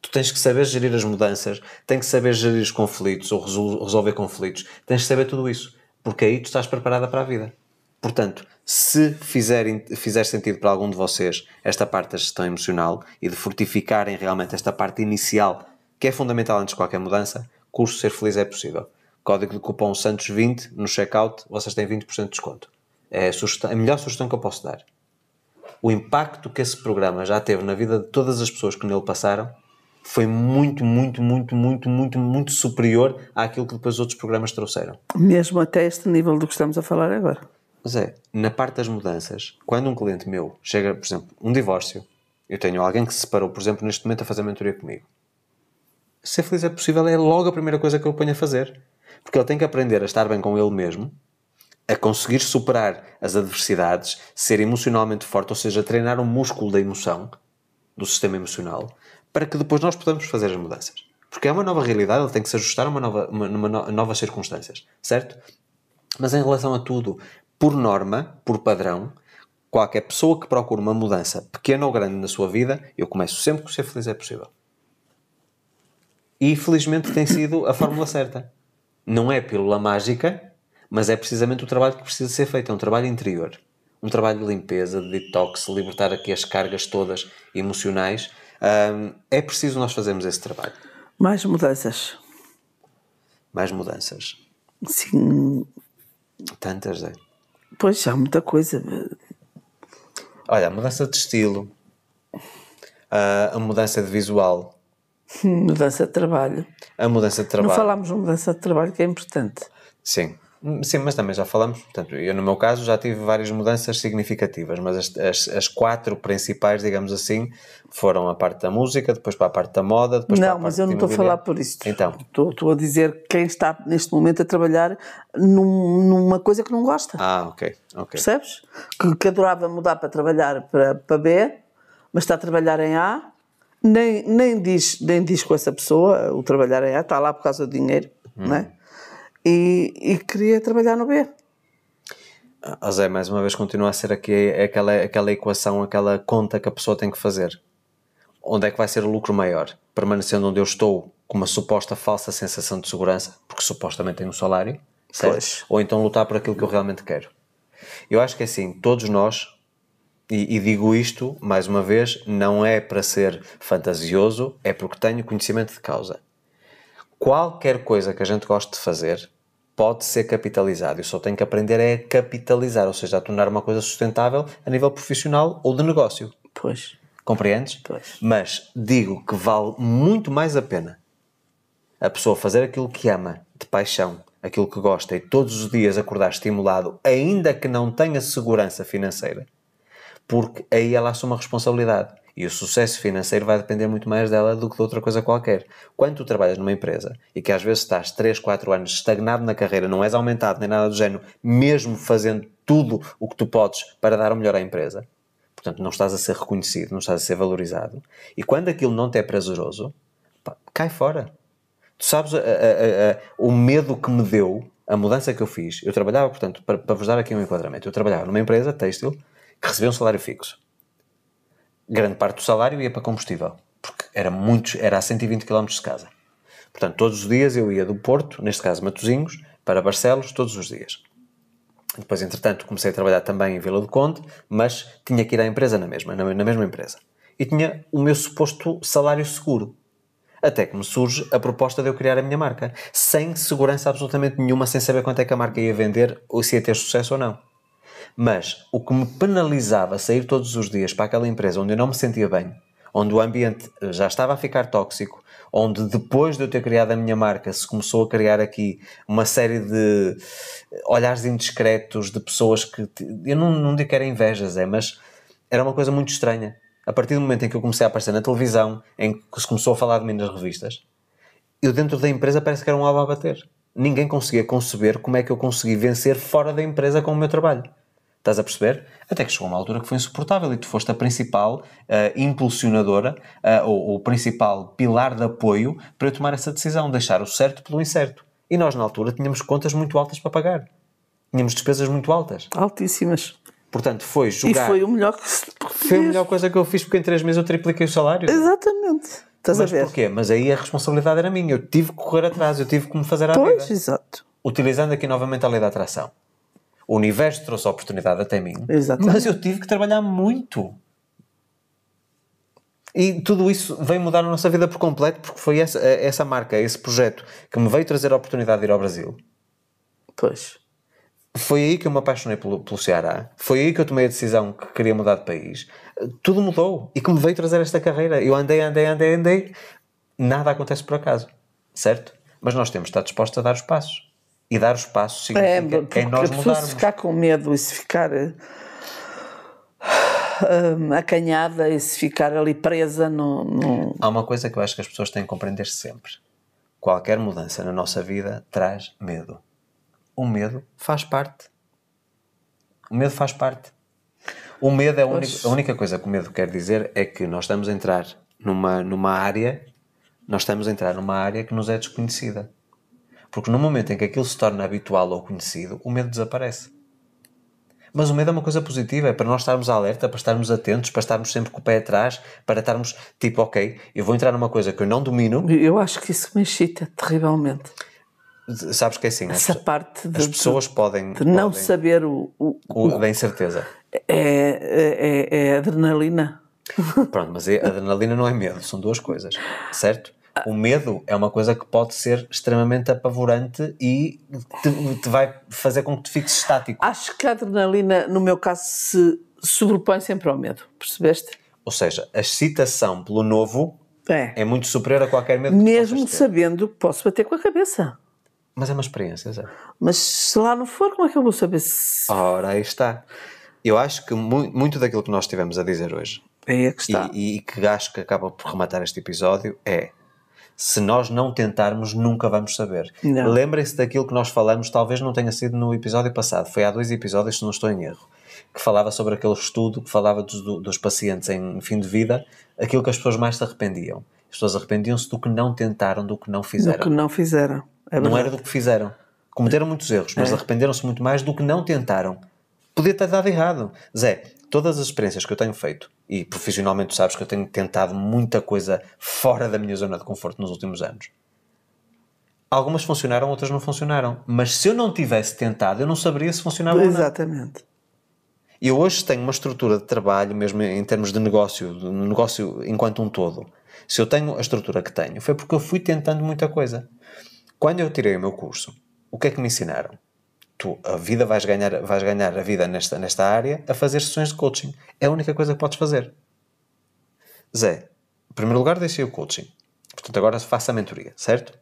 Tu tens que saber gerir as mudanças, tens que saber gerir os conflitos ou resolver conflitos, tens que saber tudo isso. Porque aí tu estás preparada para a vida. Portanto, se fizer, fizer sentido para algum de vocês esta parte da gestão emocional e de fortificarem realmente esta parte inicial, que é fundamental antes de qualquer mudança, curso Ser Feliz é possível. Código de cupom Santos20 no checkout, vocês têm 20% de desconto. É a, sugestão, a melhor sugestão que eu posso dar. O impacto que esse programa já teve na vida de todas as pessoas que nele passaram foi muito, muito, muito, muito, muito, muito superior àquilo que depois outros programas trouxeram. Mesmo até este nível do que estamos a falar agora. Mas é, na parte das mudanças, quando um cliente meu chega, por exemplo, um divórcio, eu tenho alguém que se separou, por exemplo, neste momento a fazer mentoria comigo. Ser feliz é possível é logo a primeira coisa que eu ponho a fazer. Porque ele tem que aprender a estar bem com ele mesmo, a conseguir superar as adversidades, ser emocionalmente forte, ou seja, treinar o músculo da emoção, do sistema emocional, para que depois nós possamos fazer as mudanças. Porque é uma nova realidade, ele tem que se ajustar a uma nova, uma, uma no, novas circunstâncias, certo? Mas em relação a tudo, por norma, por padrão, qualquer pessoa que procura uma mudança, pequena ou grande, na sua vida, eu começo sempre com ser feliz é possível. E felizmente tem sido a fórmula certa não é pílula mágica, mas é precisamente o trabalho que precisa ser feito, é um trabalho interior. Um trabalho de limpeza, de detox, libertar aqui as cargas todas emocionais. Um, é preciso nós fazermos esse trabalho. Mais mudanças. Mais mudanças. Sim. Tantas, é? Pois, há muita coisa. Olha, a mudança de estilo, a mudança de visual, Hum, mudança de trabalho. A mudança de trabalho. Não falámos de mudança de trabalho, que é importante. Sim. Sim, mas também já falamos. Portanto, eu, no meu caso, já tive várias mudanças significativas, mas as, as, as, quatro principais, digamos assim, foram a parte da música, depois para a parte da moda, depois não, para a parte Não, mas eu não estou a falar por isso. Então. Estou, estou a dizer quem está neste momento a trabalhar num, numa coisa que não gosta. Ah, ok. ok. Percebes? Que, que adorava mudar para trabalhar para, para B, mas está a trabalhar em A nem, nem, diz, nem diz com essa pessoa, o trabalhar em A, está lá por causa do dinheiro, hum. né? E, e queria trabalhar no B. Ah, José, mais uma vez continua a ser aqui é aquela, aquela equação, aquela conta que a pessoa tem que fazer. Onde é que vai ser o lucro maior? Permanecendo onde eu estou, com uma suposta falsa sensação de segurança, porque supostamente tenho um salário, certo? Pois. ou então lutar por aquilo que eu realmente quero. Eu acho que é assim, todos nós e, e, digo isto, mais uma vez, não é para ser fantasioso, é porque tenho conhecimento de causa. Qualquer coisa que a gente goste de fazer pode ser capitalizado. Eu só tenho que aprender é a capitalizar, ou seja, a tornar uma coisa sustentável a nível profissional ou de negócio. Pois. Compreendes? Pois. Mas digo que vale muito mais a pena a pessoa fazer aquilo que ama, de paixão, aquilo que gosta e todos os dias acordar estimulado, ainda que não tenha segurança financeira porque aí ela assume a responsabilidade. E o sucesso financeiro vai depender muito mais dela do que de outra coisa qualquer. Quando tu trabalhas numa empresa e que às vezes estás 3, 4 anos estagnado na carreira, não és aumentado nem nada do género, mesmo fazendo tudo o que tu podes para dar o melhor à empresa, portanto não estás a ser reconhecido, não estás a ser valorizado, e quando aquilo não te é prazeroso, pá, cai fora. Tu sabes a, a, a, o medo que me deu a mudança que eu fiz. Eu trabalhava, portanto, para, para vos dar aqui um enquadramento, eu trabalhava numa empresa têxtil que recebiam um salário fixo. Grande parte do salário ia para combustível, porque era, muito, era a 120 km de casa. Portanto, todos os dias eu ia do Porto, neste caso Matosinhos, para Barcelos, todos os dias. Depois, entretanto, comecei a trabalhar também em Vila do Conde, mas tinha que ir à empresa na mesma, na mesma empresa. E tinha o meu suposto salário seguro. Até que me surge a proposta de eu criar a minha marca, sem segurança absolutamente nenhuma, sem saber quanto é que a marca ia vender ou se ia ter sucesso ou não. Mas o que me penalizava sair todos os dias para aquela empresa onde eu não me sentia bem, onde o ambiente eh, já estava a ficar tóxico, onde depois de eu ter criado a minha marca se começou a criar aqui uma série de eh, olhares indiscretos de pessoas que. Eu não, não digo que era invejas, é, mas era uma coisa muito estranha. A partir do momento em que eu comecei a aparecer na televisão, em que se começou a falar de mim nas revistas, eu dentro da empresa parece que era um alvo a bater. Ninguém conseguia conceber como é que eu consegui vencer fora da empresa com o meu trabalho. Estás a perceber? Até que chegou uma altura que foi insuportável e tu foste a principal uh, impulsionadora uh, ou o principal pilar de apoio para eu tomar essa decisão, deixar o certo pelo incerto. E nós, na altura, tínhamos contas muito altas para pagar. Tínhamos despesas muito altas. Altíssimas. Portanto, foi jogar. E foi o melhor que se Foi a melhor coisa que eu fiz, porque em três meses eu tripliquei o salário. Exatamente. Estás Mas a ver? porquê? Mas aí a responsabilidade era minha. Eu tive que correr atrás, eu tive que me fazer à pois, vida. Pois, exato. Utilizando aqui novamente a lei da atração. O universo trouxe a oportunidade até mim. Exatamente. Mas eu tive que trabalhar muito. E tudo isso veio mudar a nossa vida por completo, porque foi essa, eh, essa marca, esse projeto que me veio trazer a oportunidade de ir ao Brasil. Pois. Foi aí que eu me apaixonei pelo, pelo Ceará. Foi aí que eu tomei a decisão que queria mudar de país. Tudo mudou e que me veio trazer esta carreira. Eu andei, andei, andei, andei. Nada acontece por acaso, certo? Mas nós temos de estar dispostos a dar os passos e dar os passos significa é, porque, nós a pessoa mudarmos. se ficar com medo e se ficar hum, acanhada e se ficar ali presa no, no, Há uma coisa que eu acho que as pessoas têm que compreender sempre. Qualquer mudança na nossa vida traz medo. O medo faz parte. O medo faz parte. O medo é a única, a única coisa que o medo quer dizer é que nós estamos a entrar numa, numa área, nós estamos a entrar numa área que nos é desconhecida porque no momento em que aquilo se torna habitual ou conhecido, o medo desaparece. Mas o medo é uma coisa positiva, é para nós estarmos alerta, para estarmos atentos, para estarmos sempre com o pé atrás, para estarmos tipo, ok, eu vou entrar numa coisa que eu não domino. Eu acho que isso me excita terrivelmente. Sabes que é assim. Essa as, parte de, As pessoas de, podem. De não podem, saber o. o, o da incerteza. É, é, é, é adrenalina. Pronto, mas a é, adrenalina não é medo, são duas coisas, certo? O medo é uma coisa que pode ser extremamente apavorante e te, te vai fazer com que tu fiques estático. Acho que a adrenalina, no meu caso, se sobrepõe sempre ao medo, percebeste? Ou seja, a excitação pelo novo é, é muito superior a qualquer medo. Mesmo sabendo que posso bater com a cabeça. Mas é uma experiência, sabe? Mas se lá não for, como é que eu vou saber se. Ora, aí está. Eu acho que mu muito daquilo que nós tivemos a dizer hoje. É que está. E, e, e que acho que acaba por rematar este episódio é se nós não tentarmos, nunca vamos saber. Lembrem-se daquilo que nós falamos, talvez não tenha sido no episódio passado, foi há dois episódios, se não estou em erro, que falava sobre aquele estudo que falava dos, dos pacientes em fim de vida, aquilo que as pessoas mais se arrependiam. As pessoas arrependiam-se do que não tentaram, do que não fizeram. Do que não fizeram. É não era do que fizeram. Cometeram muitos erros, mas é. arrependeram-se muito mais do que não tentaram. Podia ter dado errado. Zé, todas as experiências que eu tenho feito, e profissionalmente sabes que eu tenho tentado muita coisa fora da minha zona de conforto nos últimos anos. Algumas funcionaram, outras não funcionaram. Mas se eu não tivesse tentado, eu não saberia se funcionava ou não. Exatamente. Eu hoje tenho uma estrutura de trabalho, mesmo em termos de negócio, de negócio enquanto um todo. Se eu tenho a estrutura que tenho, foi porque eu fui tentando muita coisa. Quando eu tirei o meu curso, o que é que me ensinaram? tu a vida vais ganhar, vais ganhar a vida nesta, nesta área a fazer sessões de coaching. É a única coisa que podes fazer. Zé, em primeiro lugar deixei o coaching. Portanto, agora faça a mentoria, certo?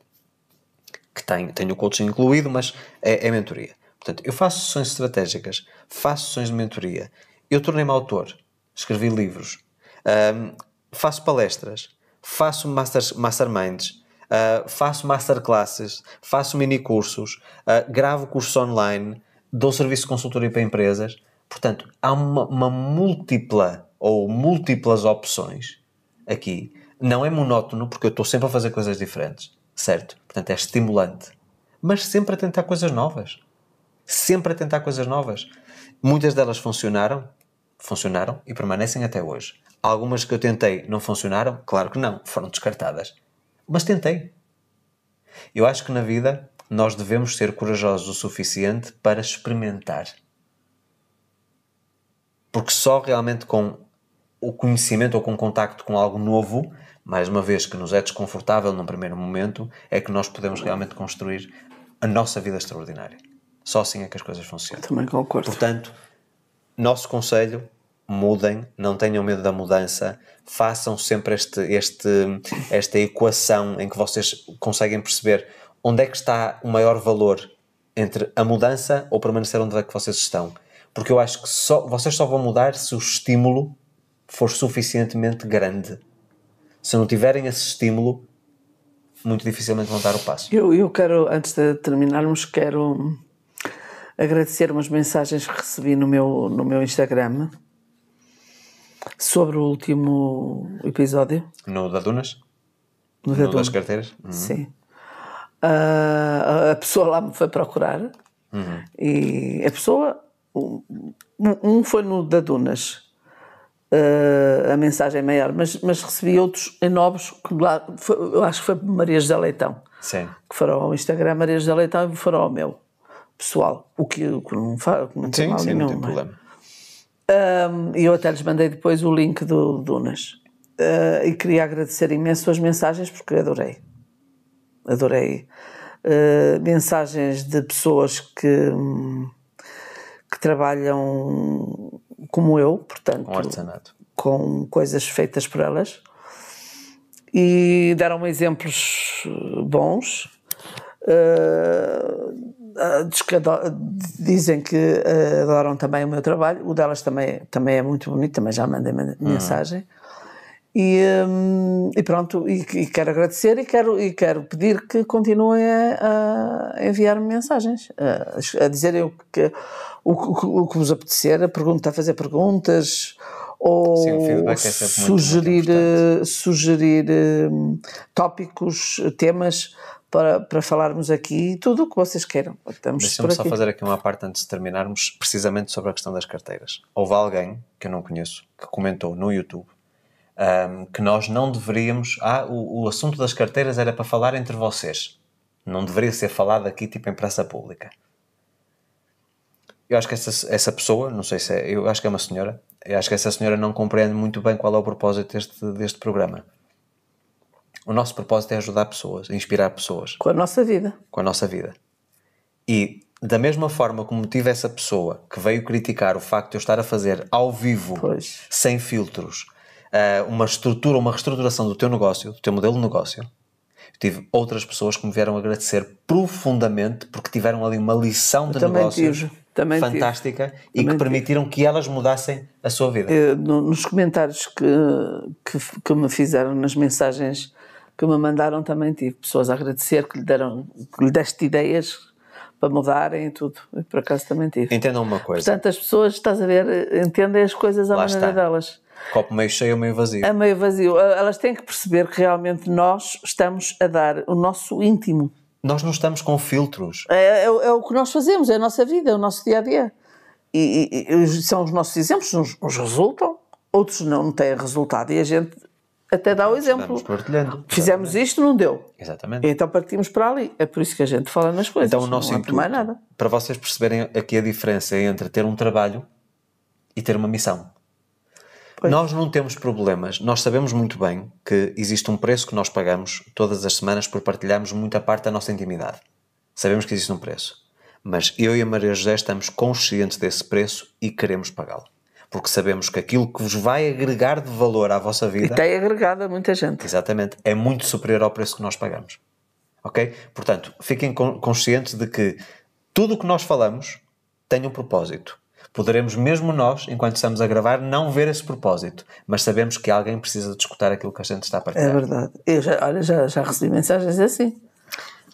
Que tenho, tenho o coaching incluído, mas é, é mentoria. Portanto, eu faço sessões estratégicas, faço sessões de mentoria, eu tornei-me autor, escrevi livros, um, faço palestras, faço master masterminds, uh, faço masterclasses, faço mini cursos, uh, ah, gravo cursos online, dou serviço de consultoria para empresas. Portanto, há uma, uma múltipla ou múltiplas opções aqui. Não é monótono, porque eu estou sempre a fazer coisas diferentes, certo? Portanto, é estimulante. Mas sempre a tentar coisas novas. Sempre a tentar coisas novas. Muitas delas funcionaram, funcionaram e permanecem até hoje. Algumas que eu tentei não funcionaram? Claro que não, foram descartadas mas tentei. Eu acho que na vida nós devemos ser corajosos o suficiente para experimentar. Porque só realmente com o conhecimento ou com contacto com algo novo, mais uma vez que nos é desconfortável num primeiro momento, é que nós podemos realmente construir a nossa vida extraordinária. Só assim é que as coisas funcionam. Eu também concordo. Portanto, nosso conselho mudem, não tenham medo da mudança, façam sempre este, este, esta equação em que vocês conseguem perceber onde é que está o maior valor entre a mudança ou permanecer onde é que vocês estão. Porque eu acho que só, vocês só vão mudar se o estímulo for suficientemente grande. Se não tiverem esse estímulo, muito dificilmente vão dar o passo. Eu, eu quero, antes de terminarmos, quero agradecer umas mensagens que recebi no meu, no meu Instagram Sobre o último episódio. No da Dunas? No, da no Dunas. das carteiras? Uhum. Sim. Uh, a pessoa lá me foi procurar uhum. e a pessoa. Um foi no da Dunas, Uh, a mensagem é maior, mas, mas recebi outros em novos, que lá, foi, eu acho que foi Marias de Leitão, Sim. que foram ao Instagram Marias de Leitão e foram ao meu pessoal, o que, o que não, faz, não tem sim, mal sim, nenhum. Não tem é? problema. Um, e eu até lhes mandei depois o link do Dunas. Uh, ah, e queria agradecer imenso as mensagens porque adorei. Adorei. Uh, mensagens de pessoas que, que trabalham como eu, portanto, com, com coisas feitas por elas e deram-me exemplos bons. Uh, ah, dizem que ah, adoram também o meu trabalho, o delas também, também é muito bonito, também já mandei hum. mensagem. Uhum. E, hum, e, pronto, e, e, quero agradecer e quero, e quero pedir que continuem a, a enviar-me mensagens, a, a dizerem o que, o, o, o, que vos apetecer, a, pergunta, a fazer perguntas ou Sim, é sugerir, muito, muito sugerir hum, tópicos, temas para, para falarmos aqui tudo o que vocês queiram. Deixa-me só fazer aqui uma parte antes de terminarmos, precisamente sobre a questão das carteiras. Houve alguém que eu não conheço que comentou no YouTube um, que nós não deveríamos. Ah, o, o assunto das carteiras era para falar entre vocês. Não deveria ser falado aqui, tipo em praça pública. Eu acho que essa, essa pessoa, não sei se é, eu acho que é uma senhora, eu acho que essa senhora não compreende muito bem qual é o propósito deste, deste programa o nosso propósito é ajudar pessoas, é inspirar pessoas. Com a nossa vida. Com a nossa vida. E da mesma forma como tive essa pessoa que veio criticar o facto de eu estar a fazer ao vivo, pois. sem filtros, ah, uma estrutura, uma reestruturação do teu negócio, do teu modelo de negócio, tive outras pessoas que me vieram agradecer profundamente porque tiveram ali uma lição de negócio fantástica tive. e que permitiram que elas mudassem a sua vida. Eu, nos comentários que, que, que, me fizeram nas mensagens que me mandaram também tive pessoas a agradecer que lhe deram, que lhe deste ideias para mudarem e tudo. E por acaso também tive. Entendam uma coisa. Portanto, as pessoas, estás a ver, entendem as coisas à Lá maneira está. delas. Copo meio cheio ou meio vazio? É meio vazio. Ah, elas têm que perceber que realmente nós estamos a dar o nosso íntimo. Nós não estamos com filtros. É, é, é o é que nós fazemos, é a nossa vida, é o nosso dia a dia. E, e, e são os nossos exemplos, uns, uns resultam, outros não, não têm resultado. E a gente até dá o exemplo. Fizemos isto, não deu. Exatamente. E então partimos para ali. É por isso que a gente fala nas coisas. Então o nosso não mais nada. para vocês perceberem aqui a diferença entre ter um trabalho e ter uma missão. Pois. Nós não temos problemas. Nós sabemos muito bem que existe um preço que nós pagamos todas as semanas por partilharmos muita parte da nossa intimidade. Sabemos que existe um preço. Mas eu e a Maria José estamos conscientes desse preço e queremos pagá-lo porque sabemos que aquilo que vos vai agregar de valor à vossa vida. E tem agregado a muita gente. Exatamente, é muito superior ao preço que nós pagamos. Ok? Portanto, fiquem conscientes de que tudo o que nós falamos tem um propósito. Poderemos, mesmo nós, enquanto estamos a gravar, não ver esse propósito, mas sabemos que alguém precisa de escutar aquilo que a gente está a partilhar. É verdade. Eu já, olha, já, já recebi mensagens assim.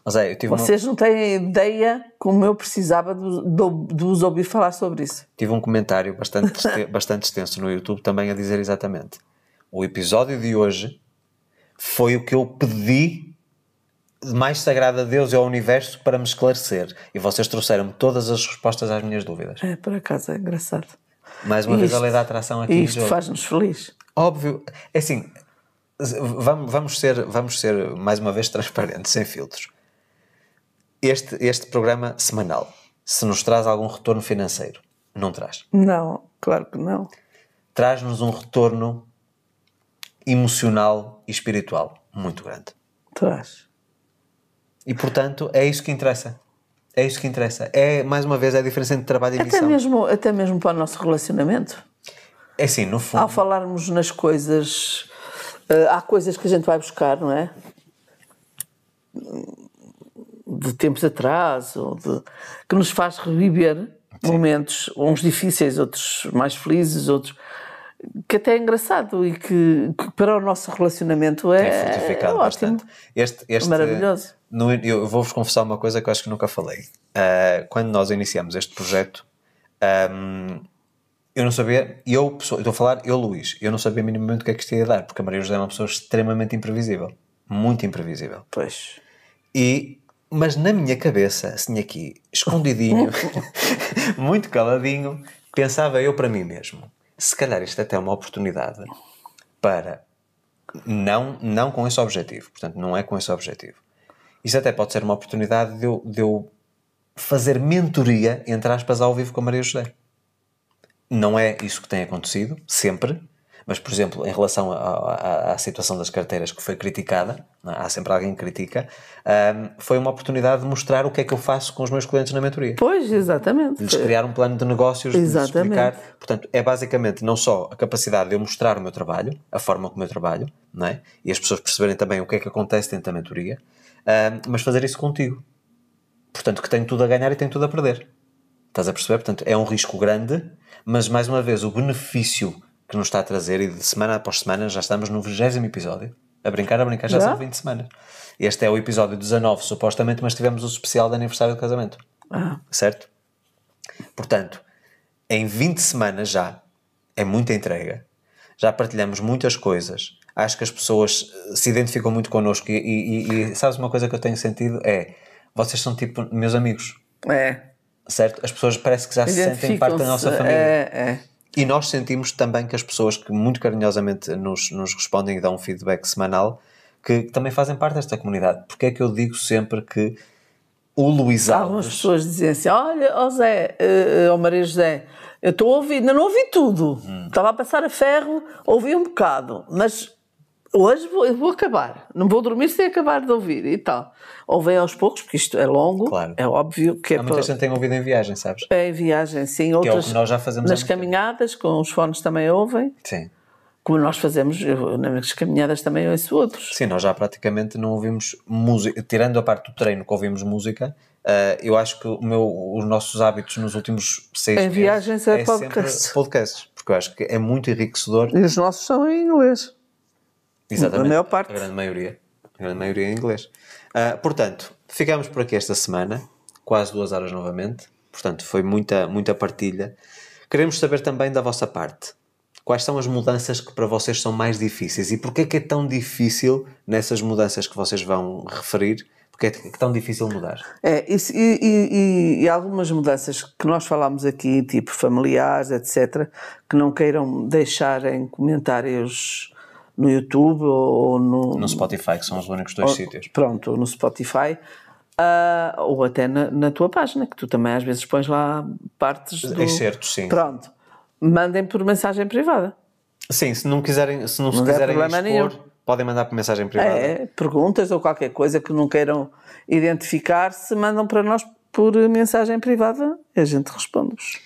Mas é, eu tive Vocês não têm ideia como eu precisava de, de, vos ouvir falar sobre isso. Tive um comentário bastante, bastante extenso no YouTube também a dizer exatamente. O episódio de hoje foi o que eu pedi mais sagrado a Deus e ao universo para me esclarecer. E vocês trouxeram-me todas as respostas às minhas dúvidas. É, por acaso, é engraçado. Mais uma e vez isto, a lei da atração aqui. E isto faz-nos feliz. Óbvio. É assim, vamos, vamos, ser, vamos ser mais uma vez transparentes, sem filtros este, este programa semanal, se nos traz algum retorno financeiro? Não traz? Não, claro que não. Traz-nos um retorno emocional e espiritual muito grande. Traz. E portanto, é isso que interessa. É isso que interessa. É, mais uma vez, é a diferença entre trabalho e até Mesmo, até mesmo para o nosso relacionamento. É assim, no fundo. Ao falarmos nas coisas, eh, há coisas que a gente vai buscar, não é? de tempos atrás, ou de, que nos faz reviver Sim. momentos, uns difíceis, outros mais felizes, outros que até é engraçado e que, que para o nosso relacionamento é, Tem fortificado é ótimo. Bastante. Este, é este, maravilhoso. No, eu vou-vos confessar uma coisa que eu acho que nunca falei. Uh, quando nós iniciamos este projeto, um, eu não sabia, eu, estou a falar, eu Luís, eu não sabia minimamente o que é que isto ia dar, porque a Maria José é uma pessoa extremamente imprevisível. Muito imprevisível. Pois. E mas na minha cabeça, assim aqui, escondidinho, muito caladinho, pensava eu para mim mesmo: se calhar isto é até uma oportunidade para. Não, não com esse objetivo, portanto, não é com esse objetivo. Isto até pode ser uma oportunidade de eu, de eu fazer mentoria, entre aspas, ao vivo com a Maria José. Não é isso que tem acontecido, sempre, mas, por exemplo, em relação à situação das carteiras que foi criticada, é? há sempre alguém que critica, um, foi uma oportunidade de mostrar o que é que eu faço com os meus clientes na mentoria. Pois, exatamente. Lhes criar um plano de negócios, exatamente. de explicar. Portanto, é basicamente não só a capacidade de eu mostrar o meu trabalho, a forma como eu trabalho, não é? e as pessoas perceberem também o que é que acontece dentro da mentoria, um, mas fazer isso contigo. Portanto, que tenho tudo a ganhar e tenho tudo a perder. Estás a perceber? Portanto, é um risco grande, mas mais uma vez, o benefício que nos está a trazer e de semana após semana já estamos no 20 episódio. A brincar, a brincar, já, já? são 20 semanas. Este é o episódio 19, supostamente, mas tivemos o especial de aniversário do casamento. Ah. Certo? Portanto, em 20 semanas já, é muita entrega. Já partilhamos muitas coisas. Acho que as pessoas eh, se identificam muito connosco. E, e, e sabes uma coisa que eu tenho sentido? É, vocês são tipo meus amigos. É. Certo? As pessoas parece que já se sentem parte da nossa família. É, é e nós sentimos também que as pessoas que muito carinhosamente nos, nos respondem e dão um feedback semanal, que também fazem parte desta comunidade. Porque é que eu digo sempre que o Luís Alves... Algumas pessoas dizem assim, olha, ó oh Zé, eh, ó oh Maria José, eu estou a ouvir, não ouvi tudo. Hum. Estava a passar a ferro, ouvi um bocado, mas hoje vou, vou acabar, não vou dormir sem acabar de ouvir e tal. Ou vem aos poucos, porque isto é longo, claro. é óbvio que é Há é muita para... gente tem ouvido em viagem, sabes? É em viagem, sim. Que Outras, é o que nós já fazemos nas caminhadas, tempo. com os fones também ouvem. Sim. Como nós fazemos, eu, nas caminhadas também ouço outros. Sim, nós já praticamente não ouvimos música, tirando a parte do treino que ouvimos música, Uh, eu acho que meu, os nossos hábitos nos últimos seis em meses viagens é, é podcast. podcasts. Porque eu acho que é muito enriquecedor. E os nossos são em inglês. Exatamente. A maior parte. A grande maioria. A grande maioria em inglês. Uh, portanto, ficamos por aqui esta semana, quase duas horas novamente. Portanto, foi muita, muita partilha. Queremos saber também da vossa parte. Quais são as mudanças que para vocês são mais difíceis e porquê é que é tão difícil nessas mudanças que vocês vão referir? Porque é tão difícil mudar. É, e, e, e, algumas mudanças que nós falámos aqui, tipo familiares, etc., que não queiram deixar em comentários no YouTube ou no... No Spotify, que são os únicos dois ou, sítios. Pronto, no Spotify. Uh, ou até na, na, tua página, que tu também às vezes pões lá partes do... É certo, sim. Pronto. Mandem por mensagem privada. Sim, se não quiserem, se não, não se quiserem expor, nenhum. podem mandar por mensagem privada. É, perguntas ou qualquer coisa que não queiram identificar-se, mandam para nós por mensagem privada e a gente responde-vos.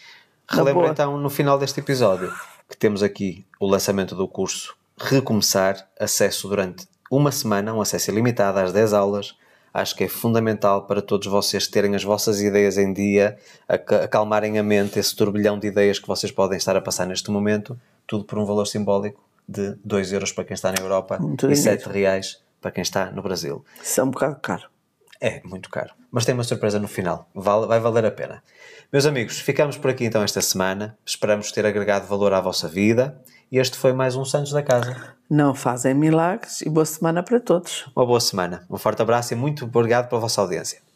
Relembro então no final deste episódio que temos aqui o lançamento do curso recomeçar acesso durante uma semana, um acesso ilimitado às 10 aulas. Acho que é fundamental para todos vocês terem as vossas ideias em dia, acalmarem a mente, esse turbilhão de ideias que vocês podem estar a passar neste momento, tudo por um valor simbólico de 2 euros para quem está na Europa muito e 7 reais para quem está no Brasil. Isso é um bocado caro. É, muito caro. Mas tem uma surpresa no final. Vale, vai valer a pena. Meus amigos, ficamos por aqui então esta semana. Esperamos ter agregado valor à vossa vida. Este foi mais um Santos da Casa. Não fazem milagres e boa semana para todos. Uma boa semana. Um forte abraço e muito obrigado pela vossa audiência.